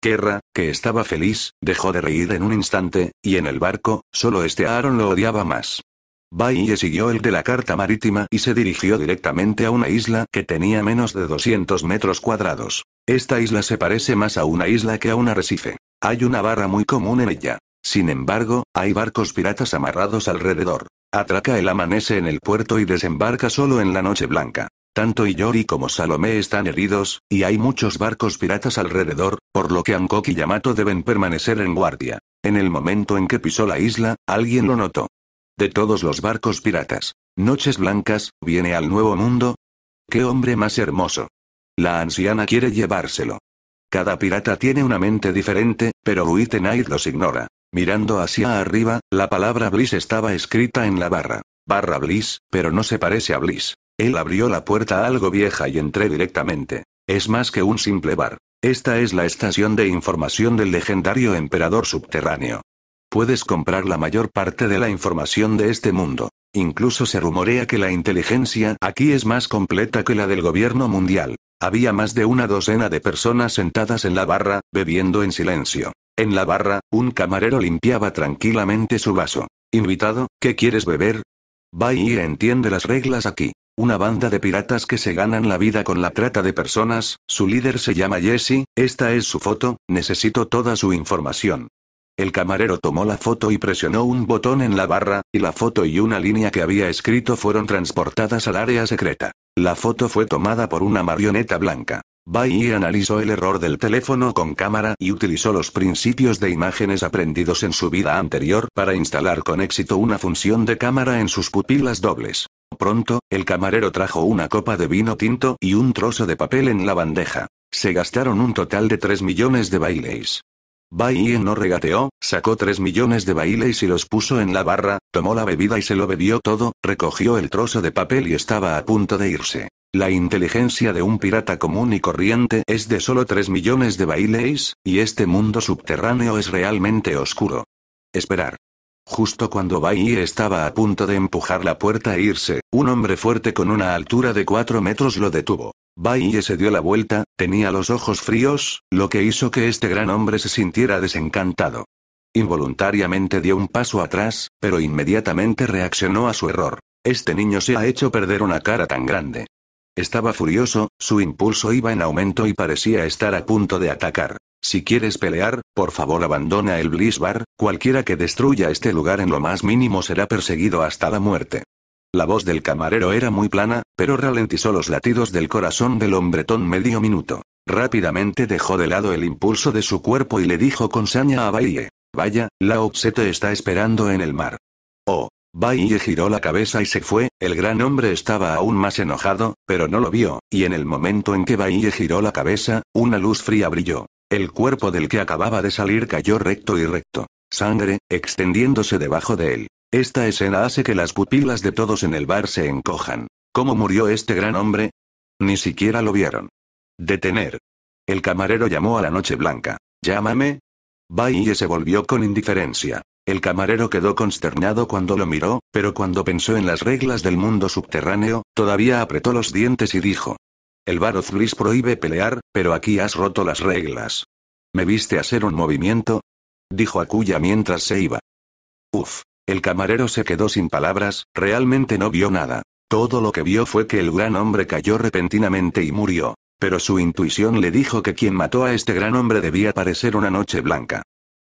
A: Kerra, que estaba feliz, dejó de reír en un instante, y en el barco, solo este Aaron lo odiaba más. Baille siguió el de la carta marítima y se dirigió directamente a una isla que tenía menos de 200 metros cuadrados. Esta isla se parece más a una isla que a un arrecife. Hay una barra muy común en ella. Sin embargo, hay barcos piratas amarrados alrededor. Atraca el amanece en el puerto y desembarca solo en la noche blanca. Tanto Iyori como Salomé están heridos, y hay muchos barcos piratas alrededor, por lo que Hancock y Yamato deben permanecer en guardia. En el momento en que pisó la isla, alguien lo notó. De todos los barcos piratas. Noches blancas, viene al nuevo mundo. ¡Qué hombre más hermoso! La anciana quiere llevárselo. Cada pirata tiene una mente diferente, pero night los ignora. Mirando hacia arriba, la palabra Bliss estaba escrita en la barra. Barra Bliss, pero no se parece a Bliss. Él abrió la puerta algo vieja y entré directamente. Es más que un simple bar. Esta es la estación de información del legendario emperador subterráneo. Puedes comprar la mayor parte de la información de este mundo. Incluso se rumorea que la inteligencia aquí es más completa que la del gobierno mundial. Había más de una docena de personas sentadas en la barra, bebiendo en silencio. En la barra, un camarero limpiaba tranquilamente su vaso. Invitado, ¿qué quieres beber? y entiende las reglas aquí. Una banda de piratas que se ganan la vida con la trata de personas, su líder se llama Jesse, esta es su foto, necesito toda su información. El camarero tomó la foto y presionó un botón en la barra, y la foto y una línea que había escrito fueron transportadas al área secreta. La foto fue tomada por una marioneta blanca. Bai analizó el error del teléfono con cámara y utilizó los principios de imágenes aprendidos en su vida anterior para instalar con éxito una función de cámara en sus pupilas dobles. Pronto, el camarero trajo una copa de vino tinto y un trozo de papel en la bandeja. Se gastaron un total de 3 millones de baileys. Bai no regateó, sacó 3 millones de bailes y los puso en la barra, tomó la bebida y se lo bebió todo, recogió el trozo de papel y estaba a punto de irse. La inteligencia de un pirata común y corriente es de solo 3 millones de bailes y este mundo subterráneo es realmente oscuro. Esperar. Justo cuando Bai estaba a punto de empujar la puerta e irse, un hombre fuerte con una altura de cuatro metros lo detuvo. Bai se dio la vuelta, tenía los ojos fríos, lo que hizo que este gran hombre se sintiera desencantado. Involuntariamente dio un paso atrás, pero inmediatamente reaccionó a su error. Este niño se ha hecho perder una cara tan grande. Estaba furioso, su impulso iba en aumento y parecía estar a punto de atacar. Si quieres pelear, por favor abandona el Bliss Bar, cualquiera que destruya este lugar en lo más mínimo será perseguido hasta la muerte. La voz del camarero era muy plana, pero ralentizó los latidos del corazón del hombretón medio minuto. Rápidamente dejó de lado el impulso de su cuerpo y le dijo con saña a Baille. Vaya, la te está esperando en el mar. Oh. Baille giró la cabeza y se fue, el gran hombre estaba aún más enojado, pero no lo vio, y en el momento en que Baille giró la cabeza, una luz fría brilló. El cuerpo del que acababa de salir cayó recto y recto. Sangre, extendiéndose debajo de él. Esta escena hace que las pupilas de todos en el bar se encojan. ¿Cómo murió este gran hombre? Ni siquiera lo vieron. Detener. El camarero llamó a la noche blanca. Llámame. Bailey se volvió con indiferencia. El camarero quedó consternado cuando lo miró, pero cuando pensó en las reglas del mundo subterráneo, todavía apretó los dientes y dijo, el bar Gris prohíbe pelear, pero aquí has roto las reglas. ¿Me viste hacer un movimiento? Dijo Akuya mientras se iba. Uf. El camarero se quedó sin palabras, realmente no vio nada. Todo lo que vio fue que el gran hombre cayó repentinamente y murió. Pero su intuición le dijo que quien mató a este gran hombre debía parecer una noche blanca.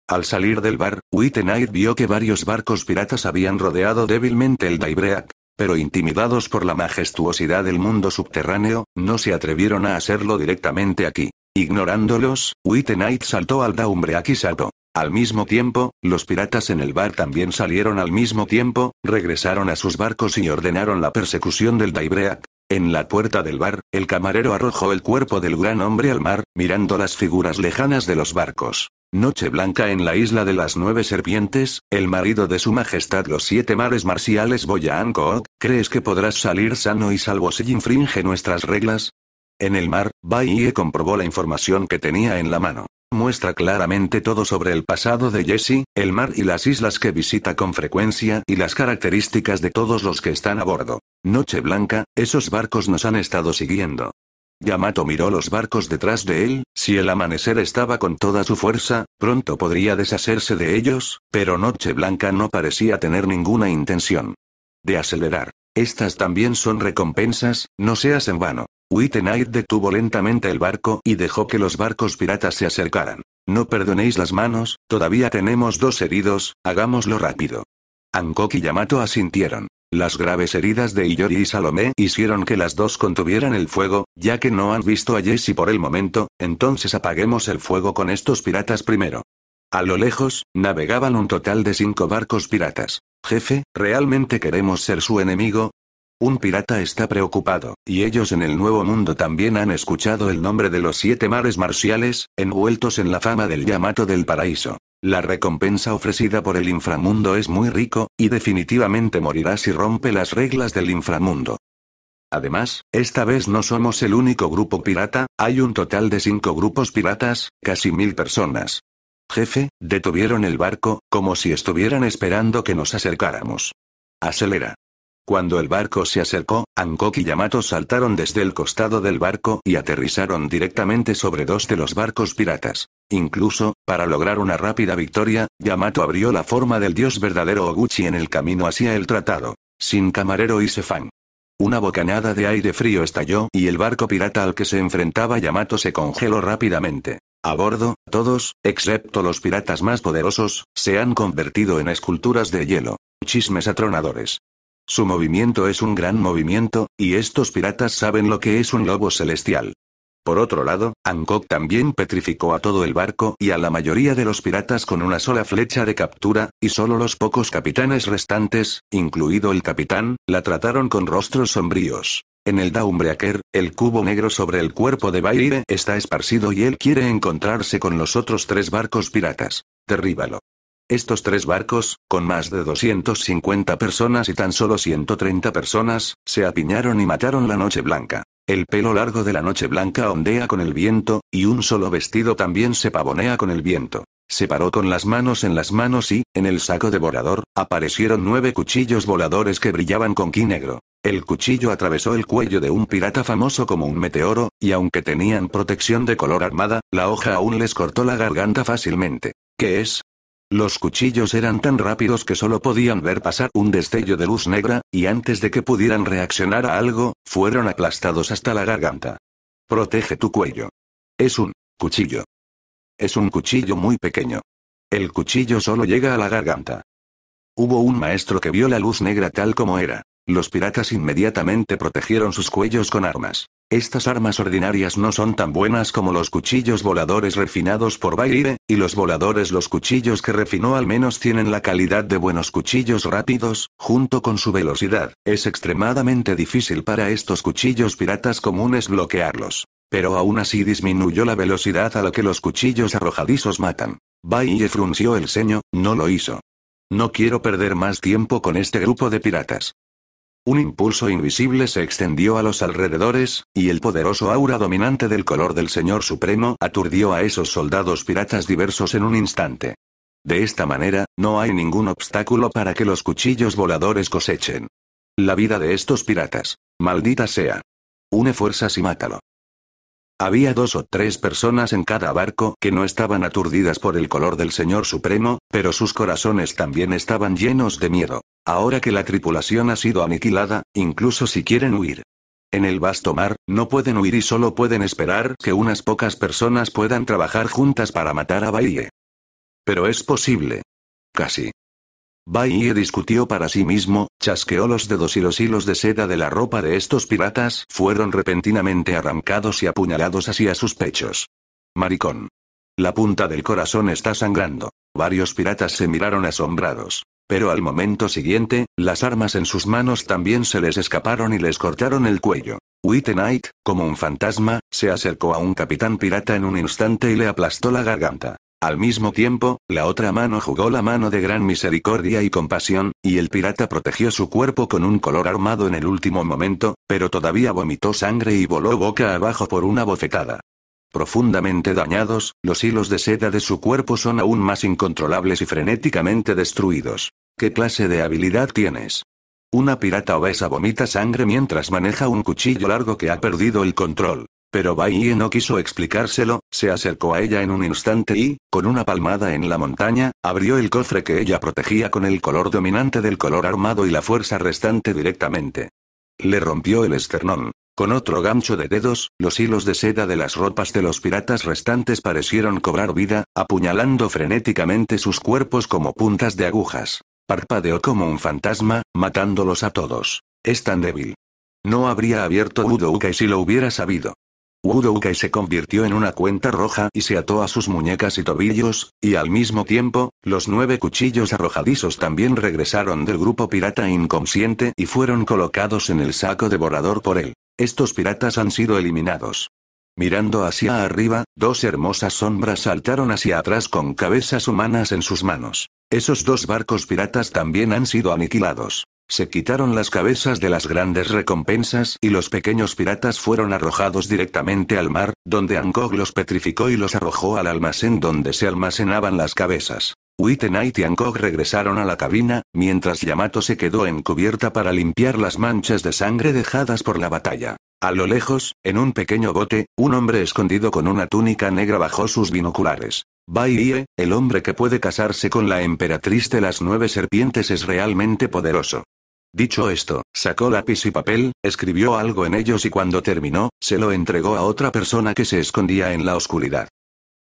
A: Al salir del bar, White vio que varios barcos piratas habían rodeado débilmente el Daibreak pero intimidados por la majestuosidad del mundo subterráneo, no se atrevieron a hacerlo directamente aquí. Ignorándolos, Wittenite saltó al y Sato. Al mismo tiempo, los piratas en el bar también salieron al mismo tiempo, regresaron a sus barcos y ordenaron la persecución del Daibreak. En la puerta del bar, el camarero arrojó el cuerpo del gran hombre al mar, mirando las figuras lejanas de los barcos. Noche Blanca en la isla de las nueve serpientes, el marido de su majestad los siete mares marciales Boya anko ¿crees que podrás salir sano y salvo si infringe nuestras reglas? En el mar, Baiye comprobó la información que tenía en la mano. Muestra claramente todo sobre el pasado de Jesse, el mar y las islas que visita con frecuencia y las características de todos los que están a bordo. Noche Blanca, esos barcos nos han estado siguiendo. Yamato miró los barcos detrás de él, si el amanecer estaba con toda su fuerza, pronto podría deshacerse de ellos, pero Noche Blanca no parecía tener ninguna intención. De acelerar. Estas también son recompensas, no seas en vano. Wittenite detuvo lentamente el barco y dejó que los barcos piratas se acercaran. No perdonéis las manos, todavía tenemos dos heridos, hagámoslo rápido. Hancock y Yamato asintieron. Las graves heridas de Iori y Salomé hicieron que las dos contuvieran el fuego, ya que no han visto a Jesse por el momento, entonces apaguemos el fuego con estos piratas primero. A lo lejos, navegaban un total de cinco barcos piratas. Jefe, ¿realmente queremos ser su enemigo? Un pirata está preocupado, y ellos en el Nuevo Mundo también han escuchado el nombre de los siete mares marciales, envueltos en la fama del Yamato del Paraíso. La recompensa ofrecida por el inframundo es muy rico, y definitivamente morirá si rompe las reglas del inframundo. Además, esta vez no somos el único grupo pirata, hay un total de cinco grupos piratas, casi mil personas. Jefe, detuvieron el barco, como si estuvieran esperando que nos acercáramos. Acelera. Cuando el barco se acercó, Ankok y Yamato saltaron desde el costado del barco y aterrizaron directamente sobre dos de los barcos piratas. Incluso, para lograr una rápida victoria, Yamato abrió la forma del dios verdadero Oguchi en el camino hacia el tratado. Sin camarero y Sefán. Una bocanada de aire frío estalló y el barco pirata al que se enfrentaba Yamato se congeló rápidamente. A bordo, todos, excepto los piratas más poderosos, se han convertido en esculturas de hielo. Chismes atronadores. Su movimiento es un gran movimiento, y estos piratas saben lo que es un lobo celestial. Por otro lado, Hancock también petrificó a todo el barco y a la mayoría de los piratas con una sola flecha de captura, y solo los pocos capitanes restantes, incluido el capitán, la trataron con rostros sombríos. En el Daumbreaker, el cubo negro sobre el cuerpo de Baire está esparcido y él quiere encontrarse con los otros tres barcos piratas. Derríbalo. Estos tres barcos, con más de 250 personas y tan solo 130 personas, se apiñaron y mataron la noche blanca. El pelo largo de la noche blanca ondea con el viento, y un solo vestido también se pavonea con el viento. Se paró con las manos en las manos y, en el saco devorador, aparecieron nueve cuchillos voladores que brillaban con quí negro. El cuchillo atravesó el cuello de un pirata famoso como un meteoro, y aunque tenían protección de color armada, la hoja aún les cortó la garganta fácilmente. ¿Qué es? Los cuchillos eran tan rápidos que solo podían ver pasar un destello de luz negra, y antes de que pudieran reaccionar a algo, fueron aplastados hasta la garganta. Protege tu cuello. Es un cuchillo. Es un cuchillo muy pequeño. El cuchillo solo llega a la garganta. Hubo un maestro que vio la luz negra tal como era. Los piratas inmediatamente protegieron sus cuellos con armas. Estas armas ordinarias no son tan buenas como los cuchillos voladores refinados por Baile, y los voladores los cuchillos que refinó al menos tienen la calidad de buenos cuchillos rápidos, junto con su velocidad. Es extremadamente difícil para estos cuchillos piratas comunes bloquearlos. Pero aún así disminuyó la velocidad a la que los cuchillos arrojadizos matan. Baile frunció el ceño, no lo hizo. No quiero perder más tiempo con este grupo de piratas. Un impulso invisible se extendió a los alrededores, y el poderoso aura dominante del color del Señor Supremo aturdió a esos soldados piratas diversos en un instante. De esta manera, no hay ningún obstáculo para que los cuchillos voladores cosechen. La vida de estos piratas. Maldita sea. Une fuerzas y mátalo. Había dos o tres personas en cada barco que no estaban aturdidas por el color del Señor Supremo, pero sus corazones también estaban llenos de miedo. Ahora que la tripulación ha sido aniquilada, incluso si quieren huir. En el vasto mar, no pueden huir y solo pueden esperar que unas pocas personas puedan trabajar juntas para matar a Bahie. Pero es posible. Casi. Bahie discutió para sí mismo, chasqueó los dedos y los hilos de seda de la ropa de estos piratas fueron repentinamente arrancados y apuñalados hacia sus pechos. Maricón. La punta del corazón está sangrando. Varios piratas se miraron asombrados. Pero al momento siguiente, las armas en sus manos también se les escaparon y les cortaron el cuello. White como un fantasma, se acercó a un capitán pirata en un instante y le aplastó la garganta. Al mismo tiempo, la otra mano jugó la mano de gran misericordia y compasión, y el pirata protegió su cuerpo con un color armado en el último momento, pero todavía vomitó sangre y voló boca abajo por una bofetada. Profundamente dañados, los hilos de seda de su cuerpo son aún más incontrolables y frenéticamente destruidos. ¿Qué clase de habilidad tienes? Una pirata obesa vomita sangre mientras maneja un cuchillo largo que ha perdido el control. Pero Baiye no quiso explicárselo, se acercó a ella en un instante y, con una palmada en la montaña, abrió el cofre que ella protegía con el color dominante del color armado y la fuerza restante directamente. Le rompió el esternón. Con otro gancho de dedos, los hilos de seda de las ropas de los piratas restantes parecieron cobrar vida, apuñalando frenéticamente sus cuerpos como puntas de agujas. Parpadeó como un fantasma, matándolos a todos. Es tan débil. No habría abierto Udoukai si lo hubiera sabido. Udoukai se convirtió en una cuenta roja y se ató a sus muñecas y tobillos, y al mismo tiempo, los nueve cuchillos arrojadizos también regresaron del grupo pirata inconsciente y fueron colocados en el saco devorador por él. Estos piratas han sido eliminados. Mirando hacia arriba, dos hermosas sombras saltaron hacia atrás con cabezas humanas en sus manos. Esos dos barcos piratas también han sido aniquilados. Se quitaron las cabezas de las grandes recompensas y los pequeños piratas fueron arrojados directamente al mar, donde Angkor los petrificó y los arrojó al almacén donde se almacenaban las cabezas. Wittenite y Angkor regresaron a la cabina, mientras Yamato se quedó en cubierta para limpiar las manchas de sangre dejadas por la batalla. A lo lejos, en un pequeño bote, un hombre escondido con una túnica negra bajó sus binoculares. Baiye, el hombre que puede casarse con la emperatriz de las nueve serpientes es realmente poderoso. Dicho esto, sacó lápiz y papel, escribió algo en ellos y cuando terminó, se lo entregó a otra persona que se escondía en la oscuridad.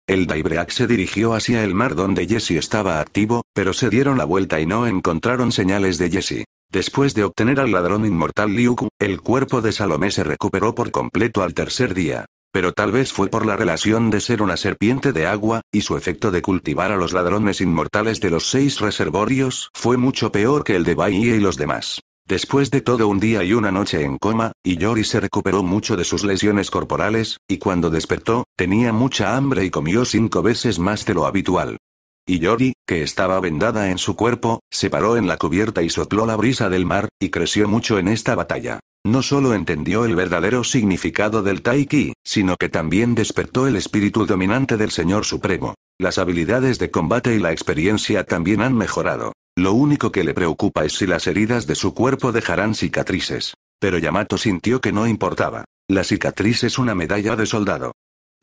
A: El Daibreak se dirigió hacia el mar donde Jesse estaba activo, pero se dieron la vuelta y no encontraron señales de Jesse. Después de obtener al ladrón inmortal Liu el cuerpo de Salomé se recuperó por completo al tercer día pero tal vez fue por la relación de ser una serpiente de agua, y su efecto de cultivar a los ladrones inmortales de los seis reservorios fue mucho peor que el de Bahía y los demás. Después de todo un día y una noche en coma, Yori se recuperó mucho de sus lesiones corporales, y cuando despertó, tenía mucha hambre y comió cinco veces más de lo habitual. Yori, que estaba vendada en su cuerpo, se paró en la cubierta y sopló la brisa del mar, y creció mucho en esta batalla. No solo entendió el verdadero significado del Tai Chi, sino que también despertó el espíritu dominante del Señor Supremo. Las habilidades de combate y la experiencia también han mejorado. Lo único que le preocupa es si las heridas de su cuerpo dejarán cicatrices. Pero Yamato sintió que no importaba. La cicatriz es una medalla de soldado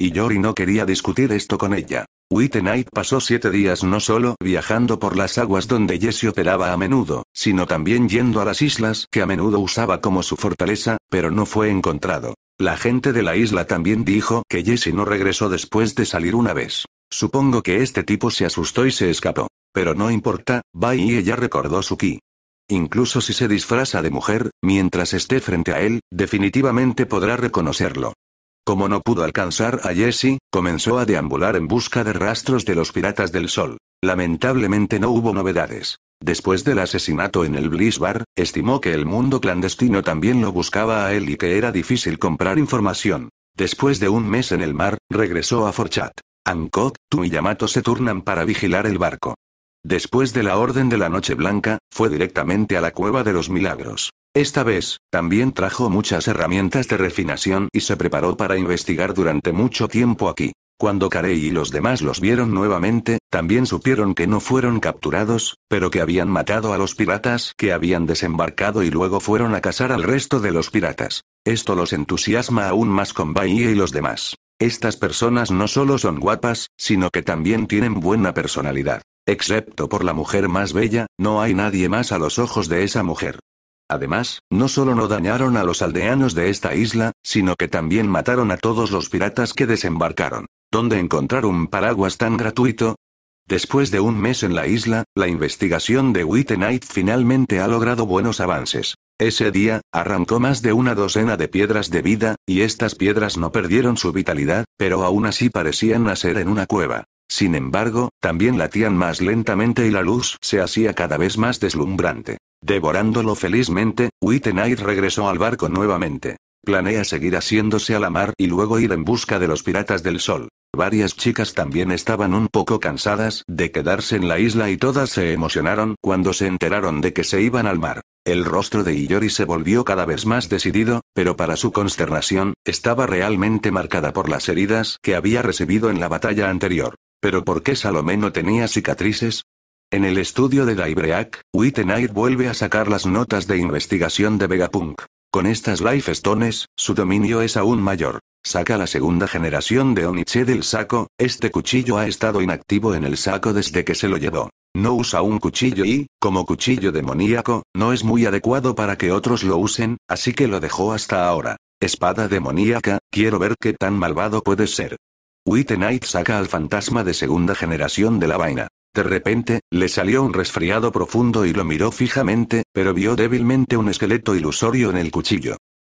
A: y Yori no quería discutir esto con ella. White pasó siete días no solo viajando por las aguas donde Jesse operaba a menudo, sino también yendo a las islas que a menudo usaba como su fortaleza, pero no fue encontrado. La gente de la isla también dijo que Jesse no regresó después de salir una vez. Supongo que este tipo se asustó y se escapó. Pero no importa, va y ella recordó su ki. Incluso si se disfraza de mujer, mientras esté frente a él, definitivamente podrá reconocerlo. Como no pudo alcanzar a Jesse, comenzó a deambular en busca de rastros de los piratas del sol. Lamentablemente no hubo novedades. Después del asesinato en el Bliss Bar, estimó que el mundo clandestino también lo buscaba a él y que era difícil comprar información. Después de un mes en el mar, regresó a Forchat. Ankot, Tu y Yamato se turnan para vigilar el barco. Después de la Orden de la Noche Blanca, fue directamente a la Cueva de los Milagros. Esta vez, también trajo muchas herramientas de refinación y se preparó para investigar durante mucho tiempo aquí. Cuando Carey y los demás los vieron nuevamente, también supieron que no fueron capturados, pero que habían matado a los piratas que habían desembarcado y luego fueron a cazar al resto de los piratas. Esto los entusiasma aún más con Bahía y los demás. Estas personas no solo son guapas, sino que también tienen buena personalidad. Excepto por la mujer más bella, no hay nadie más a los ojos de esa mujer. Además, no solo no dañaron a los aldeanos de esta isla, sino que también mataron a todos los piratas que desembarcaron. ¿Dónde encontrar un paraguas tan gratuito? Después de un mes en la isla, la investigación de Knight finalmente ha logrado buenos avances. Ese día, arrancó más de una docena de piedras de vida, y estas piedras no perdieron su vitalidad, pero aún así parecían nacer en una cueva. Sin embargo, también latían más lentamente y la luz se hacía cada vez más deslumbrante. Devorándolo felizmente, whittenay regresó al barco nuevamente. Planea seguir asiéndose a la mar y luego ir en busca de los piratas del sol. Varias chicas también estaban un poco cansadas de quedarse en la isla y todas se emocionaron cuando se enteraron de que se iban al mar. El rostro de Iori se volvió cada vez más decidido, pero para su consternación, estaba realmente marcada por las heridas que había recibido en la batalla anterior. ¿Pero por qué Salomé no tenía cicatrices? En el estudio de Daybreak, Wittenite vuelve a sacar las notas de investigación de Vegapunk. Con estas Life Stones, su dominio es aún mayor. Saca la segunda generación de Oniche del saco, este cuchillo ha estado inactivo en el saco desde que se lo llevó. No usa un cuchillo y, como cuchillo demoníaco, no es muy adecuado para que otros lo usen, así que lo dejó hasta ahora. Espada demoníaca, quiero ver qué tan malvado puede ser. Wittenite saca al fantasma de segunda generación de la vaina. De repente, le salió un resfriado profundo y lo miró fijamente, pero vio débilmente un esqueleto ilusorio en el cuchillo.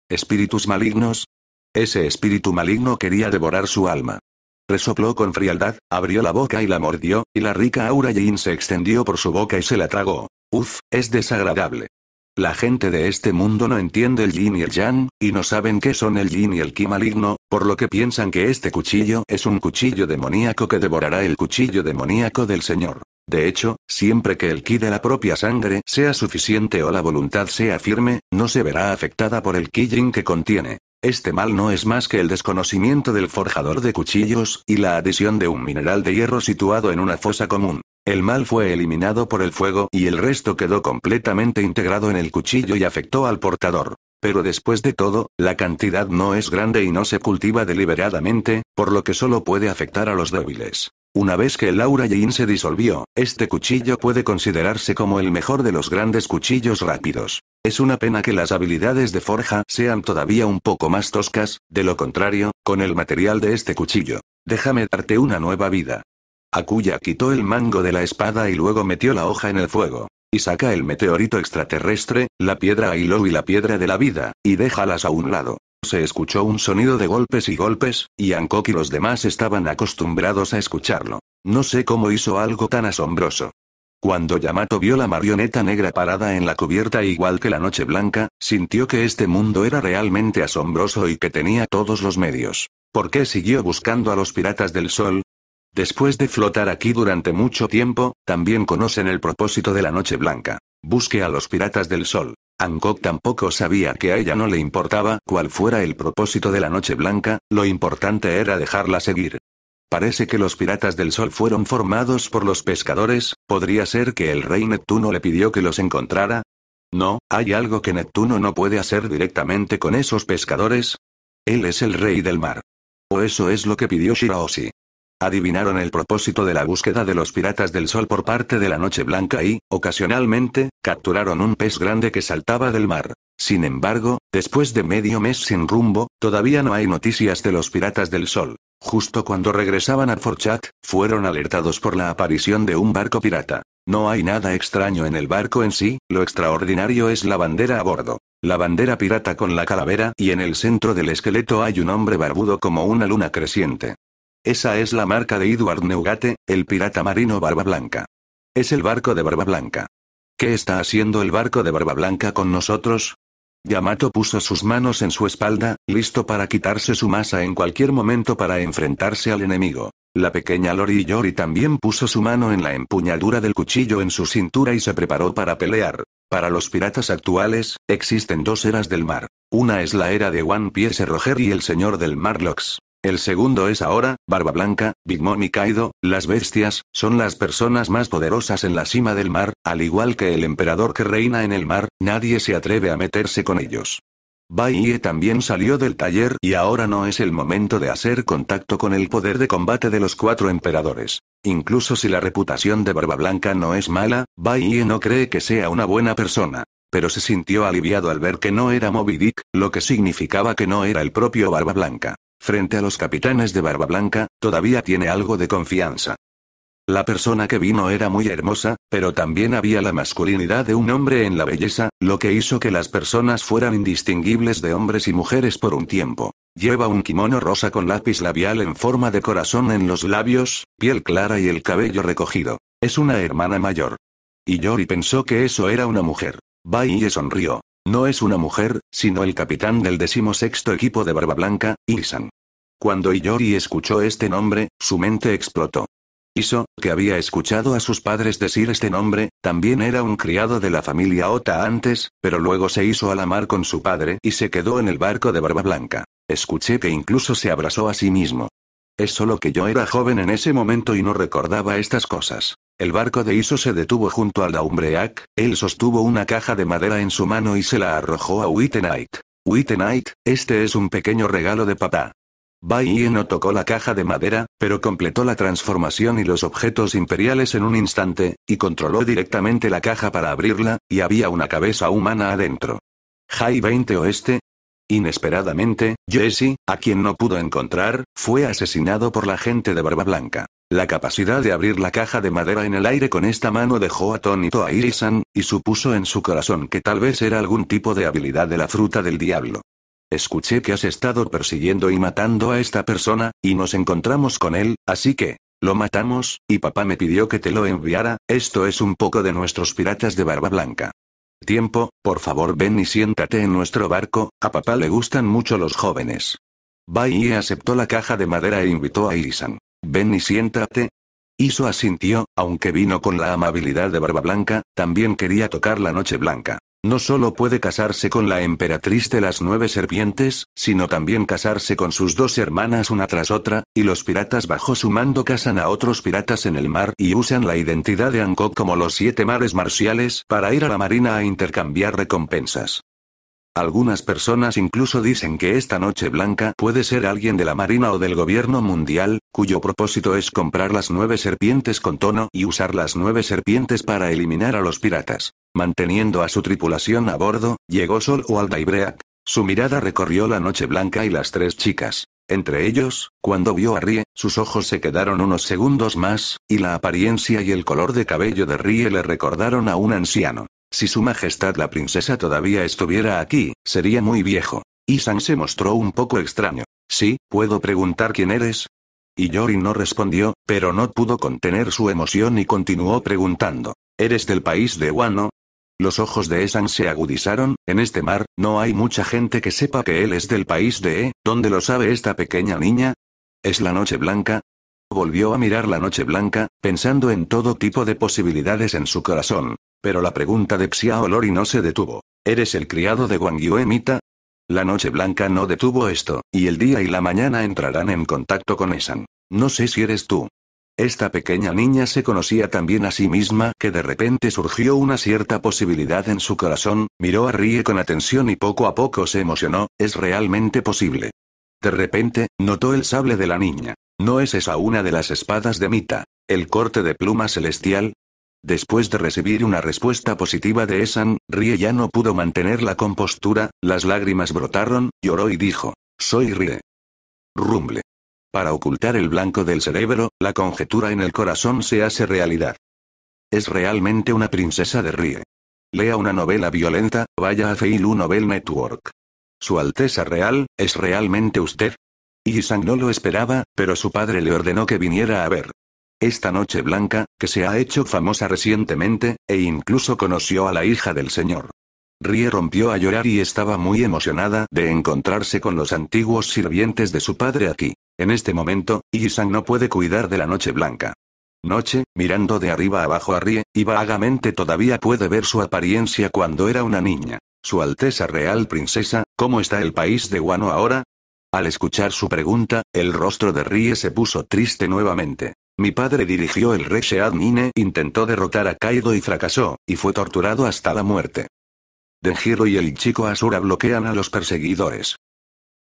A: ¿Espíritus malignos? Ese espíritu maligno quería devorar su alma. Resopló con frialdad, abrió la boca y la mordió, y la rica aura Yin se extendió por su boca y se la tragó. Uf, es desagradable. La gente de este mundo no entiende el yin y el yang, y no saben qué son el yin y el ki maligno, por lo que piensan que este cuchillo es un cuchillo demoníaco que devorará el cuchillo demoníaco del Señor. De hecho, siempre que el ki de la propia sangre sea suficiente o la voluntad sea firme, no se verá afectada por el ki yin que contiene. Este mal no es más que el desconocimiento del forjador de cuchillos, y la adición de un mineral de hierro situado en una fosa común. El mal fue eliminado por el fuego y el resto quedó completamente integrado en el cuchillo y afectó al portador pero después de todo, la cantidad no es grande y no se cultiva deliberadamente, por lo que solo puede afectar a los débiles. Una vez que el aura Yin se disolvió, este cuchillo puede considerarse como el mejor de los grandes cuchillos rápidos. Es una pena que las habilidades de forja sean todavía un poco más toscas, de lo contrario, con el material de este cuchillo. Déjame darte una nueva vida. Akuya quitó el mango de la espada y luego metió la hoja en el fuego y saca el meteorito extraterrestre, la piedra Ailo y la piedra de la vida, y déjalas a un lado. Se escuchó un sonido de golpes y golpes, y Hancock y los demás estaban acostumbrados a escucharlo. No sé cómo hizo algo tan asombroso. Cuando Yamato vio la marioneta negra parada en la cubierta igual que la noche blanca, sintió que este mundo era realmente asombroso y que tenía todos los medios. ¿Por qué siguió buscando a los piratas del sol? Después de flotar aquí durante mucho tiempo, también conocen el propósito de la Noche Blanca. Busque a los piratas del sol. Hancock tampoco sabía que a ella no le importaba cuál fuera el propósito de la Noche Blanca, lo importante era dejarla seguir. Parece que los piratas del sol fueron formados por los pescadores, podría ser que el rey Neptuno le pidió que los encontrara. No, hay algo que Neptuno no puede hacer directamente con esos pescadores. Él es el rey del mar. O eso es lo que pidió Shiraoshi. Adivinaron el propósito de la búsqueda de los piratas del sol por parte de la Noche Blanca y, ocasionalmente, capturaron un pez grande que saltaba del mar. Sin embargo, después de medio mes sin rumbo, todavía no hay noticias de los piratas del sol. Justo cuando regresaban a Forchat, fueron alertados por la aparición de un barco pirata. No hay nada extraño en el barco en sí, lo extraordinario es la bandera a bordo. La bandera pirata con la calavera y en el centro del esqueleto hay un hombre barbudo como una luna creciente. Esa es la marca de Edward Neugate, el pirata marino Barba Blanca. Es el barco de Barba Blanca. ¿Qué está haciendo el barco de Barba Blanca con nosotros? Yamato puso sus manos en su espalda, listo para quitarse su masa en cualquier momento para enfrentarse al enemigo. La pequeña Lori Yori también puso su mano en la empuñadura del cuchillo en su cintura y se preparó para pelear. Para los piratas actuales, existen dos eras del mar. Una es la era de One Piece Roger y el Señor del Marlocks. El segundo es ahora, Barba Blanca, Big Mom y Kaido, las bestias, son las personas más poderosas en la cima del mar, al igual que el emperador que reina en el mar, nadie se atreve a meterse con ellos. Baiye también salió del taller y ahora no es el momento de hacer contacto con el poder de combate de los cuatro emperadores. Incluso si la reputación de Barba Blanca no es mala, Baiye no cree que sea una buena persona pero se sintió aliviado al ver que no era Moby Dick, lo que significaba que no era el propio Barba Blanca. Frente a los capitanes de Barba Blanca, todavía tiene algo de confianza. La persona que vino era muy hermosa, pero también había la masculinidad de un hombre en la belleza, lo que hizo que las personas fueran indistinguibles de hombres y mujeres por un tiempo. Lleva un kimono rosa con lápiz labial en forma de corazón en los labios, piel clara y el cabello recogido. Es una hermana mayor. Y Yori pensó que eso era una mujer. Bai sonrió. No es una mujer, sino el capitán del decimosexto equipo de Barba Blanca, Isan. Cuando Iori escuchó este nombre, su mente explotó. Iso, que había escuchado a sus padres decir este nombre, también era un criado de la familia Ota antes, pero luego se hizo a la mar con su padre y se quedó en el barco de Barba Blanca. Escuché que incluso se abrazó a sí mismo. Es solo que yo era joven en ese momento y no recordaba estas cosas. El barco de Iso se detuvo junto al Daumbreak, él sostuvo una caja de madera en su mano y se la arrojó a Wittenite. Wittenite, este es un pequeño regalo de papá. Bai no tocó la caja de madera, pero completó la transformación y los objetos imperiales en un instante, y controló directamente la caja para abrirla, y había una cabeza humana adentro. High 20 Oeste, Inesperadamente, Jesse, a quien no pudo encontrar, fue asesinado por la gente de Barba Blanca. La capacidad de abrir la caja de madera en el aire con esta mano dejó atónito a Irisan, y supuso en su corazón que tal vez era algún tipo de habilidad de la fruta del diablo. Escuché que has estado persiguiendo y matando a esta persona, y nos encontramos con él, así que, lo matamos, y papá me pidió que te lo enviara, esto es un poco de nuestros piratas de barba blanca. Tiempo, por favor ven y siéntate en nuestro barco, a papá le gustan mucho los jóvenes. Bai aceptó la caja de madera e invitó a Irisan. Ven y siéntate. Iso asintió, aunque vino con la amabilidad de Barba Blanca, también quería tocar la noche blanca. No solo puede casarse con la emperatriz de las nueve serpientes, sino también casarse con sus dos hermanas una tras otra, y los piratas bajo su mando casan a otros piratas en el mar y usan la identidad de Anko como los siete mares marciales para ir a la marina a intercambiar recompensas. Algunas personas incluso dicen que esta noche blanca puede ser alguien de la Marina o del gobierno mundial, cuyo propósito es comprar las nueve serpientes con tono y usar las nueve serpientes para eliminar a los piratas. Manteniendo a su tripulación a bordo, llegó Sol o Ibreak. Su mirada recorrió la noche blanca y las tres chicas. Entre ellos, cuando vio a Rie, sus ojos se quedaron unos segundos más, y la apariencia y el color de cabello de Rie le recordaron a un anciano. Si su majestad la princesa todavía estuviera aquí, sería muy viejo. Isan se mostró un poco extraño. Sí, ¿puedo preguntar quién eres? Y Yori no respondió, pero no pudo contener su emoción y continuó preguntando. ¿Eres del país de Wano? Los ojos de San se agudizaron, en este mar, no hay mucha gente que sepa que él es del país de E, ¿dónde lo sabe esta pequeña niña? ¿Es la noche blanca? Volvió a mirar la noche blanca, pensando en todo tipo de posibilidades en su corazón. Pero la pregunta de Psia Olori no se detuvo. ¿Eres el criado de Wang Mita? La noche blanca no detuvo esto, y el día y la mañana entrarán en contacto con Esan. No sé si eres tú. Esta pequeña niña se conocía tan bien a sí misma que de repente surgió una cierta posibilidad en su corazón, miró a Rie con atención y poco a poco se emocionó, es realmente posible. De repente, notó el sable de la niña. ¿No es esa una de las espadas de Mita? El corte de pluma celestial, Después de recibir una respuesta positiva de Esan, Rie ya no pudo mantener la compostura, las lágrimas brotaron, lloró y dijo, soy Rie. Rumble. Para ocultar el blanco del cerebro, la conjetura en el corazón se hace realidad. Es realmente una princesa de Rie. Lea una novela violenta, vaya a Feilu Novel Network. Su Alteza Real, ¿es realmente usted? Isan no lo esperaba, pero su padre le ordenó que viniera a ver. Esta noche blanca, que se ha hecho famosa recientemente, e incluso conoció a la hija del señor. Rie rompió a llorar y estaba muy emocionada de encontrarse con los antiguos sirvientes de su padre aquí. En este momento, Yisang no puede cuidar de la noche blanca. Noche, mirando de arriba abajo a Rie, y vagamente todavía puede ver su apariencia cuando era una niña. Su Alteza Real Princesa, ¿cómo está el país de Guano ahora? Al escuchar su pregunta, el rostro de Rie se puso triste nuevamente. Mi padre dirigió el rey Sheadmine, intentó derrotar a Kaido y fracasó, y fue torturado hasta la muerte. Denjiro y el chico Asura bloquean a los perseguidores.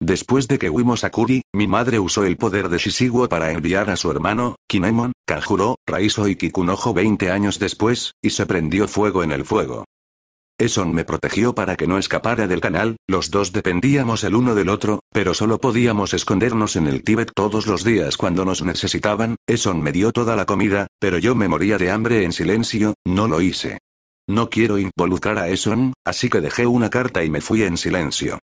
A: Después de que huimos a Kuri, mi madre usó el poder de Shishiguo para enviar a su hermano, Kinemon, Kanjuro, Raizo y Kikunojo 20 años después, y se prendió fuego en el fuego. Eson me protegió para que no escapara del canal, los dos dependíamos el uno del otro, pero solo podíamos escondernos en el Tíbet todos los días cuando nos necesitaban, Eson me dio toda la comida, pero yo me moría de hambre en silencio, no lo hice. No quiero involucrar a Eson, así que dejé una carta y me fui en silencio.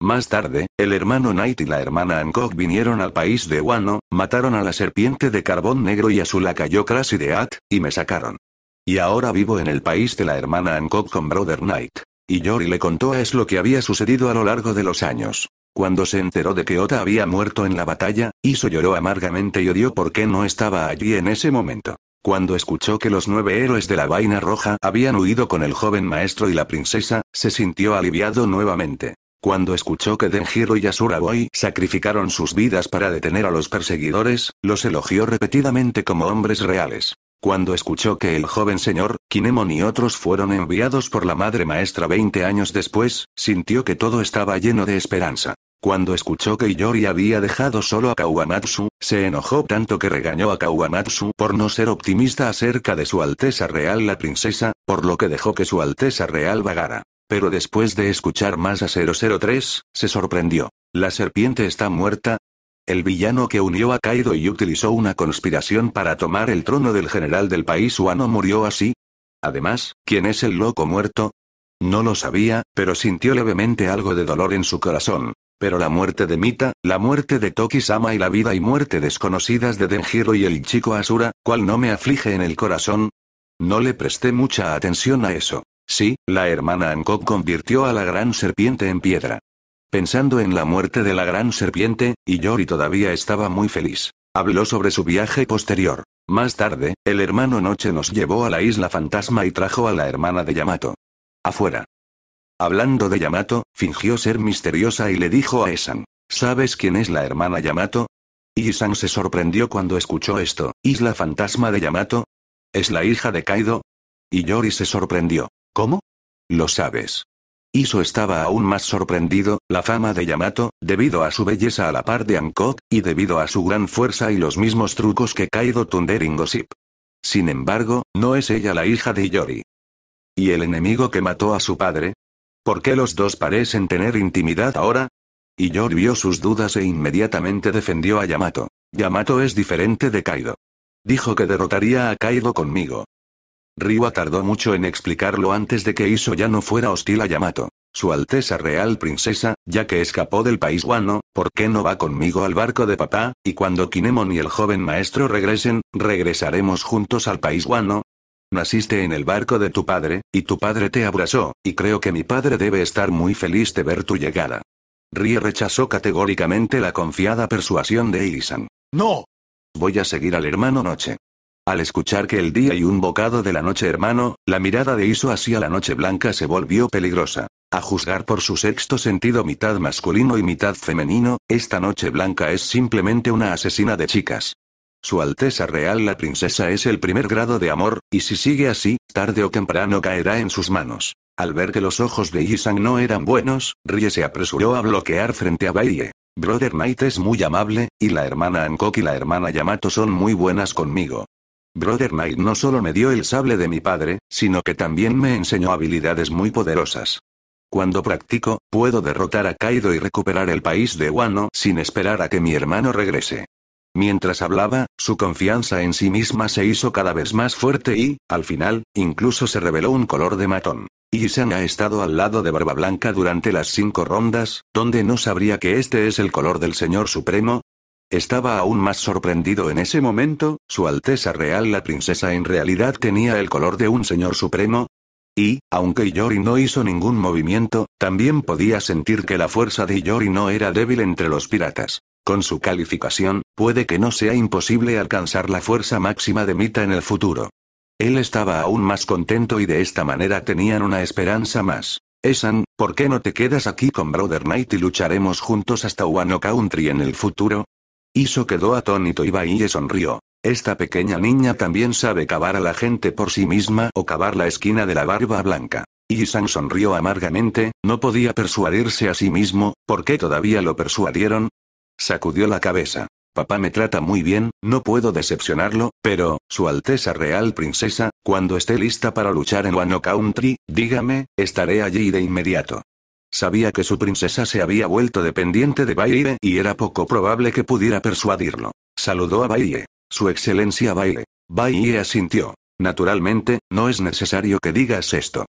A: Más tarde, el hermano Knight y la hermana Angok vinieron al país de Wano, mataron a la serpiente de carbón negro y a su lacayo de At, y me sacaron. Y ahora vivo en el país de la hermana Hancock con Brother Knight. Y Yori le contó a Es lo que había sucedido a lo largo de los años. Cuando se enteró de que Ota había muerto en la batalla, Iso lloró amargamente y odió por qué no estaba allí en ese momento. Cuando escuchó que los nueve héroes de la vaina roja habían huido con el joven maestro y la princesa, se sintió aliviado nuevamente. Cuando escuchó que Denjiro y Asura Boy sacrificaron sus vidas para detener a los perseguidores, los elogió repetidamente como hombres reales. Cuando escuchó que el joven señor, Kinemon y otros fueron enviados por la madre maestra 20 años después, sintió que todo estaba lleno de esperanza. Cuando escuchó que Yori había dejado solo a Kawamatsu, se enojó tanto que regañó a Kawamatsu por no ser optimista acerca de su Alteza Real la princesa, por lo que dejó que su Alteza Real vagara. Pero después de escuchar más a 003, se sorprendió. ¿La serpiente está muerta? el villano que unió a Kaido y utilizó una conspiración para tomar el trono del general del país Wano murió así. Además, ¿quién es el loco muerto? No lo sabía, pero sintió levemente algo de dolor en su corazón. Pero la muerte de Mita, la muerte de Toki-sama y la vida y muerte desconocidas de Denjiro y el chico Asura, ¿cuál no me aflige en el corazón? No le presté mucha atención a eso. Sí, la hermana Anko convirtió a la gran serpiente en piedra pensando en la muerte de la gran serpiente, y Yori todavía estaba muy feliz. Habló sobre su viaje posterior. Más tarde, el hermano Noche nos llevó a la isla fantasma y trajo a la hermana de Yamato. Afuera. Hablando de Yamato, fingió ser misteriosa y le dijo a Esan, ¿sabes quién es la hermana Yamato? Isan se sorprendió cuando escuchó esto, ¿Isla fantasma de Yamato? ¿Es la hija de Kaido? Y Yori se sorprendió. ¿Cómo? Lo sabes. Iso estaba aún más sorprendido, la fama de Yamato, debido a su belleza a la par de Ankok, y debido a su gran fuerza y los mismos trucos que Kaido Tunderingosip. Sin embargo, no es ella la hija de Yori. ¿Y el enemigo que mató a su padre? ¿Por qué los dos parecen tener intimidad ahora? Y Yori vio sus dudas e inmediatamente defendió a Yamato. Yamato es diferente de Kaido. Dijo que derrotaría a Kaido conmigo. Ryua tardó mucho en explicarlo antes de que Iso ya no fuera hostil a Yamato. Su Alteza Real Princesa, ya que escapó del país guano, ¿por qué no va conmigo al barco de papá? Y cuando Kinemon y el joven maestro regresen, regresaremos juntos al país guano. Naciste en el barco de tu padre, y tu padre te abrazó, y creo que mi padre debe estar muy feliz de ver tu llegada. Rie rechazó categóricamente la confiada persuasión de Irisan. ¡No! Voy a seguir al hermano Noche. Al escuchar que el día y un bocado de la noche hermano, la mirada de Iso hacia la noche blanca se volvió peligrosa. A juzgar por su sexto sentido mitad masculino y mitad femenino, esta noche blanca es simplemente una asesina de chicas. Su Alteza Real la princesa es el primer grado de amor, y si sigue así, tarde o temprano caerá en sus manos. Al ver que los ojos de Isang no eran buenos, Rie se apresuró a bloquear frente a Baie. Brother Knight es muy amable, y la hermana Ankok y la hermana Yamato son muy buenas conmigo. Brother Knight no solo me dio el sable de mi padre, sino que también me enseñó habilidades muy poderosas. Cuando practico, puedo derrotar a Kaido y recuperar el país de Wano sin esperar a que mi hermano regrese. Mientras hablaba, su confianza en sí misma se hizo cada vez más fuerte y, al final, incluso se reveló un color de matón. Isan ha estado al lado de Barba Blanca durante las cinco rondas, donde no sabría que este es el color del Señor Supremo, estaba aún más sorprendido en ese momento, Su Alteza Real la Princesa en realidad tenía el color de un señor supremo. Y, aunque Yori no hizo ningún movimiento, también podía sentir que la fuerza de Yori no era débil entre los piratas. Con su calificación, puede que no sea imposible alcanzar la fuerza máxima de Mita en el futuro. Él estaba aún más contento y de esta manera tenían una esperanza más. Esan, ¿por qué no te quedas aquí con Brother Knight y lucharemos juntos hasta Wano Country en el futuro? Iso quedó atónito y Bahille sonrió. Esta pequeña niña también sabe cavar a la gente por sí misma o cavar la esquina de la barba blanca. Sang sonrió amargamente, no podía persuadirse a sí mismo, ¿por qué todavía lo persuadieron? Sacudió la cabeza. Papá me trata muy bien, no puedo decepcionarlo, pero, Su Alteza Real Princesa, cuando esté lista para luchar en Wano Country, dígame, estaré allí de inmediato. Sabía que su princesa se había vuelto dependiente de Baile y era poco probable que pudiera persuadirlo. Saludó a Baile. Su excelencia Baile. Baile asintió. Naturalmente, no es necesario que digas esto.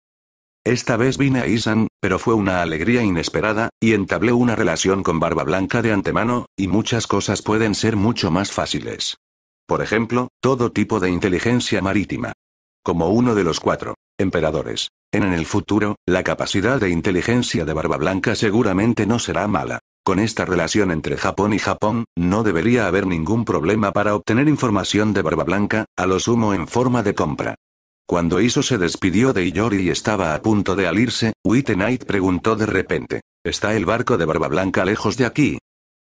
A: Esta vez vine a Isan, pero fue una alegría inesperada, y entablé una relación con Barba Blanca de antemano, y muchas cosas pueden ser mucho más fáciles. Por ejemplo, todo tipo de inteligencia marítima. Como uno de los cuatro emperadores en el futuro, la capacidad de inteligencia de Barba Blanca seguramente no será mala. Con esta relación entre Japón y Japón, no debería haber ningún problema para obtener información de Barba Blanca, a lo sumo en forma de compra. Cuando Iso se despidió de Iori y estaba a punto de alirse, Knight preguntó de repente: ¿Está el barco de Barba Blanca lejos de aquí?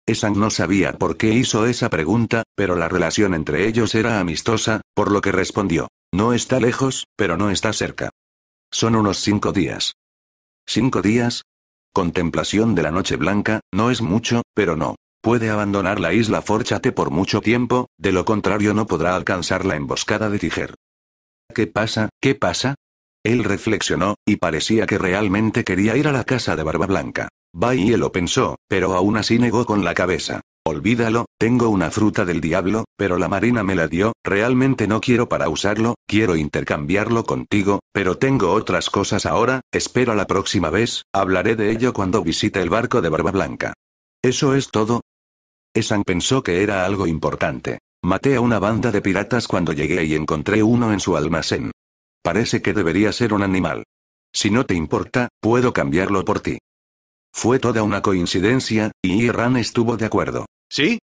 A: Esang no sabía por qué hizo esa pregunta, pero la relación entre ellos era amistosa, por lo que respondió: No está lejos, pero no está cerca. Son unos cinco días. ¿Cinco días? Contemplación de la noche blanca, no es mucho, pero no. Puede abandonar la isla Forchate por mucho tiempo, de lo contrario no podrá alcanzar la emboscada de Tiger. ¿Qué pasa? ¿Qué pasa? Él reflexionó, y parecía que realmente quería ir a la casa de Barba Blanca. él lo pensó, pero aún así negó con la cabeza. Olvídalo, tengo una fruta del diablo, pero la marina me la dio, realmente no quiero para usarlo, quiero intercambiarlo contigo, pero tengo otras cosas ahora, espero la próxima vez, hablaré de ello cuando visite el barco de Barba Blanca. ¿Eso es todo? Esan pensó que era algo importante. Maté a una banda de piratas cuando llegué y encontré uno en su almacén. Parece que debería ser un animal. Si no te importa, puedo cambiarlo por ti. Fue toda una coincidencia, y irán estuvo de acuerdo. ¿Sí?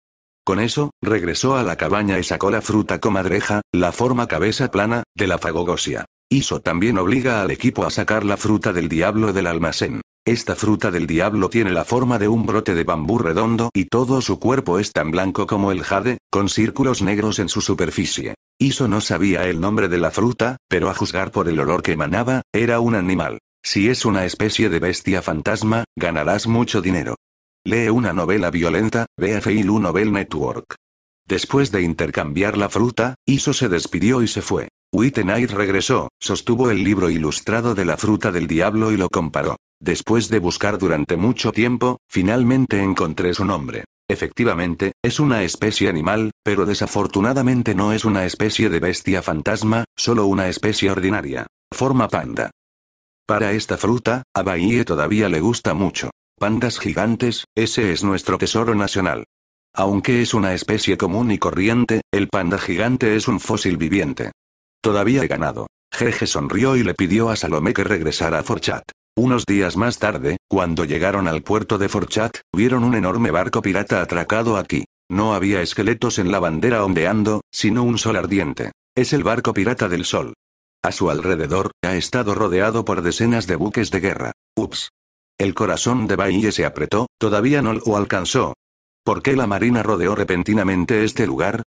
A: Con eso, regresó a la cabaña y sacó la fruta comadreja, la forma cabeza plana, de la fagogosia. Iso también obliga al equipo a sacar la fruta del diablo del almacén. Esta fruta del diablo tiene la forma de un brote de bambú redondo y todo su cuerpo es tan blanco como el jade, con círculos negros en su superficie. Iso no sabía el nombre de la fruta, pero a juzgar por el olor que emanaba, era un animal. Si es una especie de bestia fantasma, ganarás mucho dinero. Lee una novela violenta, BFI Novel Network. Después de intercambiar la fruta, Iso se despidió y se fue. Wittenay regresó, sostuvo el libro ilustrado de la fruta del diablo y lo comparó. Después de buscar durante mucho tiempo, finalmente encontré su nombre. Efectivamente, es una especie animal, pero desafortunadamente no es una especie de bestia fantasma, solo una especie ordinaria. Forma panda. Para esta fruta, a todavía le gusta mucho. Pandas gigantes, ese es nuestro tesoro nacional. Aunque es una especie común y corriente, el panda gigante es un fósil viviente. Todavía he ganado. Jeje sonrió y le pidió a Salomé que regresara a Forchat. Unos días más tarde, cuando llegaron al puerto de Forchat, vieron un enorme barco pirata atracado aquí. No había esqueletos en la bandera ondeando, sino un sol ardiente. Es el barco pirata del sol. A su alrededor, ha estado rodeado por decenas de buques de guerra. Ups, el corazón de Baille se apretó, todavía no lo alcanzó. ¿Por qué la marina rodeó repentinamente este lugar?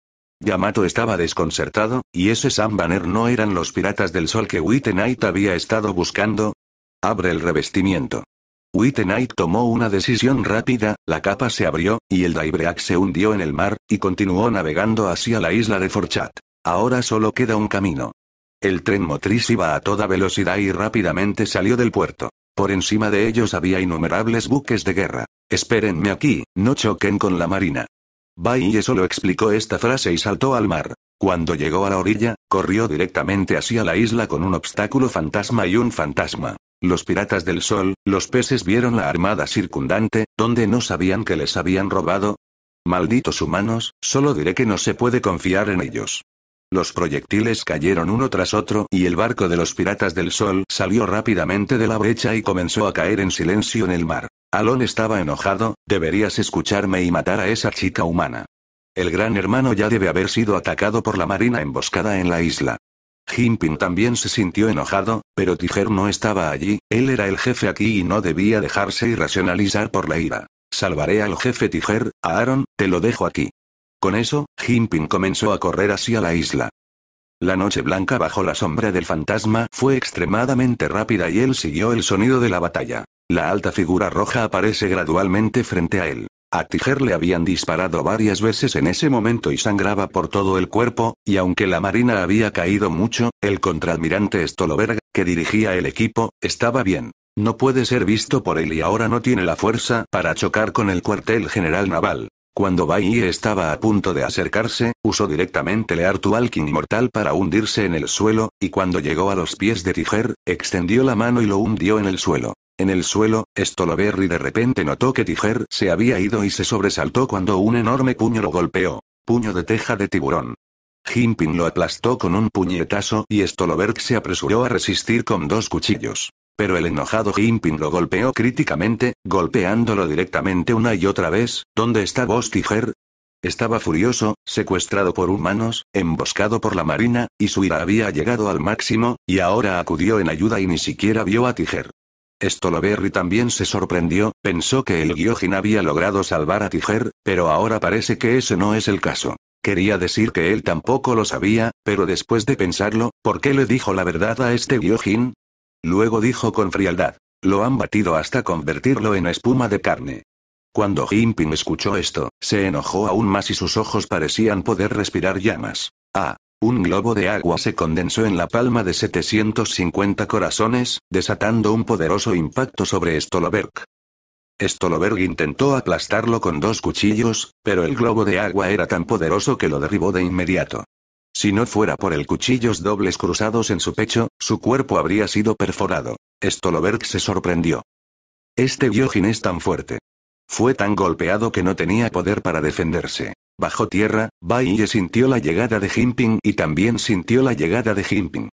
A: Yamato estaba desconcertado, y ese Sam Banner no eran los piratas del sol que Wittenite había estado buscando. Abre el revestimiento. Wittenite tomó una decisión rápida, la capa se abrió, y el Daibreak se hundió en el mar, y continuó navegando hacia la isla de Forchat. Ahora solo queda un camino. El tren motriz iba a toda velocidad y rápidamente salió del puerto. Por encima de ellos había innumerables buques de guerra. Espérenme aquí, no choquen con la marina. eso lo explicó esta frase y saltó al mar. Cuando llegó a la orilla, corrió directamente hacia la isla con un obstáculo fantasma y un fantasma. Los piratas del sol, los peces vieron la armada circundante, donde no sabían que les habían robado. Malditos humanos, solo diré que no se puede confiar en ellos. Los proyectiles cayeron uno tras otro y el barco de los piratas del sol salió rápidamente de la brecha y comenzó a caer en silencio en el mar. Alon estaba enojado, deberías escucharme y matar a esa chica humana. El gran hermano ya debe haber sido atacado por la marina emboscada en la isla. Jinping también se sintió enojado, pero Tijer no estaba allí, él era el jefe aquí y no debía dejarse irracionalizar por la ira. Salvaré al jefe Tijer, a Aaron, te lo dejo aquí. Con eso, Jinping comenzó a correr hacia la isla. La noche blanca bajo la sombra del fantasma fue extremadamente rápida y él siguió el sonido de la batalla. La alta figura roja aparece gradualmente frente a él. A Tiger le habían disparado varias veces en ese momento y sangraba por todo el cuerpo, y aunque la marina había caído mucho, el contraadmirante Stoloberg, que dirigía el equipo, estaba bien. No puede ser visto por él y ahora no tiene la fuerza para chocar con el cuartel general naval. Cuando Bai estaba a punto de acercarse, usó directamente el King inmortal para hundirse en el suelo, y cuando llegó a los pies de Tiger, extendió la mano y lo hundió en el suelo. En el suelo, y de repente notó que Tiger se había ido y se sobresaltó cuando un enorme puño lo golpeó. Puño de teja de tiburón. Jimpin lo aplastó con un puñetazo y Stoloberg se apresuró a resistir con dos cuchillos pero el enojado Jinping lo golpeó críticamente, golpeándolo directamente una y otra vez. ¿Dónde está vos, Tiger? Estaba furioso, secuestrado por humanos, emboscado por la marina, y su ira había llegado al máximo, y ahora acudió en ayuda y ni siquiera vio a Tiger. y también se sorprendió, pensó que el Gyojin había logrado salvar a Tiger, pero ahora parece que ese no es el caso. Quería decir que él tampoco lo sabía, pero después de pensarlo, ¿por qué le dijo la verdad a este Gyojin? Luego dijo con frialdad. Lo han batido hasta convertirlo en espuma de carne. Cuando himping escuchó esto, se enojó aún más y sus ojos parecían poder respirar llamas. Ah, un globo de agua se condensó en la palma de 750 corazones, desatando un poderoso impacto sobre Stolberg. Stolberg intentó aplastarlo con dos cuchillos, pero el globo de agua era tan poderoso que lo derribó de inmediato. Si no fuera por el cuchillos dobles cruzados en su pecho, su cuerpo habría sido perforado. Stolberg se sorprendió. Este Jin es tan fuerte. Fue tan golpeado que no tenía poder para defenderse. Bajo tierra, Bai sintió la llegada de Jinping y también sintió la llegada de Jinping.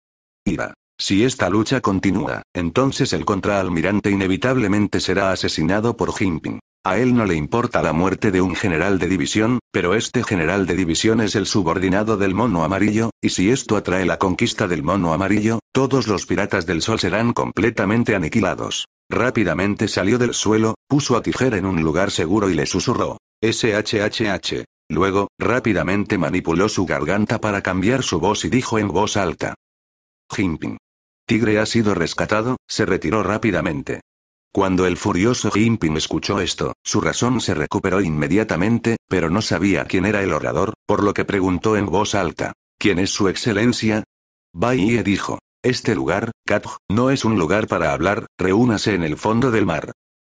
A: Iba. Si esta lucha continúa, entonces el contraalmirante inevitablemente será asesinado por Jinping. A él no le importa la muerte de un general de división, pero este general de división es el subordinado del mono amarillo, y si esto atrae la conquista del mono amarillo, todos los piratas del sol serán completamente aniquilados. Rápidamente salió del suelo, puso a Tijera en un lugar seguro y le susurró. SHHH. Luego, rápidamente manipuló su garganta para cambiar su voz y dijo en voz alta. Jimping. Tigre ha sido rescatado, se retiró rápidamente. Cuando el furioso Impin escuchó esto, su razón se recuperó inmediatamente, pero no sabía quién era el orador, por lo que preguntó en voz alta. ¿Quién es su excelencia? Baiye dijo. Este lugar, Katj, no es un lugar para hablar, reúnase en el fondo del mar.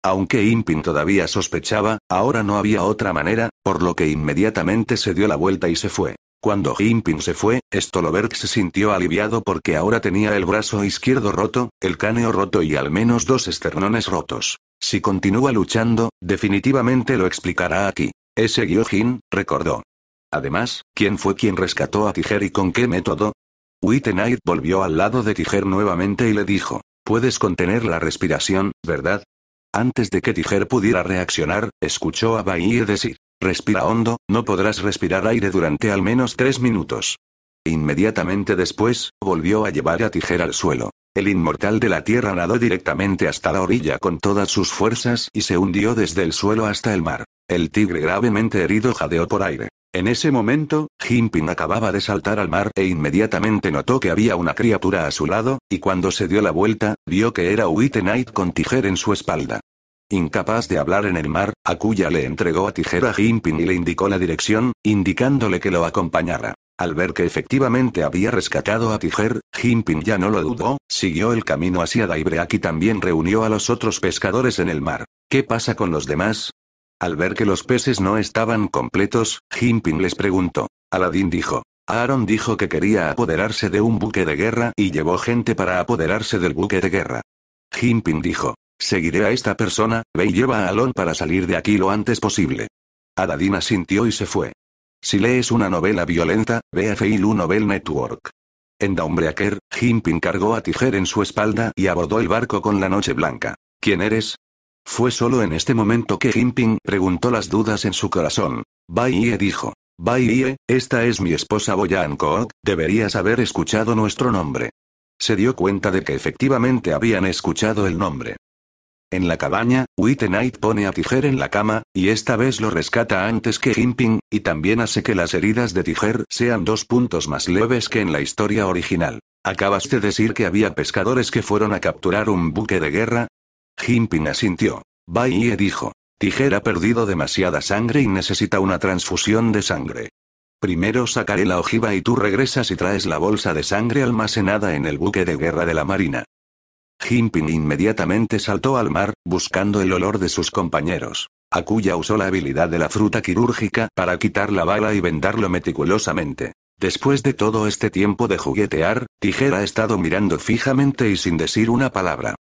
A: Aunque Impin todavía sospechaba, ahora no había otra manera, por lo que inmediatamente se dio la vuelta y se fue. Cuando Jinping se fue, Stolberg se sintió aliviado porque ahora tenía el brazo izquierdo roto, el cáneo roto y al menos dos esternones rotos. Si continúa luchando, definitivamente lo explicará aquí. Ese Gyojin, recordó. Además, ¿quién fue quien rescató a Tiger y con qué método? Wittenheit volvió al lado de Tiger nuevamente y le dijo, puedes contener la respiración, ¿verdad? Antes de que Tiger pudiera reaccionar, escuchó a Bahir decir, Respira hondo, no podrás respirar aire durante al menos tres minutos. Inmediatamente después, volvió a llevar a tijera al suelo. El inmortal de la tierra nadó directamente hasta la orilla con todas sus fuerzas y se hundió desde el suelo hasta el mar. El tigre gravemente herido jadeó por aire. En ese momento, Jinping acababa de saltar al mar e inmediatamente notó que había una criatura a su lado, y cuando se dio la vuelta, vio que era White con tijera en su espalda incapaz de hablar en el mar, Akuya le entregó a a Jinpin y le indicó la dirección, indicándole que lo acompañara. Al ver que efectivamente había rescatado a Tijer, Jinping ya no lo dudó, siguió el camino hacia Daibreak y también reunió a los otros pescadores en el mar. ¿Qué pasa con los demás? Al ver que los peces no estaban completos, Jinping les preguntó. Aladín dijo. Aaron dijo que quería apoderarse de un buque de guerra y llevó gente para apoderarse del buque de guerra. Jinping dijo. Seguiré a esta persona, ve y lleva a Alon para salir de aquí lo antes posible. Adadina sintió y se fue. Si lees una novela violenta, ve a Feilu Novel Network. En Daumbreaker, Jimpin cargó a Tijer en su espalda y abordó el barco con la noche blanca. ¿Quién eres? Fue solo en este momento que Jimping preguntó las dudas en su corazón. Baiye dijo. Baiye, esta es mi esposa Boyan deberías haber escuchado nuestro nombre. Se dio cuenta de que efectivamente habían escuchado el nombre. En la cabaña, Knight pone a Tiger en la cama, y esta vez lo rescata antes que Jinping, y también hace que las heridas de Tiger sean dos puntos más leves que en la historia original. ¿Acabas de decir que había pescadores que fueron a capturar un buque de guerra? Jinping asintió. Bai dijo. Tiger ha perdido demasiada sangre y necesita una transfusión de sangre. Primero sacaré la ojiva y tú regresas y traes la bolsa de sangre almacenada en el buque de guerra de la Marina. Jinpin inmediatamente saltó al mar, buscando el olor de sus compañeros. Akuya usó la habilidad de la fruta quirúrgica para quitar la bala y vendarlo meticulosamente. Después de todo este tiempo de juguetear, Tijera ha estado mirando fijamente y sin decir una palabra.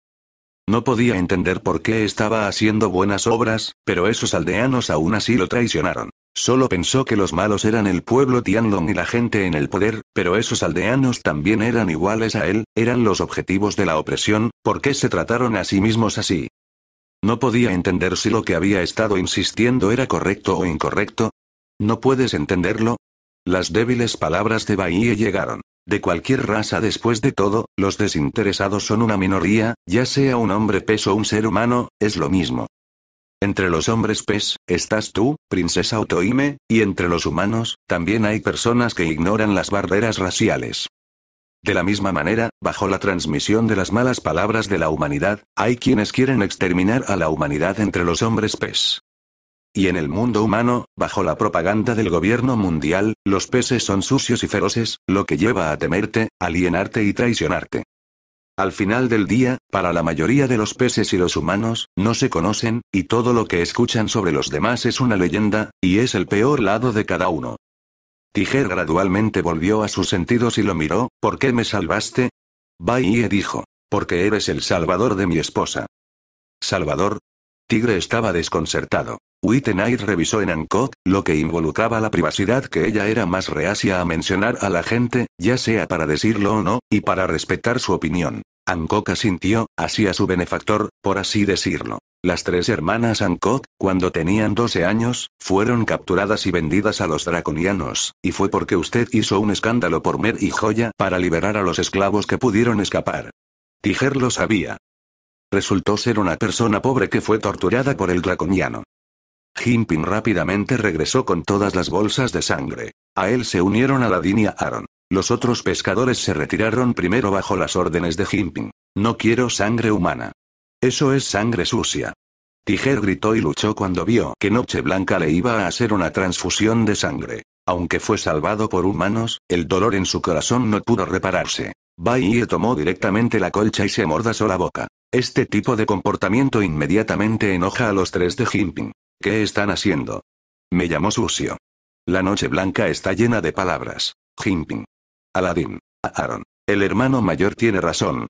A: No podía entender por qué estaba haciendo buenas obras, pero esos aldeanos aún así lo traicionaron. Solo pensó que los malos eran el pueblo Tianlong y la gente en el poder, pero esos aldeanos también eran iguales a él, eran los objetivos de la opresión, ¿por qué se trataron a sí mismos así? No podía entender si lo que había estado insistiendo era correcto o incorrecto. ¿No puedes entenderlo? Las débiles palabras de Bahía llegaron. De cualquier raza después de todo, los desinteresados son una minoría, ya sea un hombre peso o un ser humano, es lo mismo. Entre los hombres pez, estás tú, princesa Otoime, y entre los humanos, también hay personas que ignoran las barreras raciales. De la misma manera, bajo la transmisión de las malas palabras de la humanidad, hay quienes quieren exterminar a la humanidad entre los hombres pez. Y en el mundo humano, bajo la propaganda del gobierno mundial, los peces son sucios y feroces, lo que lleva a temerte, alienarte y traicionarte. Al final del día, para la mayoría de los peces y los humanos, no se conocen, y todo lo que escuchan sobre los demás es una leyenda, y es el peor lado de cada uno. Tiger gradualmente volvió a sus sentidos y lo miró, ¿por qué me salvaste? Baie dijo, porque eres el salvador de mi esposa. Salvador, Tigre estaba desconcertado. Wittenite revisó en Ancot, lo que involucraba la privacidad que ella era más reacia a mencionar a la gente, ya sea para decirlo o no, y para respetar su opinión. Ancot asintió, así a su benefactor, por así decirlo. Las tres hermanas Ancot, cuando tenían 12 años, fueron capturadas y vendidas a los draconianos, y fue porque usted hizo un escándalo por Mer y Joya para liberar a los esclavos que pudieron escapar. Tiger lo sabía. Resultó ser una persona pobre que fue torturada por el draconiano. Jimpin rápidamente regresó con todas las bolsas de sangre. A él se unieron a la línea Aaron. Los otros pescadores se retiraron primero bajo las órdenes de Jimpin. No quiero sangre humana. Eso es sangre sucia. Tiger gritó y luchó cuando vio que Noche Blanca le iba a hacer una transfusión de sangre. Aunque fue salvado por humanos, el dolor en su corazón no pudo repararse. Bai tomó directamente la colcha y se mordazó la boca. Este tipo de comportamiento inmediatamente enoja a los tres de Jinping. ¿Qué están haciendo? Me llamó sucio. La noche blanca está llena de palabras. Jinping. Aladdin. Aaron. El hermano mayor tiene razón.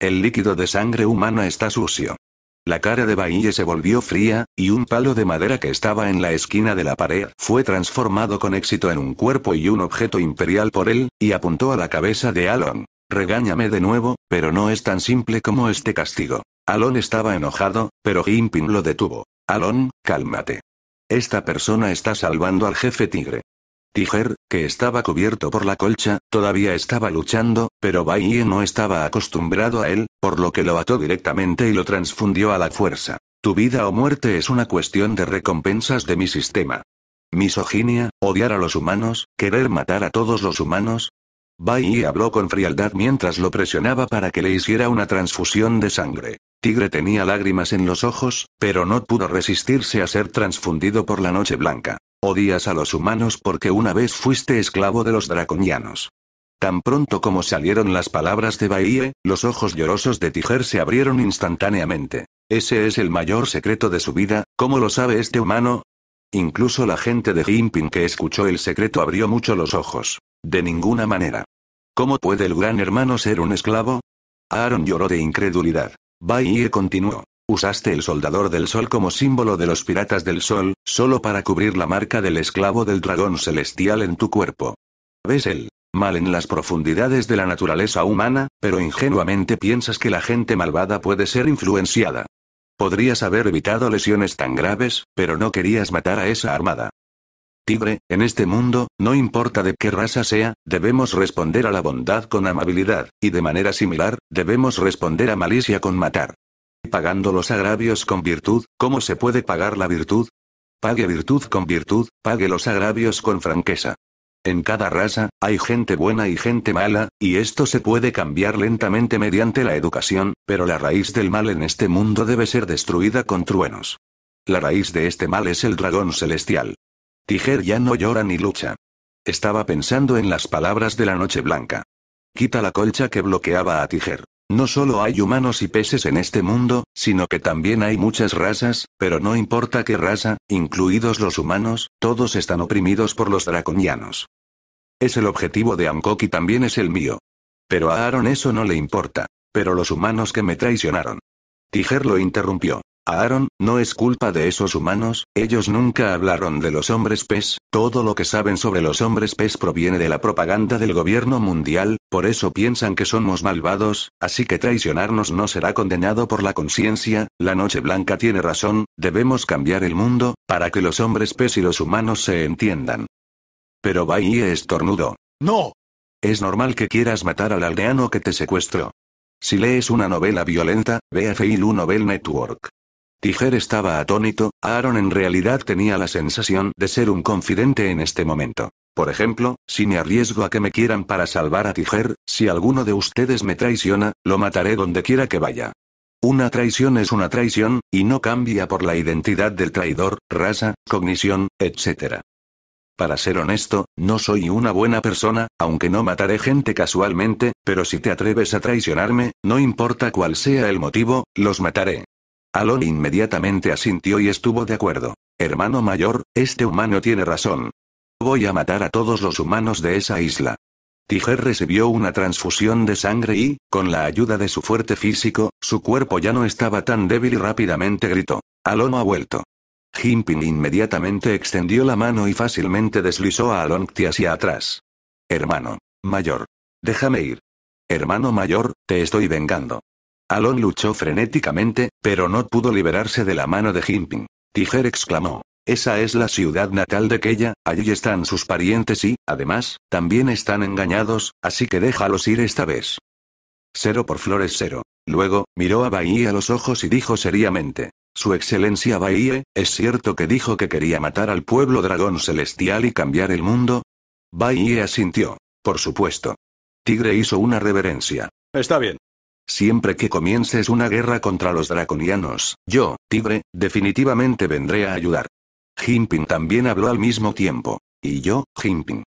A: El líquido de sangre humana está sucio. La cara de Bahille se volvió fría, y un palo de madera que estaba en la esquina de la pared fue transformado con éxito en un cuerpo y un objeto imperial por él, y apuntó a la cabeza de Alon. Regáñame de nuevo, pero no es tan simple como este castigo. Alon estaba enojado, pero Jinping lo detuvo. Alon, cálmate. Esta persona está salvando al jefe tigre. Tiger, que estaba cubierto por la colcha, todavía estaba luchando, pero Baiye no estaba acostumbrado a él, por lo que lo ató directamente y lo transfundió a la fuerza. Tu vida o muerte es una cuestión de recompensas de mi sistema. Misoginia, odiar a los humanos, querer matar a todos los humanos, Bai habló con frialdad mientras lo presionaba para que le hiciera una transfusión de sangre. Tigre tenía lágrimas en los ojos, pero no pudo resistirse a ser transfundido por la noche blanca. Odias a los humanos porque una vez fuiste esclavo de los draconianos. Tan pronto como salieron las palabras de Baiye, los ojos llorosos de Tiger se abrieron instantáneamente. Ese es el mayor secreto de su vida, ¿cómo lo sabe este humano? Incluso la gente de Jinping que escuchó el secreto abrió mucho los ojos. De ninguna manera. ¿Cómo puede el gran hermano ser un esclavo? Aaron lloró de incredulidad. Bayer continuó. Usaste el soldador del sol como símbolo de los piratas del sol, solo para cubrir la marca del esclavo del dragón celestial en tu cuerpo. ¿Ves el mal en las profundidades de la naturaleza humana, pero ingenuamente piensas que la gente malvada puede ser influenciada? Podrías haber evitado lesiones tan graves, pero no querías matar a esa armada. Tigre, en este mundo, no importa de qué raza sea, debemos responder a la bondad con amabilidad, y de manera similar, debemos responder a malicia con matar. Pagando los agravios con virtud, ¿cómo se puede pagar la virtud? Pague virtud con virtud, pague los agravios con franqueza. En cada raza, hay gente buena y gente mala, y esto se puede cambiar lentamente mediante la educación, pero la raíz del mal en este mundo debe ser destruida con truenos. La raíz de este mal es el dragón celestial. Tiger ya no llora ni lucha. Estaba pensando en las palabras de la noche blanca. Quita la colcha que bloqueaba a Tiger. No solo hay humanos y peces en este mundo, sino que también hay muchas razas, pero no importa qué raza, incluidos los humanos, todos están oprimidos por los draconianos. Es el objetivo de Amkok y también es el mío. Pero a Aaron eso no le importa. Pero los humanos que me traicionaron. Tiger lo interrumpió. Aaron, no es culpa de esos humanos, ellos nunca hablaron de los hombres pez, todo lo que saben sobre los hombres pez proviene de la propaganda del gobierno mundial, por eso piensan que somos malvados, así que traicionarnos no será condenado por la conciencia, la noche blanca tiene razón, debemos cambiar el mundo, para que los hombres pez y los humanos se entiendan. Pero Bahía estornudo ¡No! Es normal que quieras matar al aldeano que te secuestró. Si lees una novela violenta, ve a Feilu Novel Network. Tiger estaba atónito, Aaron en realidad tenía la sensación de ser un confidente en este momento. Por ejemplo, si me arriesgo a que me quieran para salvar a Tiger, si alguno de ustedes me traiciona, lo mataré donde quiera que vaya. Una traición es una traición, y no cambia por la identidad del traidor, raza, cognición, etc. Para ser honesto, no soy una buena persona, aunque no mataré gente casualmente, pero si te atreves a traicionarme, no importa cuál sea el motivo, los mataré. Alon inmediatamente asintió y estuvo de acuerdo. Hermano mayor, este humano tiene razón. Voy a matar a todos los humanos de esa isla. Tiger recibió una transfusión de sangre y, con la ayuda de su fuerte físico, su cuerpo ya no estaba tan débil y rápidamente gritó. Alon ha vuelto. Jimpin inmediatamente extendió la mano y fácilmente deslizó a Alon hacia atrás. Hermano. Mayor. Déjame ir. Hermano mayor, te estoy vengando. Alon luchó frenéticamente, pero no pudo liberarse de la mano de Jinping. Tiger exclamó. Esa es la ciudad natal de Kella, allí están sus parientes y, además, también están engañados, así que déjalos ir esta vez. Cero por flores cero. Luego, miró a Bahía a los ojos y dijo seriamente. Su excelencia Bahía, ¿es cierto que dijo que quería matar al pueblo dragón celestial y cambiar el mundo? Bahía asintió. Por supuesto. Tigre hizo una reverencia. Está bien. Siempre que comiences una guerra contra los draconianos, yo, tigre, definitivamente vendré a ayudar. Jinping también habló al mismo tiempo. Y yo, Jinping.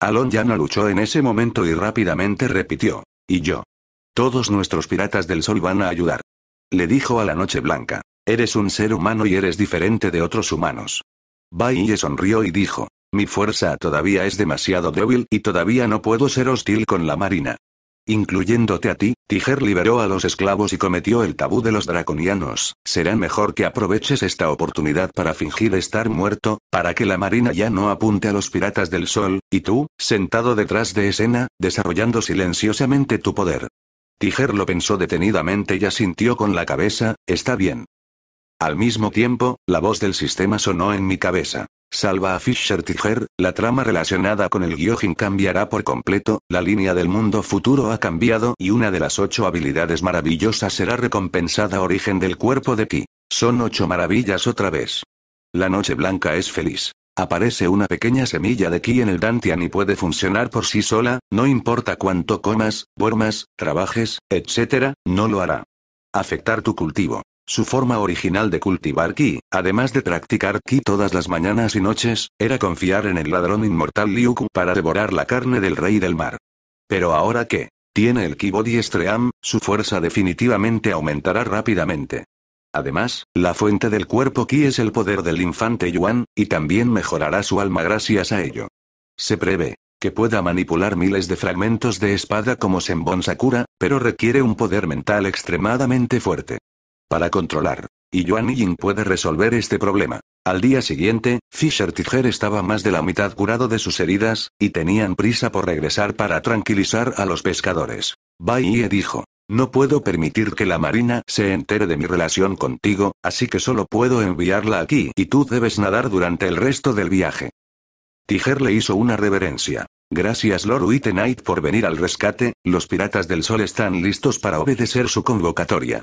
A: Alon ya no luchó en ese momento y rápidamente repitió. Y yo. Todos nuestros piratas del sol van a ayudar. Le dijo a la Noche Blanca. Eres un ser humano y eres diferente de otros humanos. Baiye sonrió y dijo. Mi fuerza todavía es demasiado débil y todavía no puedo ser hostil con la marina incluyéndote a ti, Tiger liberó a los esclavos y cometió el tabú de los draconianos, será mejor que aproveches esta oportunidad para fingir estar muerto, para que la marina ya no apunte a los piratas del sol, y tú, sentado detrás de escena, desarrollando silenciosamente tu poder. Tiger lo pensó detenidamente y asintió con la cabeza, está bien. Al mismo tiempo, la voz del sistema sonó en mi cabeza. Salva a Fisher Tiger, la trama relacionada con el Gyojin cambiará por completo, la línea del mundo futuro ha cambiado y una de las ocho habilidades maravillosas será recompensada origen del cuerpo de Ki. Son ocho maravillas otra vez. La noche blanca es feliz. Aparece una pequeña semilla de ki en el Dantian y puede funcionar por sí sola, no importa cuánto comas, duermas, trabajes, etc., no lo hará. Afectar tu cultivo. Su forma original de cultivar ki, además de practicar ki todas las mañanas y noches, era confiar en el ladrón inmortal Liu Ku para devorar la carne del rey del mar. Pero ahora que tiene el ki Body Stream, su fuerza definitivamente aumentará rápidamente. Además, la fuente del cuerpo ki es el poder del infante Yuan, y también mejorará su alma gracias a ello. Se prevé que pueda manipular miles de fragmentos de espada como Senbon Sakura, pero requiere un poder mental extremadamente fuerte para controlar. Y Yuan Ying puede resolver este problema. Al día siguiente, Fisher Tiger estaba más de la mitad curado de sus heridas, y tenían prisa por regresar para tranquilizar a los pescadores. Bai dijo, no puedo permitir que la Marina se entere de mi relación contigo, así que solo puedo enviarla aquí y tú debes nadar durante el resto del viaje. Tiger le hizo una reverencia. Gracias Lord y Knight por venir al rescate, los piratas del sol están listos para obedecer su convocatoria.